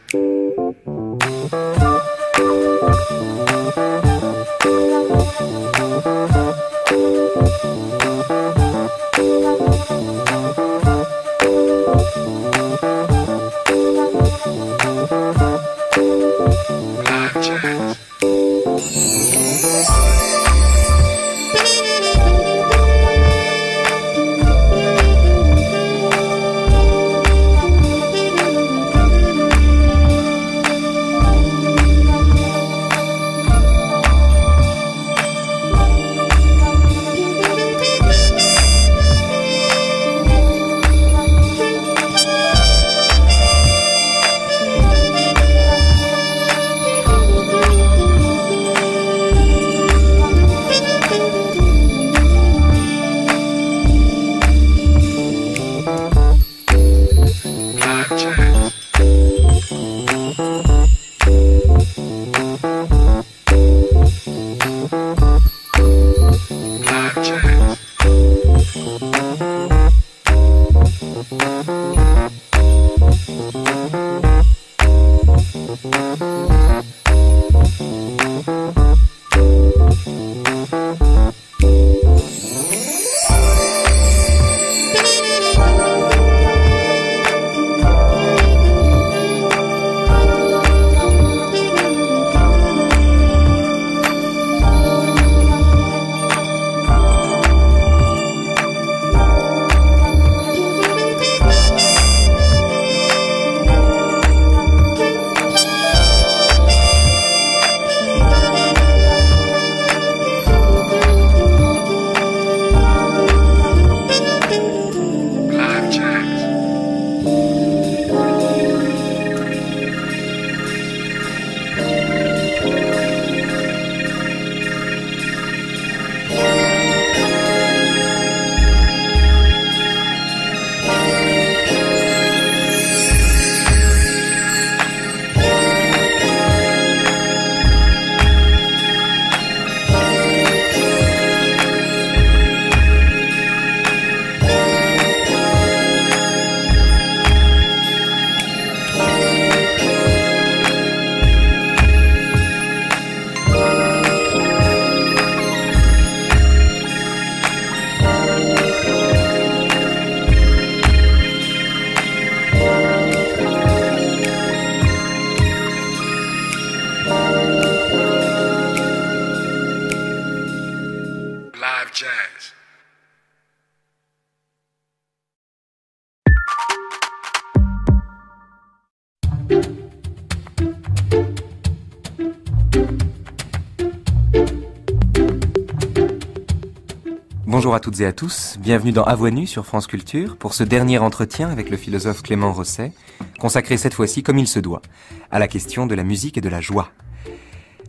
Bonjour à toutes et à tous, bienvenue dans Avoinu sur France Culture pour ce dernier entretien avec le philosophe Clément Rosset, consacré cette fois-ci, comme il se doit, à la question de la musique et de la joie.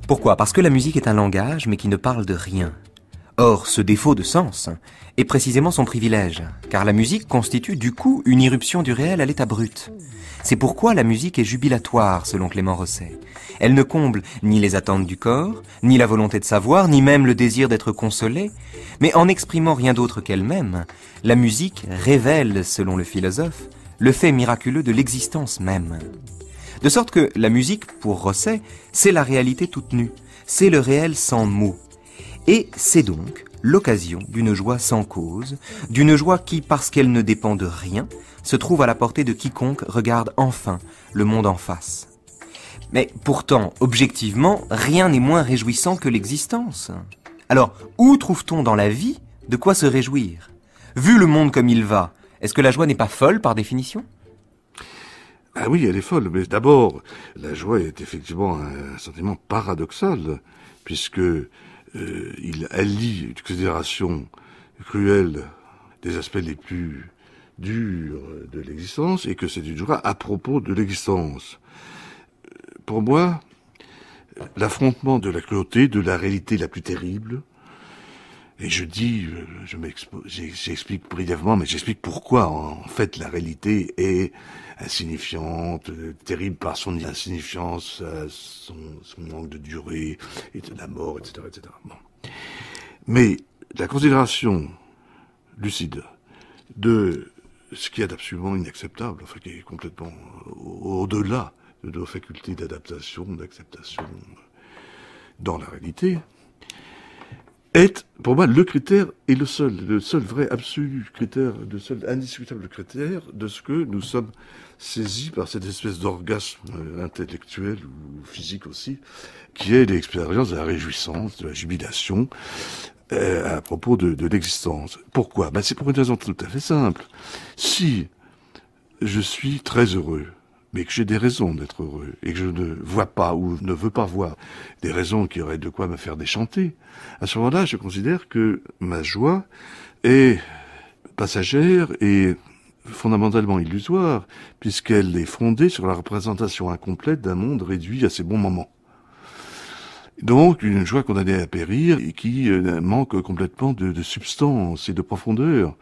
Pourquoi Parce que la musique est un langage mais qui ne parle de rien. Or, ce défaut de sens est précisément son privilège, car la musique constitue du coup une irruption du réel à l'état brut. C'est pourquoi la musique est jubilatoire, selon Clément Rosset. Elle ne comble ni les attentes du corps, ni la volonté de savoir, ni même le désir d'être consolé, mais en exprimant rien d'autre qu'elle-même, la musique révèle, selon le philosophe, le fait miraculeux de l'existence même. De sorte que la musique, pour Rosset, c'est la réalité toute nue, c'est le réel sans mots. Et c'est donc, l'occasion d'une joie sans cause, d'une joie qui, parce qu'elle ne dépend de rien, se trouve à la portée de quiconque regarde enfin le monde en face. Mais pourtant, objectivement, rien n'est moins réjouissant que l'existence. Alors, où trouve-t-on dans la vie de quoi se réjouir Vu le monde comme il va, est-ce que la joie n'est pas folle par définition Ah oui, elle est folle, mais d'abord, la joie est effectivement un sentiment paradoxal, puisque euh, il allie une considération cruelle des aspects les plus durs de l'existence et que c'est du droit à propos de l'existence. Euh, pour moi, l'affrontement de la cruauté, de la réalité la plus terrible, et je dis, euh, je j'explique brièvement, mais j'explique pourquoi en fait la réalité est insignifiante, euh, terrible par son insignifiance, euh, son, manque de durée, et de la mort, etc. Mais la considération lucide de ce qui est absolument inacceptable, enfin qui est complètement euh, au-delà de nos facultés d'adaptation, d'acceptation dans la réalité, est pour moi le critère et le seul, le seul vrai absolu critère, le seul indiscutable critère de ce que nous sommes saisi par cette espèce d'orgasme euh, intellectuel ou physique aussi, qui est l'expérience de la réjouissance, de la jubilation euh, à propos de, de l'existence. Pourquoi ben C'est pour une raison tout à fait simple. Si je suis très heureux, mais que j'ai des raisons d'être heureux et que je ne vois pas ou ne veux pas voir des raisons qui auraient de quoi me faire déchanter, à ce moment-là, je considère que ma joie est passagère et fondamentalement illusoire, puisqu'elle est fondée sur la représentation incomplète d'un monde réduit à ses bons moments. Donc une joie condamnée à périr et qui euh, manque complètement de, substance et de profondeur,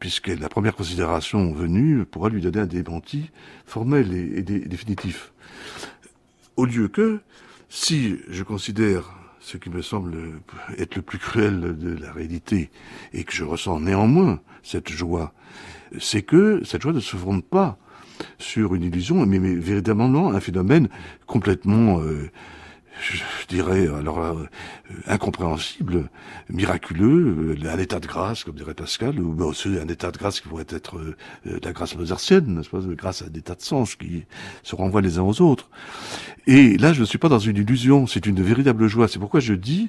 puisque la première considération venue pourra lui donner un démenti formel et, définitif. Au lieu que, si je considère ce qui me semble être le plus cruel de la réalité, et que je ressens néanmoins cette joie, c'est que cette joie ne se fonde pas sur une illusion, mais, mais véritablement un phénomène complètement, euh, je, dirais, alors euh, incompréhensible, miraculeux, euh, un état de grâce, comme dirait Pascal, ou aussi un état de grâce qui pourrait être la grâce mozartienne, n'est-ce pas, grâce à des tas de sens qui se renvoient les uns aux autres. Et là, je ne suis pas dans une illusion, c'est une véritable joie. C'est pourquoi je dis,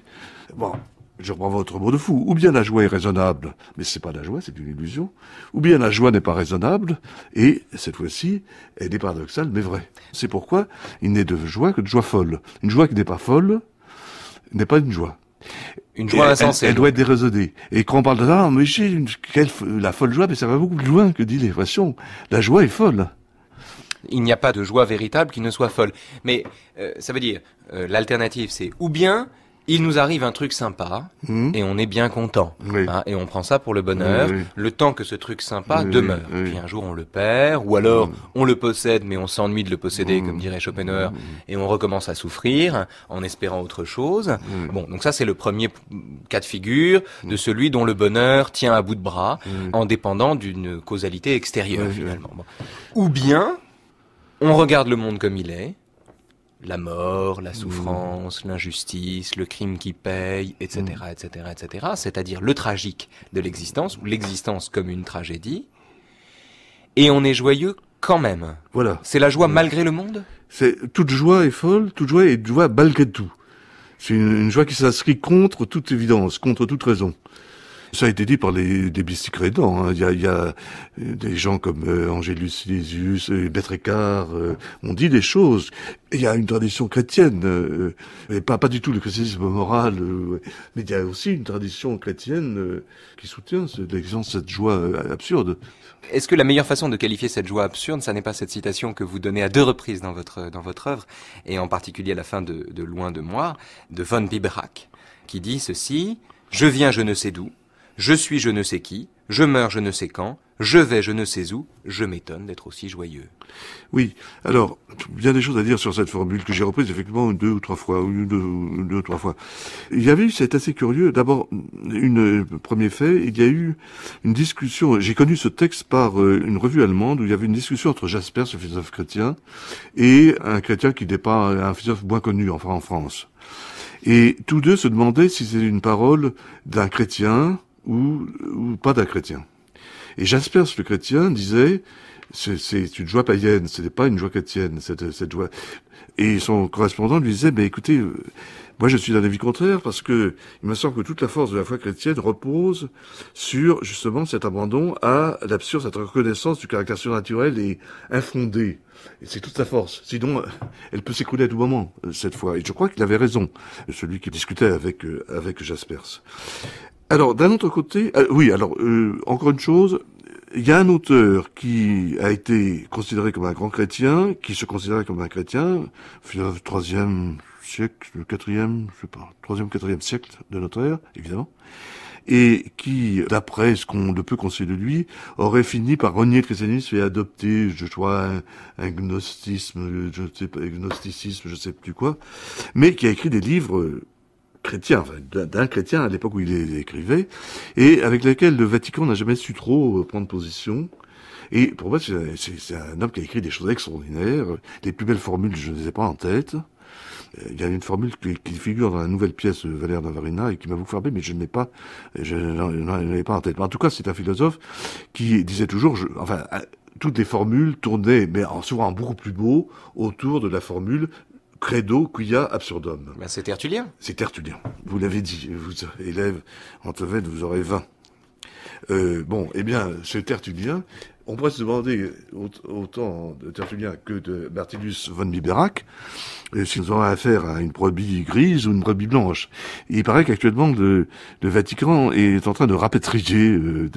bon, je reprends votre mot de fou, ou bien la joie est raisonnable, mais c'est pas la joie, c'est une illusion, ou bien la joie n'est pas raisonnable, et cette fois-ci, elle est paradoxale, mais vraie. C'est pourquoi il n'est de joie que de joie folle. Une joie qui n'est pas folle n'est pas une joie. Une joie insensée. Elle, doit être déraisonnée. Et quand on parle de ça, mais la folle joie, mais ça va beaucoup plus loin que dit l'expression. La joie est folle il n'y a pas de joie véritable qui ne soit folle. Mais euh, ça veut dire, euh, l'alternative, c'est ou bien il nous arrive un truc sympa hmm. et on est bien content. Hein, et on prend ça pour le bonheur, le temps que ce truc sympa demeure. Puis un jour on le perd, ou alors hmm. on le possède mais on s'ennuie de le posséder, hmm. comme dirait Schopenhauer, et on recommence à souffrir en espérant autre chose. Bon, donc ça c'est le premier cas de figure de celui dont le bonheur tient à bout de bras en dépendant d'une causalité extérieure finalement. Ou bien on regarde le monde comme il est la mort, la mm. souffrance, l'injustice, le crime qui paye, etc., etc., etc. C'est-à-dire le tragique de l'existence ou l'existence comme une tragédie. Et on est joyeux quand même. Voilà. C'est la joie euh, malgré le monde. C'est toute joie est folle, toute joie est joie malgré tout. C'est une joie qui s'inscrit contre toute évidence, contre toute raison. Ça a été dit par les, des mystiques hein. Il, y a, euh, des gens comme euh, Angélus Silesius, euh, euh on dit des choses. il y a une tradition chrétienne, euh, et pas, pas du tout le christianisme moral, mais il y a aussi une tradition chrétienne qui soutient l'existence de cette joie absurde. Est-ce que la meilleure façon de qualifier cette joie absurde, ça n'est pas cette citation que vous donnez à deux reprises dans votre, dans votre œuvre, et en particulier à la fin de, de Loin de moi, de von Biberach, qui dit ceci, Je viens je ne sais d'où, je suis je ne sais qui, je meurs je ne sais quand, je vais je ne sais où, je m'étonne d'être aussi joyeux. Oui, alors, il y a des choses à dire sur cette formule que j'ai reprise effectivement deux ou trois fois, ou deux, ou trois fois. Il y avait eu, c'est assez curieux, d'abord, une, euh, premier fait, il y a eu une discussion, j'ai connu ce texte par euh, une revue allemande où il y avait une discussion entre Jasper, ce philosophe chrétien, et un chrétien qui n'est pas un philosophe moins connu, enfin, en France. Et tous deux se demandaient si c'était une parole d'un chrétien, ou, pas d'un chrétien. Et Jaspers le chrétien disait, c'est une joie païenne, ce n'est pas une joie chrétienne, cette, cette joie. Et son correspondant lui disait, mais écoutez, euh, moi je suis d'un avis contraire parce que il me semble que toute la force de la foi chrétienne repose sur justement cet abandon à l'absurde, cette reconnaissance du caractère surnaturel et infondé. Et c'est toute sa force. Sinon, euh, elle peut s'écouler à tout moment, euh, cette foi. Et je crois qu'il avait raison, celui qui discutait avec, avec Jaspers. Alors, d'un autre côté, euh, oui, alors, euh, encore une chose, il y a un auteur qui a été considéré comme un grand chrétien, qui se considérait comme un chrétien, troisième siècle, le quatrième, je sais pas, troisième, quatrième siècle de notre ère, évidemment, et qui, d'après ce qu'on ne peut conseiller de lui, aurait fini par renier le christianisme et adopter, je crois, un, gnosticisme, je sais pas, gnosticisme, je sais plus quoi, mais qui a écrit des livres chrétien, d'un chrétien à l'époque où il écrivait, et avec laquelle le Vatican n'a jamais su trop euh, prendre position. Et pour moi, c'est un homme qui a écrit des choses extraordinaires. Les plus belles formules, je ne les ai pas en tête. Euh, il y a une formule qui, figure dans la nouvelle pièce de Valère d'Avarina et qui m'a beaucoup frappé, mais je ne l'ai pas, je pas en tête. en tout cas, c'est un philosophe qui disait toujours, enfin, euh, toutes les formules tournaient, mais souvent en beaucoup plus beau, autour de la formule credo quia absurdum. Ben, c'est tertulien. C'est tertulien. Vous l'avez dit, vous, élève, en vous aurez 20. Euh, bon, eh bien, ce tertulien on pourrait se demander, autant de Tertullien que de Bertillus von Biberach, euh, si nous avons affaire à une brebis grise ou une brebis blanche. Il paraît qu'actuellement, le, Vatican est en train de rapatrier euh,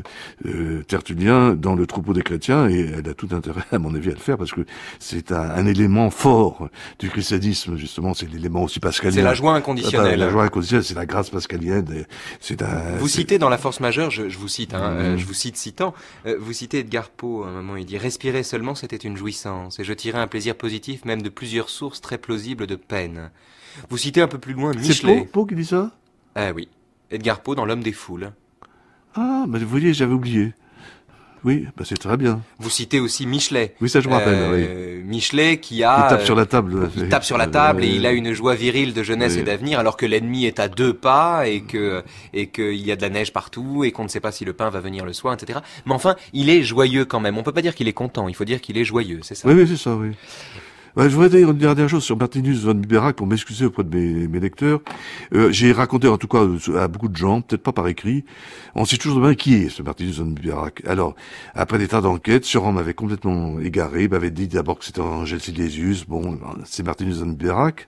euh, Tertullien dans le troupeau des chrétiens, et elle a tout intérêt, à mon avis, à le faire, parce que c'est un, élément fort du christianisme, justement, c'est l'élément aussi pascalien. C'est la joie inconditionnelle. Ah, ben, la joie inconditionnelle, c'est la grâce pascalienne. C'est un, vous citez dans La Force Majeure, je, vous cite, hein, mm-hmm. je vous cite citant, vous citez Edgar à un moment il dit Respirer seulement, c'était une jouissance, et je tirais un plaisir positif même de plusieurs sources très plausibles de peine. Vous citez un peu plus loin Michelet. C'est Poe, qui dit ça Ah oui, Edgar Poe dans L'homme des foules. Ah, mais vous voyez, j'avais oublié. Oui, bah, c'est très bien. Vous citez aussi Michelet. Oui, ça je me rappelle. Euh, Michelet qui a. tape sur la table. Euh, tape sur la table et il a une joie virile de jeunesse et d'avenir alors que l'ennemi est à deux pas et que et qu'il y a de la neige partout et qu'on ne sait pas si le pain va venir le soir, etc. Mais enfin, il est joyeux quand même. On ne peut pas dire qu'il est content. Il faut dire qu'il est joyeux, c'est ça. Oui, oui, c'est ça, oui. Bah, je voudrais dire une dernière chose sur Martinus von Biberach, pour m'excuser auprès de mes, lecteurs. Euh, j'ai raconté, en tout cas, euh, à beaucoup de gens, peut-être pas par écrit, on sait toujours bien qui est ce Martinus von Biberach. Alors, après des tas d'enquêtes, Suran m'avait complètement égaré, m'avait dit d'abord que c'était un Angèle Us, bon, euh, c'est Martinus von Biberach,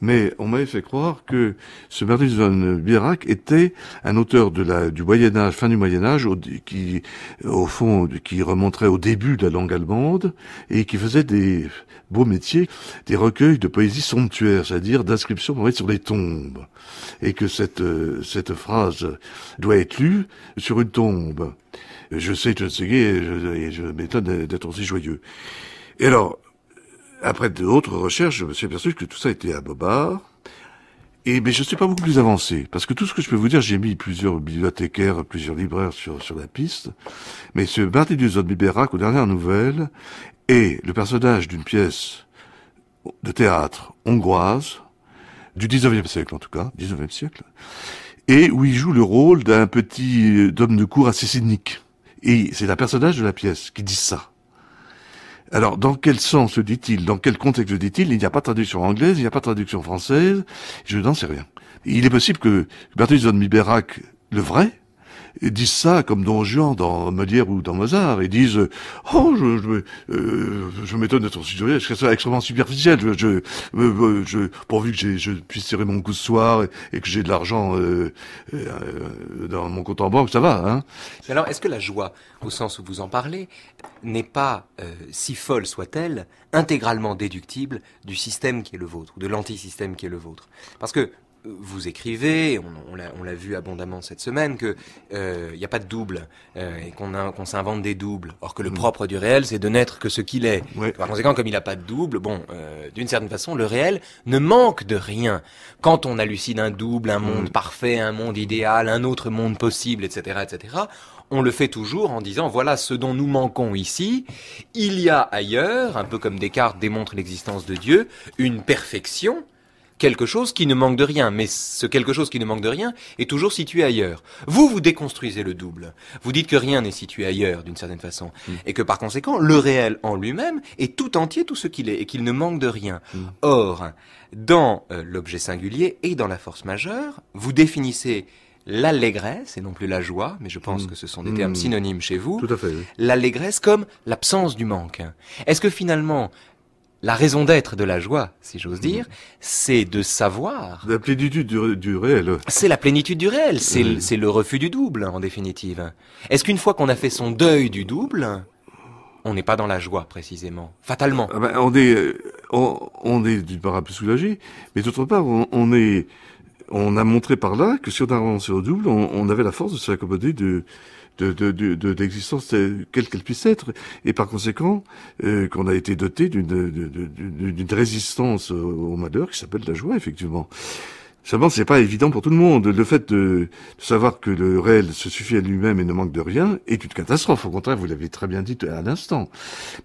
mais on m'avait fait croire que ce Martinus von Biberach était un auteur de la, du Moyen-Âge, fin du Moyen-Âge, qui, au fond, qui remonterait au début de la langue allemande, et qui faisait des beaux métiers des recueils de poésie somptuaire, c'est-à-dire d'inscriptions pour sur les tombes, et que cette, euh, cette phrase doit être lue sur une tombe. Je sais, je ne sais, et je, m'étonne d'être aussi joyeux. Et alors, après d'autres recherches, je me suis aperçu que tout ça était à Bobard, et mais je ne suis pas beaucoup plus avancé parce que tout ce que je peux vous dire, j'ai mis plusieurs bibliothécaires, plusieurs libraires sur sur la piste. Mais ce Martin du Zodbiberac, aux dernières nouvelles, est le personnage d'une pièce de théâtre hongroise, du 19e siècle en tout cas, 19e siècle, et où il joue le rôle d'un petit euh, homme de cour assez cynique. Et c'est un personnage de la pièce qui dit ça. Alors, dans quel sens se dit-il Dans quel contexte le dit-il Il n'y a pas de traduction anglaise, il n'y a pas de traduction française, je n'en sais rien. Il est possible que Bertrand von Miberac, le vrai, disent ça comme Don Juan dans Molière ou dans Mozart, et disent oh je je, euh, je m'étonne d'être ton joyeux, je serais extrêmement superficiel, je, je, euh, euh, je pourvu que je puisse tirer mon coup ce soir et, que j'ai de l'argent dans mon compte en banque, ça va. Hein alors est-ce que la joie, au sens où vous en parlez, n'est pas si folle soit-elle, intégralement déductible du système qui est le vôtre ou de l'antisystème qui est le vôtre Parce que vous écrivez, on, l'a vu abondamment cette semaine, qu'il n'y euh, a pas de double euh, et qu'on s'invente des doubles. Or que le mm. propre du réel, c'est de n'être que ce qu'il est. Par conséquent, comme il n'a pas de double, bon, euh, d'une certaine façon, le réel ne manque de rien. Quand on hallucine un double, un mm. monde parfait, un monde idéal, un autre monde possible, etc., etc., on le fait toujours en disant voilà ce dont nous manquons ici, il y a ailleurs, un peu comme Descartes démontre l'existence de Dieu, une perfection quelque chose qui ne manque de rien, mais ce quelque chose qui ne manque de rien est toujours situé ailleurs. Vous, vous déconstruisez le double. Vous dites que rien n'est situé ailleurs, d'une certaine façon, hmm. et que par conséquent, le réel en lui-même est tout entier, tout ce qu'il est, et qu'il ne manque de rien. Hmm. Or, dans euh, l'objet singulier et dans la force majeure, vous définissez l'allégresse, et non plus la joie, mais je pense hmm. que ce sont des termes synonymes chez vous, l'allégresse comme l'absence du manque. Est-ce que finalement, la raison d'être de la joie, si j'ose mm-hmm. dire, c'est de savoir. La plénitude du, réel. C'est la plénitude du réel, mm. c'est le, refus du double, en définitive. Est-ce qu'une fois qu'on a fait son deuil du double, on n'est pas dans la joie, précisément, fatalement ah ben, on, est, euh, on, est d'une part un peu soulagé, mais d'autre part, on, a montré par là que si on a au double, on, on, avait la force de s'accommoder de, d'existence de, de, quelle qu'elle puisse être, et par conséquent euh, qu'on a été doté d'une résistance au, au malheur qui s'appelle la joie, effectivement. Seulement, c'est pas évident pour tout le monde. Le fait de, savoir que le réel se suffit à lui-même et ne manque de rien est une catastrophe. Au contraire, vous l'avez très bien dit à l'instant.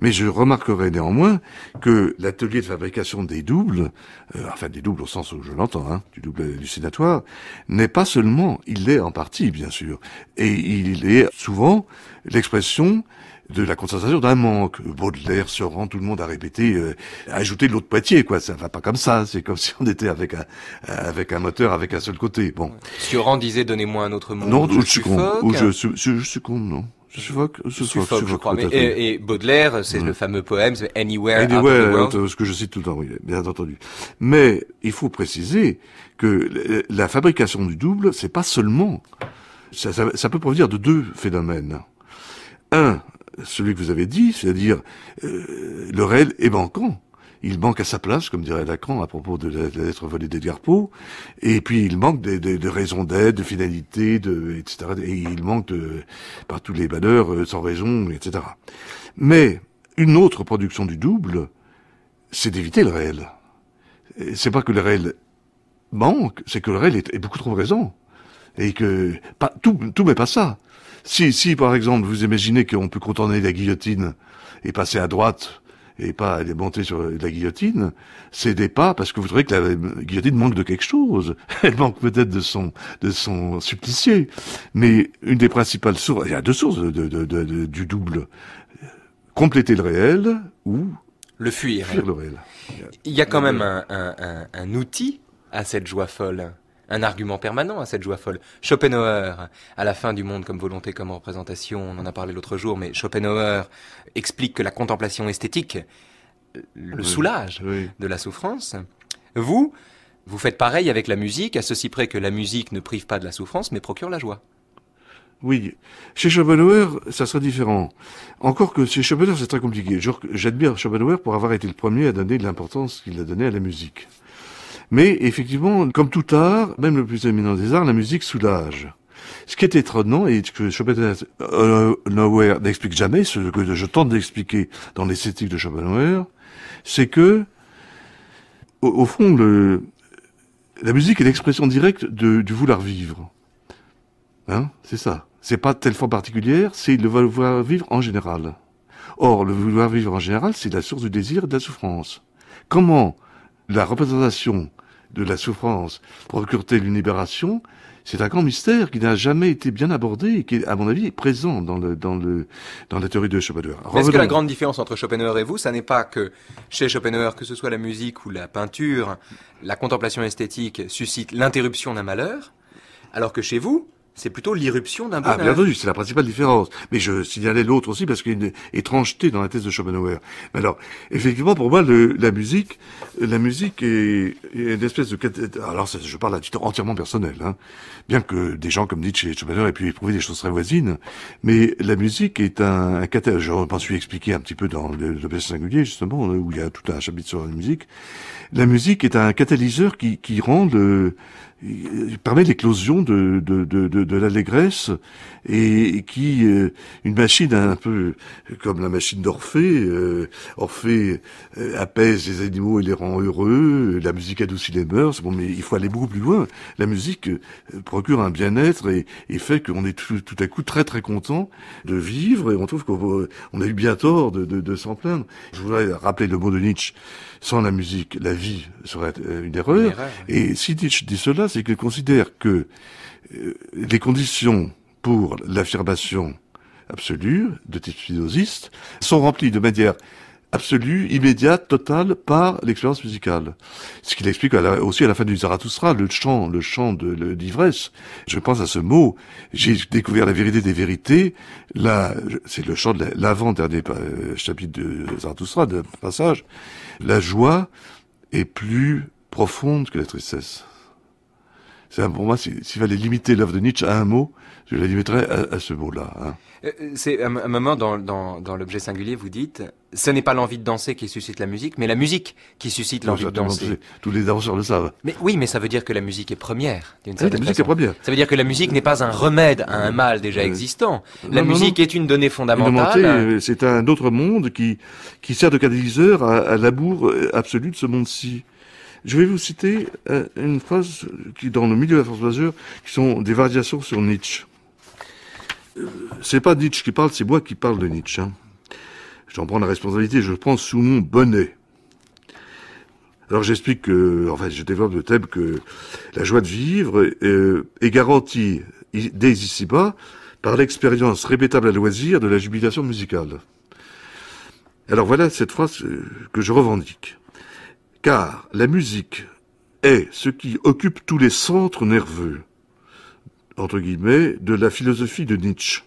Mais je remarquerai néanmoins que l'atelier de fabrication des doubles, euh, enfin des doubles au sens où je l'entends, hein, du double hallucinatoire, n'est pas seulement, il l'est en partie, bien sûr, et il est souvent l'expression de la concentration d'un manque. Baudelaire, rend tout le monde a répété, euh, ajouter de l'autre Poitiers, quoi. Ça va pas comme ça. C'est comme [LAUGHS] si on était avec un, avec un moteur, avec un seul côté. Bon. Sioran disait, donnez-moi un autre mot. Non, je, je con Ou je, je, je non. suis je crois. et, et, Baudelaire, c'est le mm. fameux poème Anywhere, Anywhere ce que je cite tout le temps, bien entendu. Mais il faut préciser que la fabrication du double, c'est pas seulement ça, ça peut provenir de deux phénomènes. Un, celui que vous avez dit, c'est-à-dire euh, le réel est manquant. Il manque à sa place, comme dirait Lacan à propos de la, lettre volée d'Edgar Poe, et puis il manque des, de raisons d'aide, de finalité, de, etc. Et il manque euh, par tous les valeurs euh, sans raison, etc. Mais une autre production du double, c'est d'éviter le réel. C'est pas que le réel manque, c'est que le réel est, beaucoup trop présent et que pas, tout, tout mais pas ça. Si, si, par exemple, vous imaginez qu'on peut contourner la guillotine et passer à droite et pas aller monter sur la guillotine, c'est des pas parce que vous trouvez que la guillotine manque de quelque chose. [LAUGHS] Elle manque peut-être de son, de son supplicié. Mais une des principales sources, il y a deux sources du double. Compléter le réel ou le fuir. le réel. Il y a quand même un outil à cette joie folle un argument permanent à cette joie folle. Schopenhauer, à la fin du monde comme volonté, comme représentation, on en a parlé l'autre jour, mais Schopenhauer explique que la contemplation esthétique euh, le soulage de la souffrance. Vous, vous faites pareil avec la musique, à ceci près que la musique ne prive pas de la souffrance, mais procure la joie. Oui. Chez Schopenhauer, ça serait différent. Encore que chez Schopenhauer, c'est très compliqué. J'admire Schopenhauer pour avoir été le premier à donner de l'importance qu'il a donnée à la musique. Mais effectivement, comme tout art, même le plus éminent des arts, la musique soulage. Ce qui est étonnant, et que Schopenhauer euh, n'explique jamais, ce que je tente d'expliquer dans l'esthétique de Schopenhauer, c'est que, au, fond, la musique est l'expression directe du vouloir vivre. Hein c'est ça. C'est pas telle forme particulière, c'est le vouloir vivre en général. Or, le vouloir vivre en général, c'est la source du désir et de la souffrance. Comment la représentation de la souffrance procure-t-elle une libération C'est un grand mystère qui n'a jamais été bien abordé et qui, à mon avis, est présent dans, le, dans, le, dans la théorie de Schopenhauer. Est-ce que la grande différence entre Schopenhauer et vous, ça n'est pas que chez Schopenhauer, que ce soit la musique ou la peinture, la contemplation esthétique suscite l'interruption d'un malheur, alors que chez vous, c'est plutôt l'irruption d'un bonheur. Ah, bien c'est la principale différence. Mais je signalais l'autre aussi parce qu'il y a une étrangeté dans la thèse de Schopenhauer. Alors, effectivement, pour moi, le, la musique, la musique est, une espèce de... Alors, je parle à titre entièrement personnel. Hein bien que des gens comme Nietzsche et Schopenhauer aient pu éprouver des choses très voisines, mais la musique est un, un catalogue. Je pense suis expliqué un petit peu dans le, singulier, justement, euh, où il y a tout un chapitre sur la musique. La musique est un catalyseur qui, qui rend le, euh, permet l'éclosion de, de, de, de, de l'allégresse et qui euh, une machine un peu comme la machine d'Orphée euh, Orphée apaise les animaux et les rend heureux la musique adoucit les mœurs bon mais il faut aller beaucoup plus loin la musique procure un bien-être et, fait qu'on est tout, à coup très très content de vivre et on trouve qu'on euh, a eu bien tort de, s'en plaindre. Je voudrais rappeler le mot de Nietzsche, sans la musique, la vie serait euh, une erreur. Et si Nietzsche dit cela, c'est qu'il considère que euh, les conditions pour l'affirmation absolue de type philosophiste sont remplies de manière absolue, immédiate, totale par l'expérience musicale. Ce qu'il explique aussi à la fin du Zarathustra, le chant, le chant de l'ivresse. Je pense à ce mot. J'ai découvert la vérité des vérités. Là, c'est le chant de l'avant-dernier euh, chapitre de Zarathustra, de passage. La joie est plus profonde que la tristesse pour moi, s'il fallait limiter l'œuvre de Nietzsche à un mot, je la limiterais à, ce mot-là. Hein. Euh, euh, c'est à un moment dans, l'objet singulier, vous dites, ce n'est pas l'envie de danser qui suscite la musique, mais la musique qui suscite l'envie de danser. Tous les danseurs le savent. Mais oui, mais ça veut dire que la musique est première. D'une certaine la musique est première. Ça veut dire que la musique n'est pas un remède à un mal déjà euh, existant. La musique est une donnée fondamentale. C'est un autre monde qui qui sert de catalyseur à, à l'amour absolu de ce monde-ci. Je vais vous citer euh, une phrase qui, dans le milieu de la France Blasure, qui sont des variations sur Nietzsche. Euh, c'est pas Nietzsche qui parle, c'est moi qui parle de Nietzsche. Hein. J'en prends la responsabilité, je le prends sous mon bonnet. Alors j'explique que, enfin, je développe le thème que la joie de vivre euh, est garantie dès ici-bas par l'expérience répétable à loisir de la jubilation musicale. Alors voilà cette phrase que je revendique car la musique est ce qui occupe tous les centres nerveux, entre guillemets, de la philosophie de Nietzsche,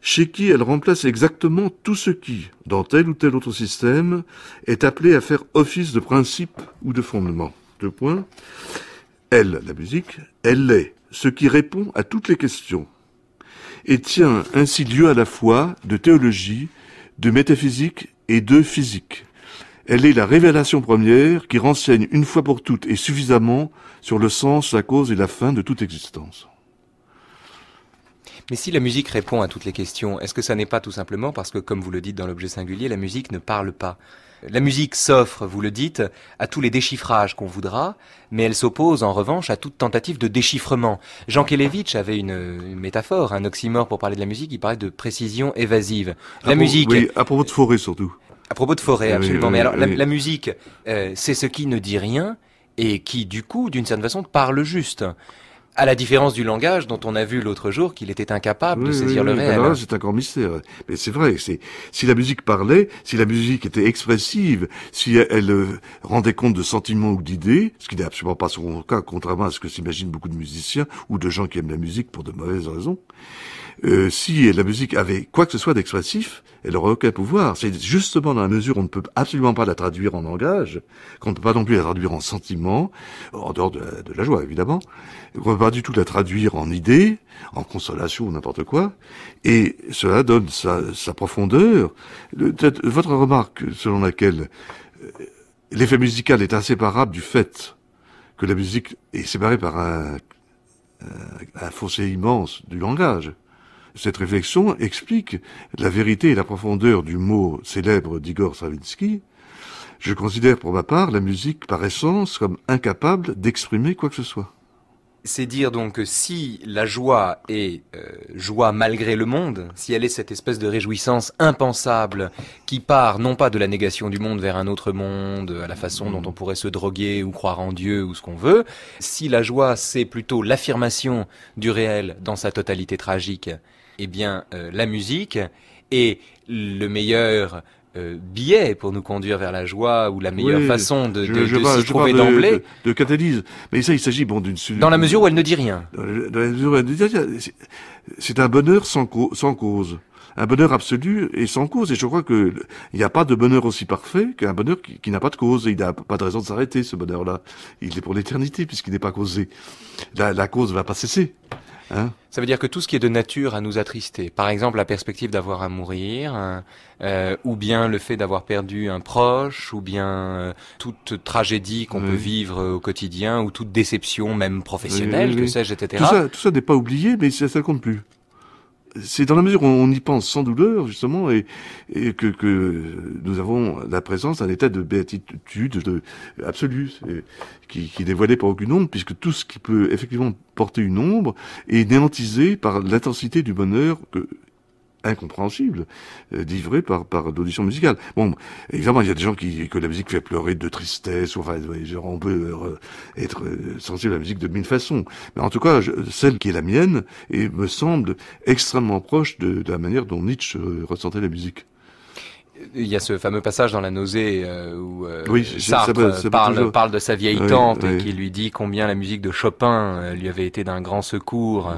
chez qui elle remplace exactement tout ce qui, dans tel ou tel autre système, est appelé à faire office de principe ou de fondement. Deux points. Elle, la musique, elle est ce qui répond à toutes les questions, et tient ainsi lieu à la fois de théologie, de métaphysique et de physique. Elle est la révélation première qui renseigne une fois pour toutes et suffisamment sur le sens, la cause et la fin de toute existence. Mais si la musique répond à toutes les questions, est-ce que ça n'est pas tout simplement parce que, comme vous le dites dans l'objet singulier, la musique ne parle pas La musique s'offre, vous le dites, à tous les déchiffrages qu'on voudra, mais elle s'oppose en revanche à toute tentative de déchiffrement. Jean Kelevitch avait une, métaphore, un oxymore pour parler de la musique, il parlait de précision évasive. La ah musique... Oui, à propos de forêt surtout. À propos de forêt, absolument. mais alors, la, musique, euh, c'est ce qui ne dit rien et qui, du coup, d'une certaine façon, parle juste. À la différence du langage dont on a vu l'autre jour qu'il était incapable de saisir le réel. C'est c'est grand mystère. Mais c'est vrai, c'est, si la musique parlait, si la musique était expressive, si elle, euh, rendait compte de sentiments ou d'idées, ce qui n'est absolument pas son cas, contrairement à ce que s'imaginent beaucoup de musiciens ou de gens qui aiment la musique pour de mauvaises raisons, euh, si la musique avait quoi que ce soit d'expressif, elle aurait aucun pouvoir. C'est justement dans la mesure où on ne peut absolument pas la traduire en langage, qu'on ne peut pas non plus la traduire en sentiment, en dehors de la, joie évidemment, qu'on ne peut pas du tout la traduire en idée, en consolation ou n'importe quoi, et cela donne sa, profondeur. votre remarque selon laquelle euh, l'effet musical est inséparable du fait que la musique est séparée par un, un fossé immense du langage. Cette réflexion explique la vérité et la profondeur du mot célèbre d'Igor Stravinsky. Je considère pour ma part la musique par essence comme incapable d'exprimer quoi que ce soit. C'est dire donc que si la joie est euh, joie malgré le monde, si elle est cette espèce de réjouissance impensable qui part non pas de la négation du monde vers un autre monde, à la façon dont on pourrait se droguer ou croire en Dieu ou ce qu'on veut, si la joie c'est plutôt l'affirmation du réel dans sa totalité tragique eh bien, euh, la musique est le meilleur euh, billet pour nous conduire vers la joie ou la meilleure façon de, de, de, trouver d'emblée. De, catalyse. Mais ça, il s'agit bon d'une. Dans la mesure où elle ne dit rien. Dans la mesure où elle dit C'est un bonheur sans, sans cause un bonheur absolu et sans cause. Et je crois que il n'y a pas de bonheur aussi parfait qu'un bonheur qui, n'a pas de cause. il n'a pas de raison de s'arrêter, ce bonheur-là. Il est pour l'éternité puisqu'il n'est pas causé. La, la cause va pas cesser. Hein ça veut dire que tout ce qui est de nature à nous attrister, par exemple la perspective d'avoir à mourir, hein, euh, ou bien le fait d'avoir perdu un proche, ou bien euh, toute tragédie qu'on peut vivre au quotidien, ou toute déception même professionnelle, que sais-je, etc. Tout ça, tout ça n'est pas oublié, mais ça, ça compte plus c'est dans la mesure où on y pense sans douleur, justement, et, que, nous avons la présence d'un état de béatitude absolue, qui, qui n'est voilé par aucune ombre, puisque tout ce qui peut effectivement porter une ombre est néantisé par l'intensité du bonheur que, incompréhensible, euh, par, par l'audition musicale. Bon, évidemment, il y a des gens qui, que la musique fait pleurer de tristesse, enfin, on peut euh, être euh, sensible à la musique de mille façons. Mais en tout cas, celle qui est la mienne, et me semble extrêmement proche de la manière dont Nietzsche ressentait la musique il y a ce fameux passage dans La Nausée euh, où euh, Sartre parle, parle, de sa vieille tante et qui lui dit combien la musique de Chopin euh, lui avait été d'un grand secours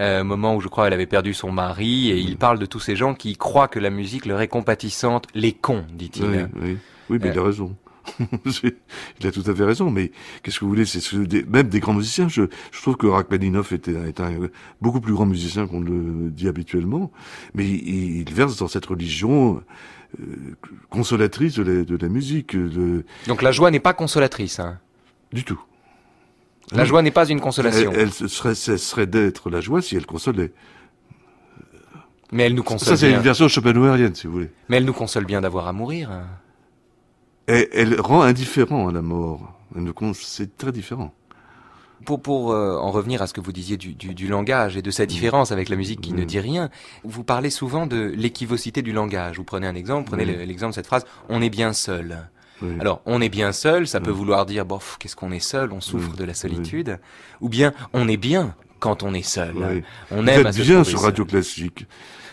euh, au moment où je crois elle avait perdu son mari et il parle de tous ces gens qui croient que la musique leur est compatissante, les cons, dit-il. Oui, mais il a raison. [LAUGHS] il a tout à fait raison, mais qu'est-ce que vous voulez, c'est même des grands musiciens. Je, je trouve que Rachmaninoff est, est un, beaucoup plus grand musicien qu'on le dit habituellement, mais il, il verse dans cette religion euh, consolatrice de la, musique. Donc la joie n'est pas consolatrice hein. Du tout. La hein joie n'est pas une consolation. Elle, serait, cesserait d'être la joie si elle consolait. Mais elle nous console. Ça, c'est une version schopenhauerienne, si vous voulez. Mais elle nous console bien d'avoir à mourir. Et elle rend indifférent à la mort. C'est très différent. Pour, pour euh, en revenir à ce que vous disiez du, du, du, langage et de sa mm. différence avec la musique qui ne mm. dit rien, vous parlez souvent de l'équivocité du langage. Vous prenez un exemple, prenez l'exemple de cette phrase « on est bien seul ». Alors, on est bien seul, ça mm. peut vouloir dire, bof, qu'est-ce qu'on est seul, on souffre de la solitude. Ou bien, on est bien quand on est seul. On aime vous êtes bien sur Radio Classique.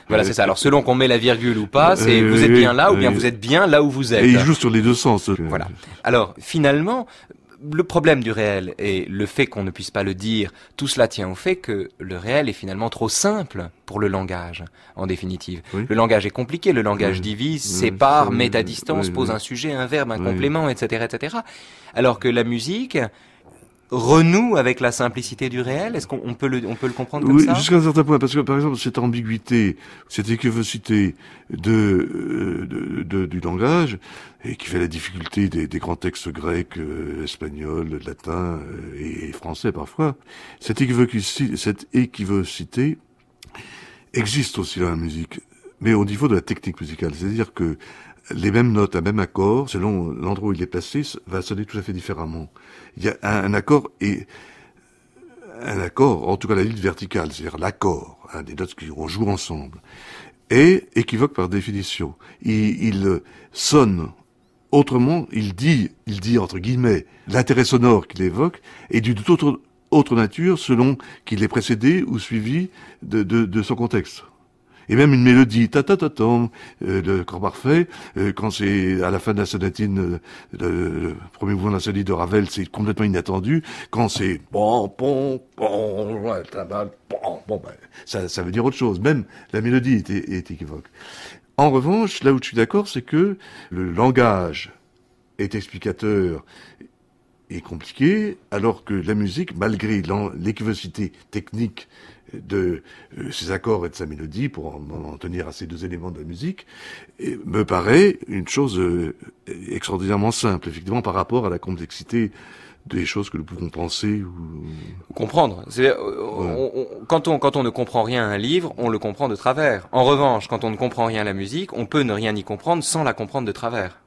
Voilà, c'est ça. Alors, selon qu'on met la virgule ou pas, c'est vous êtes bien là ou bien vous êtes bien là où vous êtes. Et il joue sur les deux sens. Voilà. Alors, finalement, le problème du réel et le fait qu'on ne puisse pas le dire, tout cela tient au fait que le réel est finalement trop simple pour le langage, en définitive. Le langage est compliqué, le langage divise, sépare, met à distance, pose un sujet, un verbe, un complément, etc., etc. Alors que la musique, renoue avec la simplicité du réel Est-ce qu'on peut le, peut le comprendre comme oui, jusqu'à un certain point, parce que par exemple cette ambiguïté, cette équivocité de, euh, de, de, du langage, et qui fait la difficulté des, grands textes grecs, euh, espagnols, latins euh, et, français parfois, cette équivocité, cette équivocité existe aussi dans la musique, mais au niveau de la technique musicale, c'est-à-dire que les mêmes notes, un même accord, selon l'endroit où il est placé, va sonner tout à fait différemment il y a un accord et un accord, en tout cas la ligne verticale, c'est-à-dire l'accord, hein, des notes qui ont ensemble, est équivoque par définition. Il, sonne autrement, il dit, il dit entre guillemets, l'intérêt sonore qu'il évoque est d'une toute autre, autre, nature selon qu'il est précédé ou suivi de son contexte et même une mélodie, ta ta ta tom, le euh, corps parfait, euh, quand c'est à la fin de la sonatine, euh, le, premier mouvement de la sonatine de Ravel, c'est complètement inattendu, quand c'est bon, bon, bon, bon, ben, ça, ça veut dire autre chose, même la mélodie est, est équivoque. En revanche, là où je suis d'accord, c'est que le langage est explicateur et compliqué, alors que la musique, malgré l'équivocité technique de ses euh, accords et de sa mélodie, pour en, tenir à ces deux éléments de la musique, me paraît une chose euh, extraordinairement simple, effectivement, par rapport à la complexité des choses que nous pouvons penser ou comprendre. C'est, euh, quand on quand on ne comprend rien à un livre, on le comprend de travers. En revanche, quand on ne comprend rien à la musique, on peut ne rien y comprendre sans la comprendre de travers.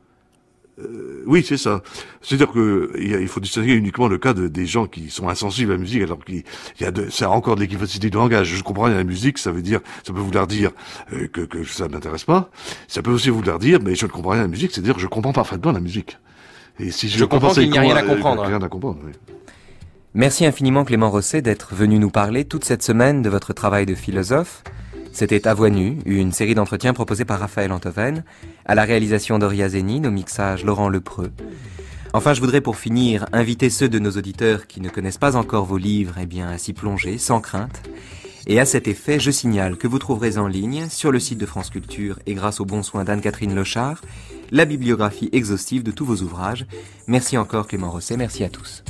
Euh, oui, c'est ça. C'est-à-dire que il faut distinguer uniquement le cas des gens qui sont insensibles à la musique, alors qu'il y a encore de l'équivocité de langage. Je comprends rien à la musique, ça veut dire, ça peut vouloir dire euh, que, ça ne m'intéresse pas. Ça peut aussi vouloir dire, mais je ne comprends rien à la musique, c'est-à-dire je comprends parfaitement la musique. Et si je, comprends, comprends n'y a hein. rien à comprendre. à comprendre. Merci infiniment Clément Rosset d'être venu nous parler toute cette semaine de votre travail de philosophe. C'était Avoinu, une série d'entretiens proposée par Raphaël Antoven, à la réalisation d'Oria Zénine, au mixage Laurent Lepreux. Enfin, je voudrais pour finir inviter ceux de nos auditeurs qui ne connaissent pas encore vos livres eh bien, à s'y plonger sans crainte. Et à cet effet, je signale que vous trouverez en ligne, sur le site de France Culture et grâce au bon soin d'Anne-Catherine Lochard, la bibliographie exhaustive de tous vos ouvrages. Merci encore Clément Rosset, merci à tous.